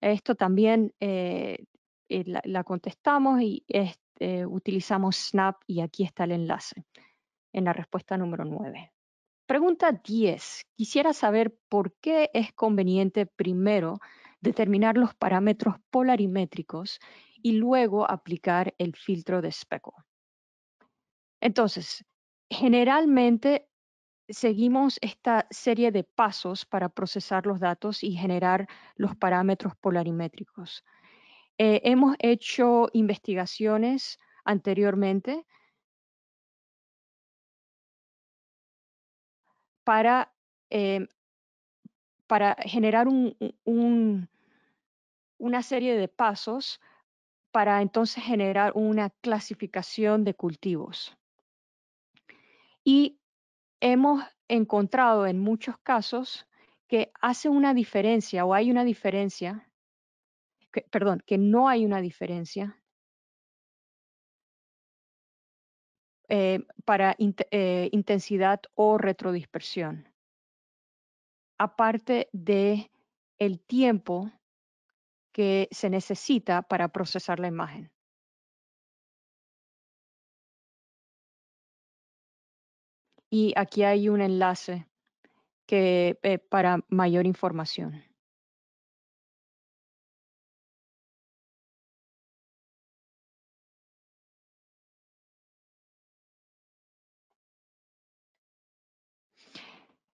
Esto también eh, eh, la, contestamos y este, utilizamos Snap y aquí está el enlace en la respuesta número 9. Pregunta 10. Quisiera saber por qué es conveniente primero determinar los parámetros polarimétricos y luego aplicar el filtro de Speckle. Entonces, generalmente seguimos esta serie de pasos para procesar los datos y generar los parámetros polarimétricos. Eh, hemos hecho investigaciones anteriormente Em, para, generar una serie de pasos para entonces generar una clasificación de cultivos. Y hemos encontrado en muchos casos que hace una diferencia o hay una diferencia, perdón, que no hay una diferencia Eh, para eh, intensidad o retrodispersión. Aparte de el tiempo que se necesita para procesar la imagen. Y aquí hay un enlace que, eh, para mayor información.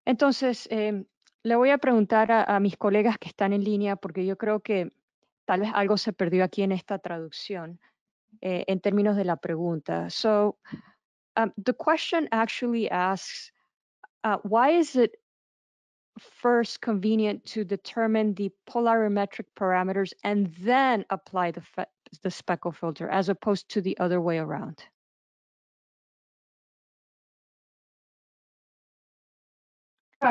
Entonces, eh, le voy a preguntar a, a, mis colegas que están en línea, porque yo creo que tal vez algo se perdió aquí en esta traducción eh, en términos de la pregunta. So, um, the question actually asks, uh, why is it first convenient to determine the polarimetric parameters and then apply the, the speckle filter as opposed to the other way around?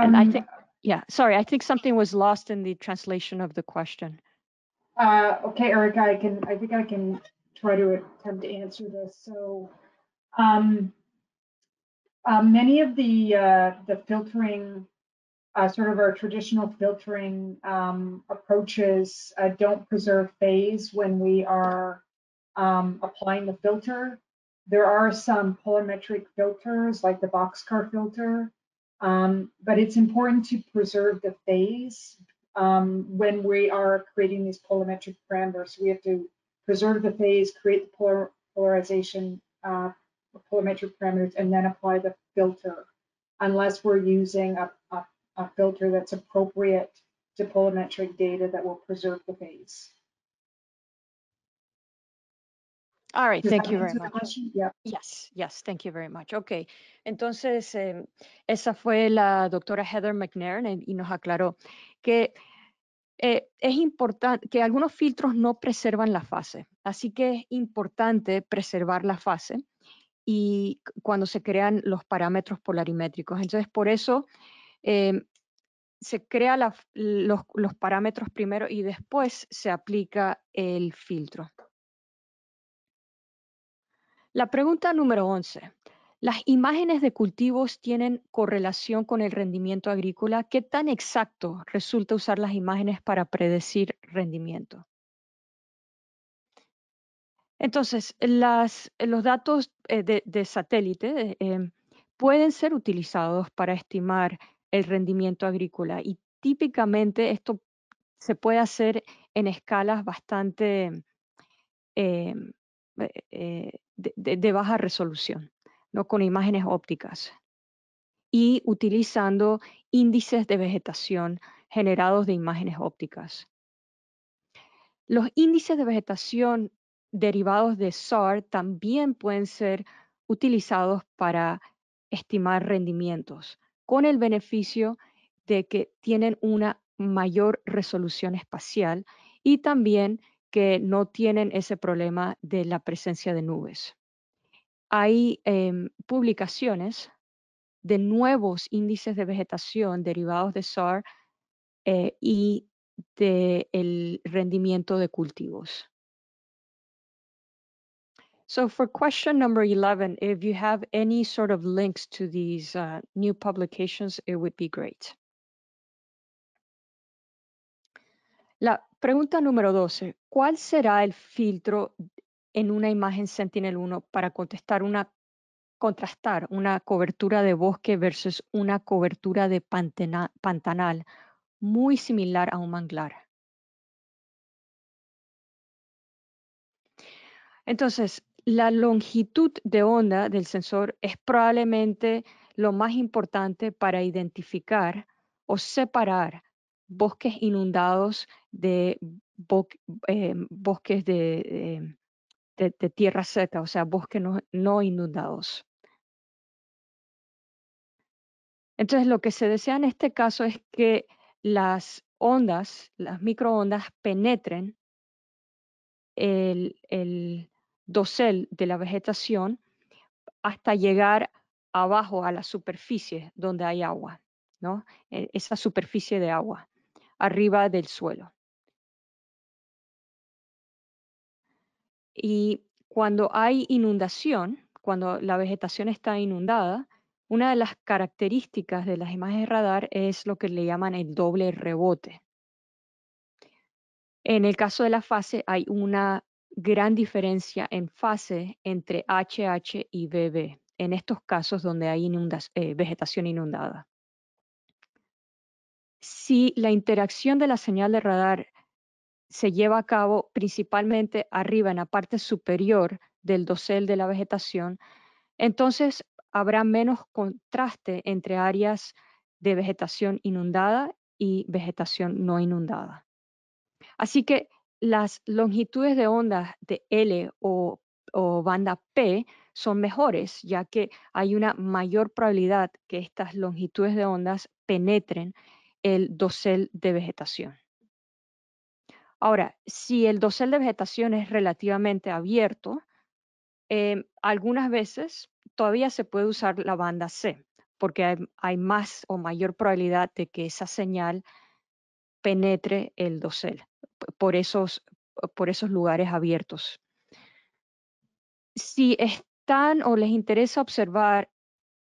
and I um, think, yeah, sorry, I think something was lost in the translation of the question. Uh, okay, Erica, I can. I think I can try to attempt to answer this. So, um, uh, many of the uh, the filtering, uh, sort of our traditional filtering um, approaches, uh, don't preserve phase when we are um, applying the filter. There are some polarimetric filters, like the boxcar filter, um, but it's important to preserve the phase um, when we are creating these polarimetric parameters. We have to preserve the phase, create the polar polarization uh, polarimetric parameters, and then apply the filter, unless we're using a, a, a filter that's appropriate to polarimetric data that will preserve the phase. All right, thank you very much. Yes, yes, thank you very much. Okay, entonces em, esa fue la doctora Heather McNair eh, y nos aclaró que eh, es importante que algunos filtros no preservan la fase, así que es importante preservar la fase y cuando se crean los parámetros polarimétricos. Entonces, por eso em, se crean los, los parámetros primero y después se aplica el filtro. La pregunta número 11. ¿Las imágenes de cultivos tienen correlación con el rendimiento agrícola? ¿Qué tan exacto resulta usar las imágenes para predecir rendimiento? Entonces, los datos eh, de, satélite eh, em, pueden ser utilizados para estimar el rendimiento agrícola y típicamente esto se puede hacer en escalas bastante em, eh, de, baja resolución, ¿no? con imágenes ópticas y utilizando índices de vegetación generados de imágenes ópticas. Los índices de vegetación derivados de SAR también pueden ser utilizados para estimar rendimientos, con el beneficio de que tienen una mayor resolución espacial y también que no tienen ese problema de la presencia de nubes. Hay em, publicaciones de nuevos índices de vegetación derivados de SAR eh, y del el rendimiento de cultivos. So for question number 11, if you have any sort of links to these uh, new publications, it would be great. La Pregunta número 12. ¿Cuál será el filtro en una imagen Sentinel-1 para contrastar una cobertura de bosque versus una cobertura de pantanal muy similar a un manglar? Entonces, la longitud de onda del sensor es probablemente lo más importante para identificar o separar bosques inundados de eh, bosques em, de, tierra seca, o sea, bosques no, inundados. Entonces, lo que se desea en este caso es que las ondas, las microondas, penetren el, el, dosel de la vegetación hasta llegar abajo a la superficie donde hay agua, ¿no? E, esa superficie de agua, arriba del suelo. Y cuando hay inundación, cuando la vegetación está inundada, una de las características de las imágenes de radar es lo que le llaman el doble rebote. En el caso de la fase hay una gran diferencia en fase entre HH y BB, en estos casos donde hay eh, vegetación inundada. Si la interacción de la señal de radar se lleva a cabo principalmente arriba en la parte superior del dosel de la vegetación, entonces habrá menos contraste entre áreas de vegetación inundada y vegetación no inundada. Así que las longitudes de onda de L o, o banda P son mejores, ya que hay una mayor probabilidad que estas longitudes de ondas penetren el dosel de vegetación. Ahora, si el dosel de vegetación es relativamente abierto, em, algunas veces todavía se puede usar la banda C, porque hay, más o mayor probabilidad de que esa señal penetre el dosel por esos, por esos lugares abiertos. Si están o les interesa observar,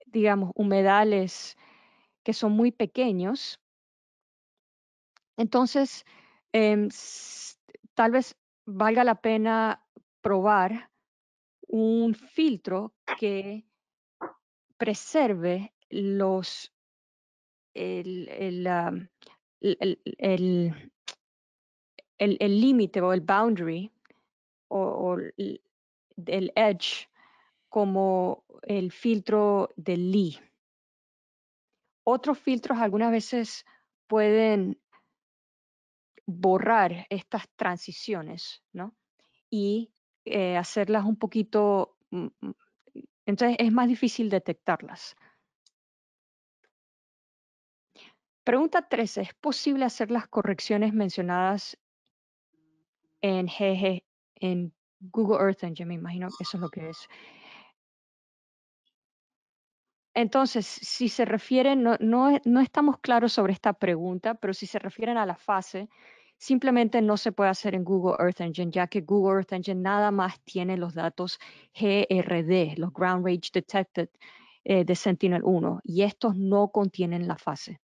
digamos, humedales que son muy pequeños, entonces Em, tal vez valga la pena probar un filtro que preserve los el, ah, límite o el boundary o, o el edge como el filtro de Lee. Otros filtros algunas veces pueden borrar estas transiciones, ¿no? Y eh, hacerlas un poquito, mm, mm, entonces es más difícil detectarlas. Pregunta 13. ¿Es posible hacer las correcciones mencionadas en, en Google Earth Engine? Me imagino que eso es lo que es. Entonces, si se refieren, no, no, estamos claros sobre esta pregunta, pero si se refieren a la fase, simplemente no se puede hacer en Google Earth Engine, ya que Google Earth Engine nada más tiene los datos GRD, los Ground Range Detected eh, de Sentinel-1, y estos no contienen la fase.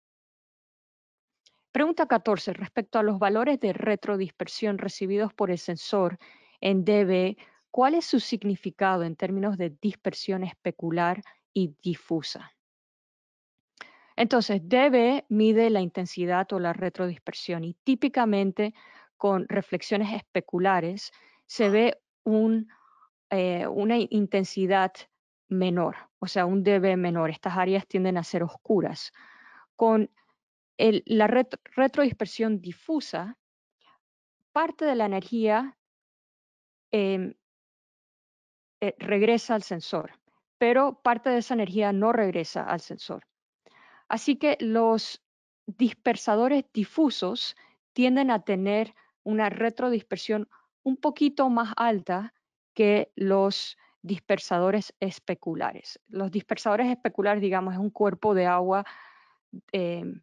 Pregunta 14. Respecto a los valores de retrodispersión recibidos por el sensor en DB, ¿cuál es su significado en términos de dispersión especular y difusa? Entonces, DB mide la intensidad o la retrodispersión y típicamente con reflexiones especulares se ah. ve eh, una intensidad menor, o sea, un DB menor. Estas áreas tienden a ser oscuras. Con la retrodispersión difusa, parte de la energía em, eh, regresa al sensor, pero parte de esa energía no regresa al sensor. Así que los dispersadores difusos tienden a tener una retrodispersión un poquito más alta que los dispersadores especulares. Los dispersadores especulares, digamos, es un cuerpo de agua em,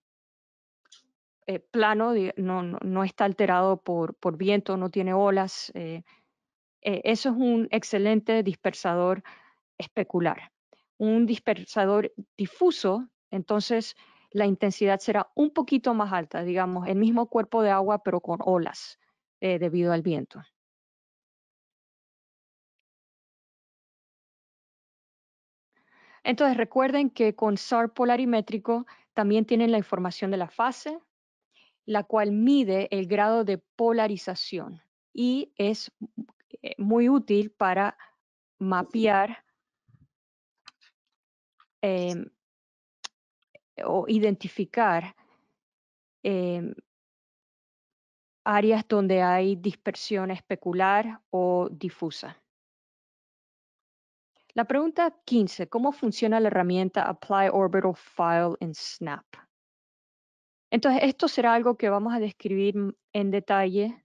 eh, plano, no, está alterado por, viento, no tiene olas. Eh, eh, eso es un excelente dispersador especular. Un dispersador difuso entonces, la intensidad será un poquito más alta, digamos, el mismo cuerpo de agua, pero con olas eh, debido al viento. Entonces, recuerden que con SAR polarimétrico también tienen la información de la fase, la cual mide el grado de polarización y es eh, muy útil para mapear em, o identificar em, áreas donde hay dispersión especular o difusa. La pregunta 15, ¿cómo funciona la herramienta Apply Orbital File in Snap? Entonces, esto será algo que vamos a describir en detalle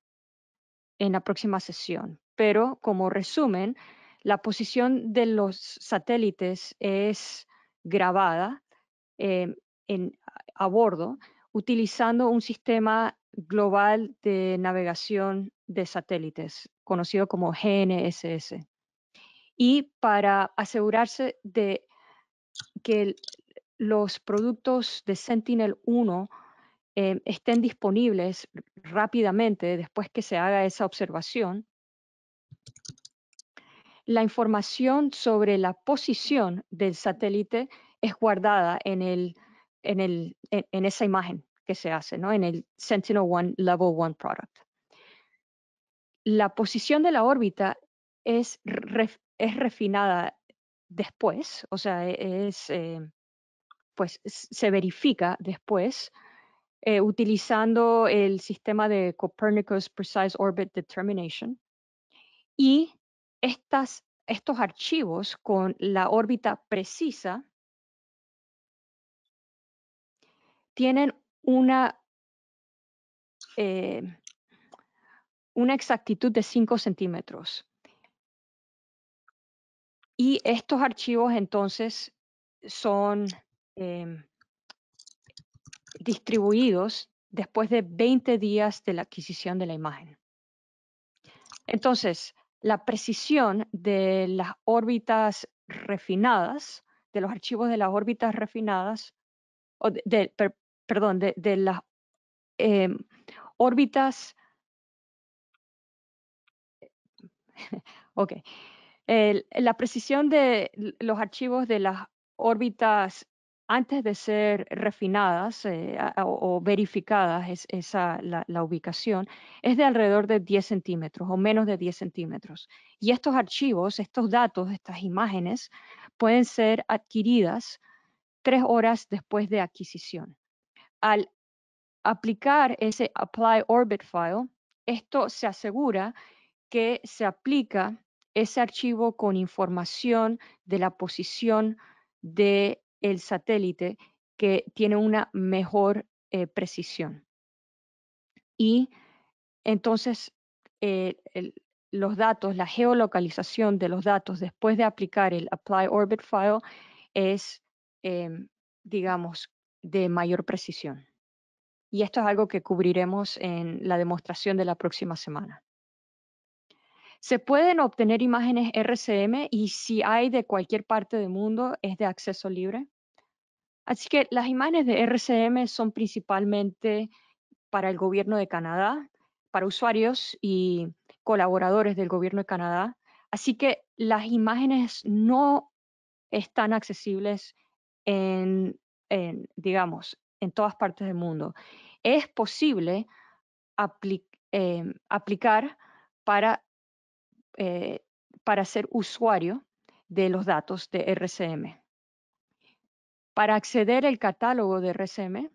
en la próxima sesión, pero como resumen, la posición de los satélites es grabada Em, a bordo utilizando un sistema global de navegación de satélites, conocido como GNSS. Y para asegurarse de que los productos de Sentinel-1 em, estén disponibles rápidamente después que se haga esa observación, la información sobre la posición del satélite es guardada en, el, en, esa imagen que se hace, ¿no? en el Sentinel-1 Level 1 Product. La posición de la órbita es, es refinada después, o sea, e, es, eh, pues, se verifica después eh, utilizando el sistema de Copernicus Precise Orbit Determination y estas, estos archivos con la órbita precisa tienen una, eh, una exactitud de 5 centímetros. Y estos archivos entonces son em, distribuidos después de 20 días de la adquisición de la imagen. Entonces, la precisión de las órbitas refinadas, de los archivos de las órbitas refinadas, perdón, de, las em, órbitas, *laughs* ok, la precisión de los archivos de las órbitas antes de ser refinadas eh, o, verificadas es, la, la, ubicación, es de alrededor de 10 centímetros o menos de 10 centímetros. Y estos archivos, estos datos, estas imágenes, pueden ser adquiridas tres horas después de adquisición al aplicar ese apply orbit file, esto se asegura que se aplica ese archivo con información de la posición del el satélite que tiene una mejor eh, precisión. Y entonces eh, los datos, la geolocalización de los datos después de aplicar el Apply Orbit File es, em, digamos, de mayor precisión. Y esto es algo que cubriremos en la demostración de la próxima semana. Se pueden obtener imágenes RCM y si hay de cualquier parte del mundo es de acceso libre. Así que las imágenes de RCM son principalmente para el gobierno de Canadá, para usuarios y colaboradores del gobierno de Canadá. Así que las imágenes no están accesibles en digamos, en todas partes del mundo. Es posible em, aplicar para, eh, para ser usuario de los datos de RCM. Para acceder al catálogo de RCM,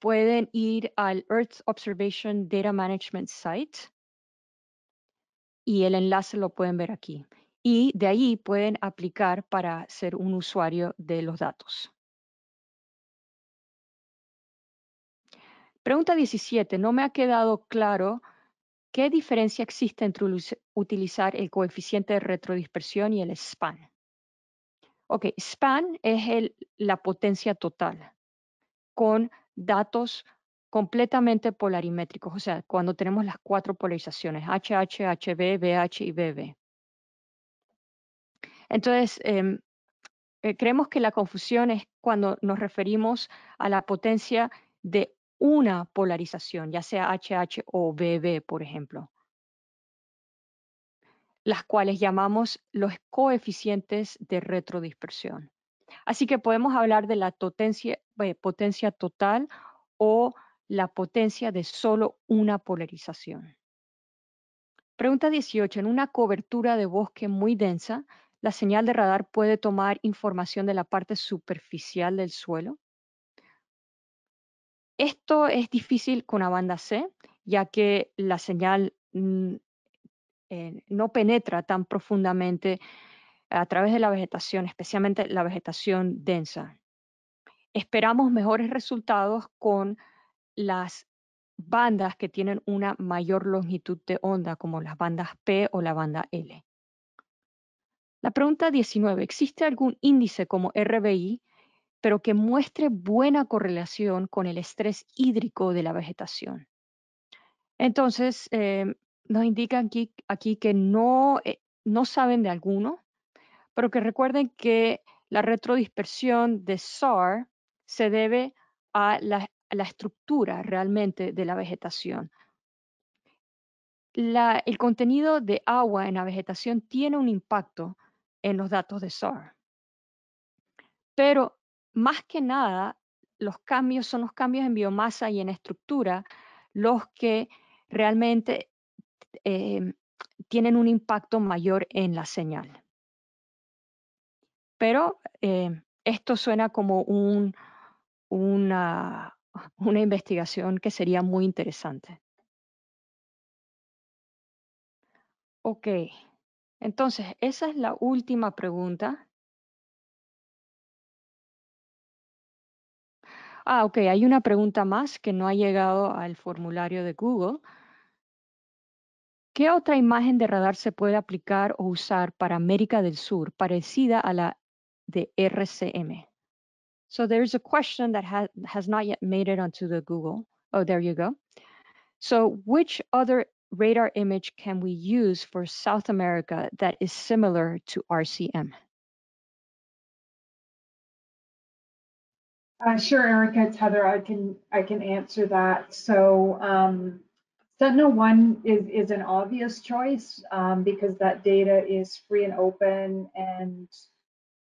pueden ir al Earth Observation Data Management Site y el enlace lo pueden ver aquí y de ahí pueden aplicar para ser un usuario de los datos. Pregunta 17. No me ha quedado claro qué diferencia existe entre utilizar el coeficiente de retrodispersión y el span. Ok, span es la potencia total con datos completamente polarimétricos, o sea, cuando tenemos las cuatro polarizaciones, HH, HB, BH y BB. Entonces, em, eh, creemos que la confusión es cuando nos referimos a la potencia de una polarización, ya sea HH o BB, por ejemplo, las cuales llamamos los coeficientes de retrodispersión. Así que podemos hablar de la eh, potencia total o la potencia de solo una polarización. Pregunta 18. En una cobertura de bosque muy densa, la señal de radar puede tomar información de la parte superficial del suelo. Esto es difícil con la banda C, ya que la señal mm, eh, no penetra tan profundamente a través de la vegetación, especialmente la vegetación densa. Esperamos mejores resultados con las bandas que tienen una mayor longitud de onda, como las bandas P o la banda L. La pregunta 19. ¿Existe algún índice como RBI, pero que muestre buena correlación con el estrés hídrico de la vegetación? Entonces, em, nos indican aquí, que no, eh, no saben de alguno, pero que recuerden que la retrodispersión de SAR se debe a la, estructura realmente de la vegetación. el contenido de agua en la vegetación tiene un impacto en los datos de SAR. Pero más que nada, los cambios son los cambios en biomasa y en estructura los que realmente em, tienen un impacto mayor en la señal. Pero em, esto suena como una, *laughs* una investigación que sería muy interesante. Ok. Entonces, esa es la última pregunta. Ah, ok, hay una pregunta más que no ha llegado al formulario de Google. ¿Qué otra imagen de radar se puede aplicar o usar para América del Sur parecida a la de RCM? So there's a question that has not yet made it onto the Google. Oh, there you go. So which other radar image can we use for South America that is similar to RCM? Uh, sure, Erica, it's Heather. I can I can answer that. So um, Sentinel One is is an obvious choice um, because that data is free and open, and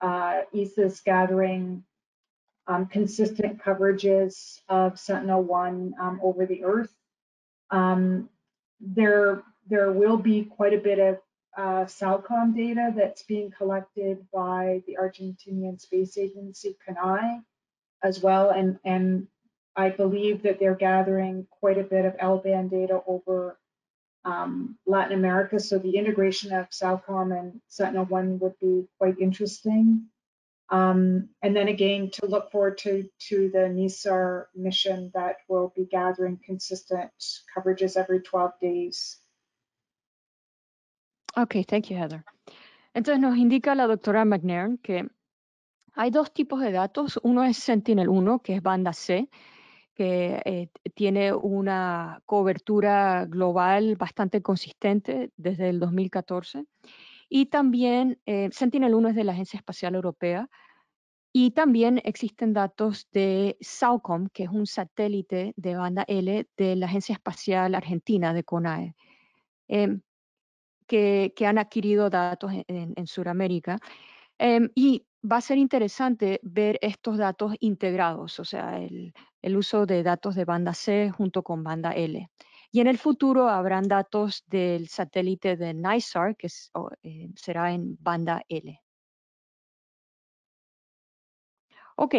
uh, ESA is gathering um, consistent coverages of Sentinel One um, over the Earth. Um, there there will be quite a bit of uh, Salcom data that's being collected by the Argentinian Space Agency, CANAI, as well. And, and I believe that they're gathering quite a bit of L-band data over um, Latin America. So the integration of Salcom and Sentinel-1 would be quite interesting. Um, and then again, to look forward to, to the NISAR mission that will be gathering consistent coverages every 12 days. Okay, thank you, Heather. Entonces nos indica la doctora McNairn que hay dos tipos de datos. Uno es Sentinel-1, que es banda C, que eh, tiene una cobertura global bastante consistente desde el 2014. Y también eh, Sentinel-1 es de la Agencia Espacial Europea. Y también existen datos de SAOCOM, que es un satélite de banda L de la Agencia Espacial Argentina, de CONAE, em, que, han adquirido datos en, en, Sudamérica. Em, y va a ser interesante ver estos datos integrados, o sea, el, el uso de datos de banda C junto con banda L. Y en el futuro habrán datos del satélite de NISAR, que eh, será en banda L. Ok,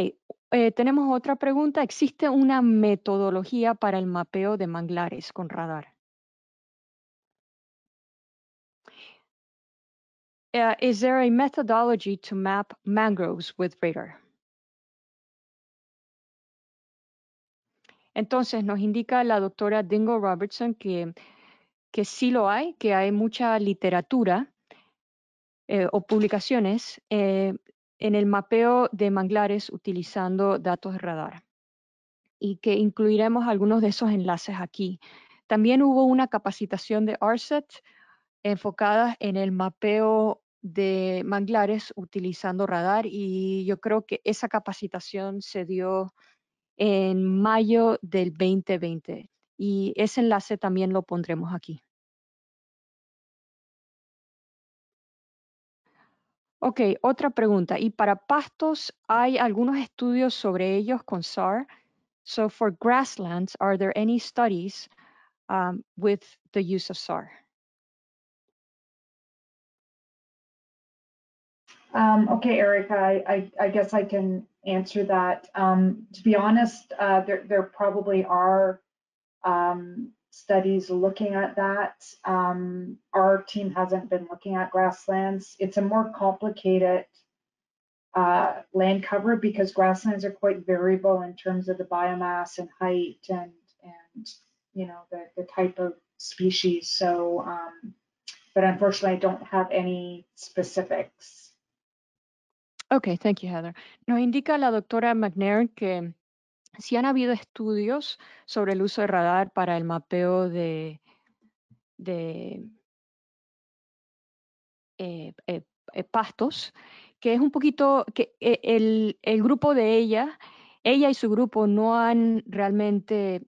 eh, tenemos otra pregunta. ¿Existe una metodología para el mapeo de manglares con radar? Uh, is there a methodology to map mangroves with radar? Entonces nos indica la doctora Dingo Robertson que, que sí lo hay, que hay mucha literatura eh, o publicaciones eh, en el mapeo de manglares utilizando datos de radar y que incluiremos algunos de esos enlaces aquí. También hubo una capacitación de ARSET enfocada en el mapeo de manglares utilizando radar y yo creo que esa capacitación se dio en mayo del 2020 y ese enlace también lo pondremos aquí. Ok, otra pregunta. ¿Y para pastos hay algunos estudios sobre ellos con SAR? So for grasslands, are there any studies um, with the use of SAR? Um, okay, Eric, I, guess I can answer that. Um, to be honest, uh, there, there probably are um, studies looking at that. Um, our team hasn't been looking at grasslands. It's a more complicated uh, land cover because grasslands are quite variable in terms of the biomass and height and and you know the, the type of species. So, um, but unfortunately, I don't have any specifics Ok, thank you, Heather. Nos indica la doctora McNair que si han habido estudios sobre el uso de radar para el mapeo de, de eh, eh, eh, pastos, que es un poquito, que el, el, grupo de ella, ella y su grupo no han realmente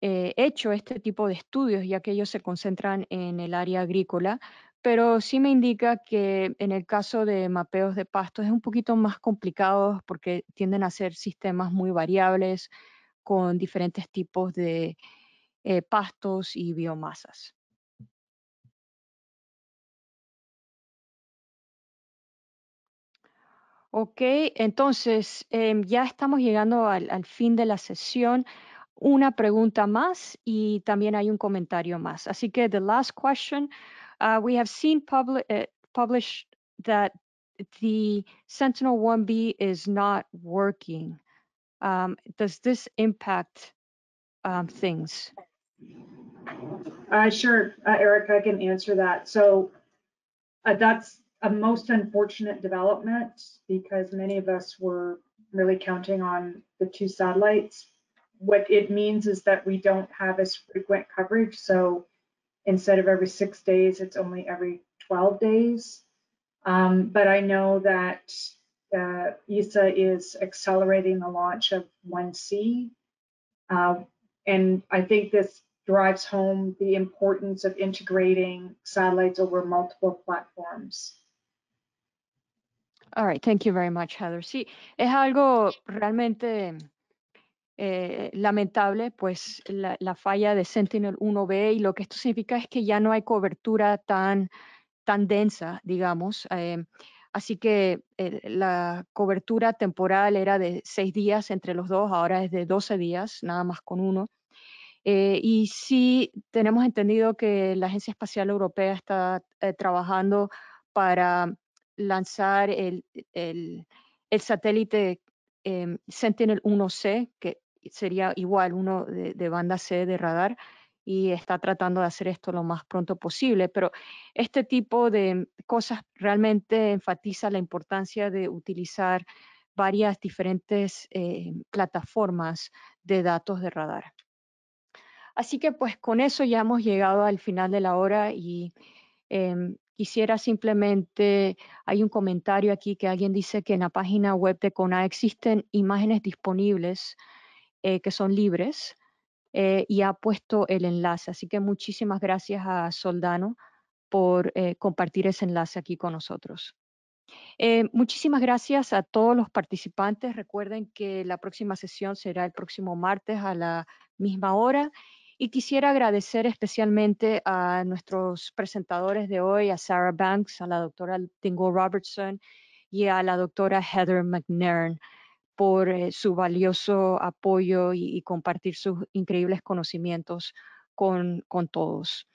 hecho este tipo de estudios, ya que ellos se concentran en el área agrícola, pero sí me indica que en el caso de mapeos de pastos es un poquito más complicado porque tienden a ser sistemas muy variables con diferentes tipos de eh, pastos y biomasas. Ok, entonces em, ya estamos llegando al, al fin de la sesión. Una pregunta más y también hay un comentario más. Así que the last question Uh, we have seen publi uh, published that the Sentinel 1B is not working. Um, does this impact um, things? Uh, sure, uh, I can answer that. So uh, that's a most unfortunate development because many of us were really counting on the two satellites. What it means is that we don't have as frequent coverage. So instead of every six days, it's only every 12 days. Um, but I know that uh, ESA is accelerating the launch of 1C. Uh, and I think this drives home the importance of integrating satellites over multiple platforms. All right, thank you very much, Heather. Sí, es algo realmente Eh, lamentable, pues la, falla de Sentinel-1B y lo que esto significa es que ya no hay cobertura tan, tan densa, digamos. Eh, así que eh, la cobertura temporal era de seis días entre los dos, ahora es de 12 días, nada más con uno. y sí tenemos entendido que la Agencia Espacial Europea está trabajando para lanzar el, el, el satélite em, Sentinel-1C, que sería igual uno de, banda C de radar y está tratando de hacer esto lo más pronto posible. Pero este tipo de cosas realmente enfatiza la importancia de utilizar varias diferentes eh, plataformas de datos de radar. Así que pues con eso ya hemos llegado al final de la hora y em, quisiera simplemente, hay un comentario aquí que alguien dice que en la página web de CONA existen imágenes disponibles eh, que son libres eh, y ha puesto el enlace. Así que muchísimas gracias a Soldano por eh, compartir ese enlace aquí con nosotros. muchísimas gracias a todos los participantes. Recuerden que la próxima sesión será el próximo martes a la misma hora. Y quisiera agradecer especialmente a nuestros presentadores de hoy, a Sarah Banks, a la doctora Tingo Robertson y a la doctora Heather McNairn por eh, su valioso apoyo y, compartir sus increíbles conocimientos con, con todos.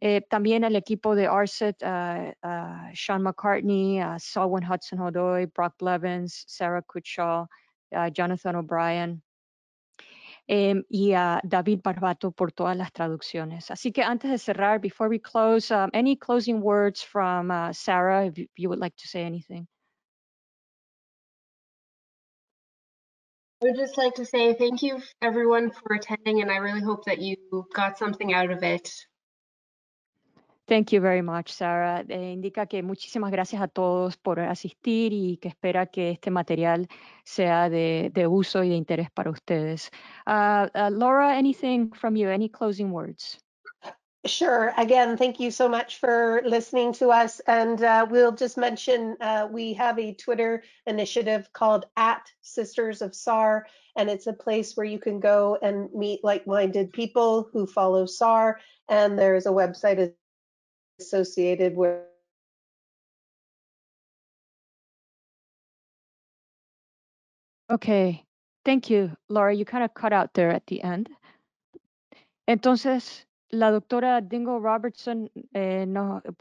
Eh, también el equipo de ARSET, ah, ah, Sean McCartney, ah, uh, Hudson-Hodoy, Brock Levens, Sarah Kutshaw, Jonathan O'Brien, em, y David Barbato por todas las traducciones. Así que antes de cerrar, before we close, um, any closing words from Sarah, if you would like to say anything. I would just like to say thank you everyone for attending and I really hope that you got something out of it. Thank you very much, Sarah. Eh, indica que muchísimas gracias a todos por asistir y que espera que este material sea de, de uso y de interés para ustedes. Uh, uh, Laura, anything from you? Any closing words? Sure. Again, thank you so much for listening to us. And uh, we'll just mention uh, we have a Twitter initiative called at Sisters of SAR, and it's a place where you can go and meet like-minded people who follow SAR. And there's a website associated with Okay, thank you, Laura. You kind of cut out there at the end. Entonces, la doctora Dingo Robertson eh,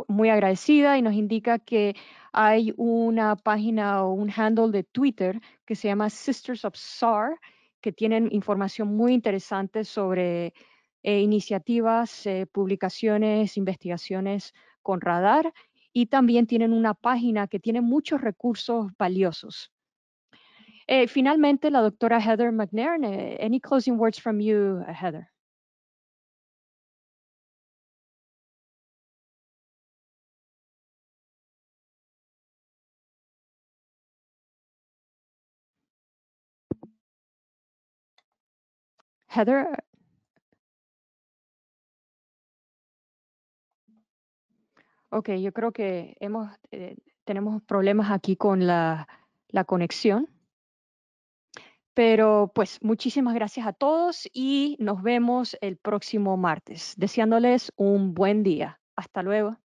muy agradecida y nos indica que hay una página o un handle de Twitter que se llama Sisters of SAR, que tienen información muy interesante sobre eh, iniciativas, eh, publicaciones, investigaciones con radar y también tienen una página que tiene muchos recursos valiosos. finalmente, la doctora Heather McNair. any closing words from you, Heather? Heather? Uh, ok, yo creo que hemos, eh, tenemos problemas aquí con la, la conexión. Pero pues muchísimas gracias a todos y nos vemos el próximo martes. Deseándoles un buen día. Hasta luego.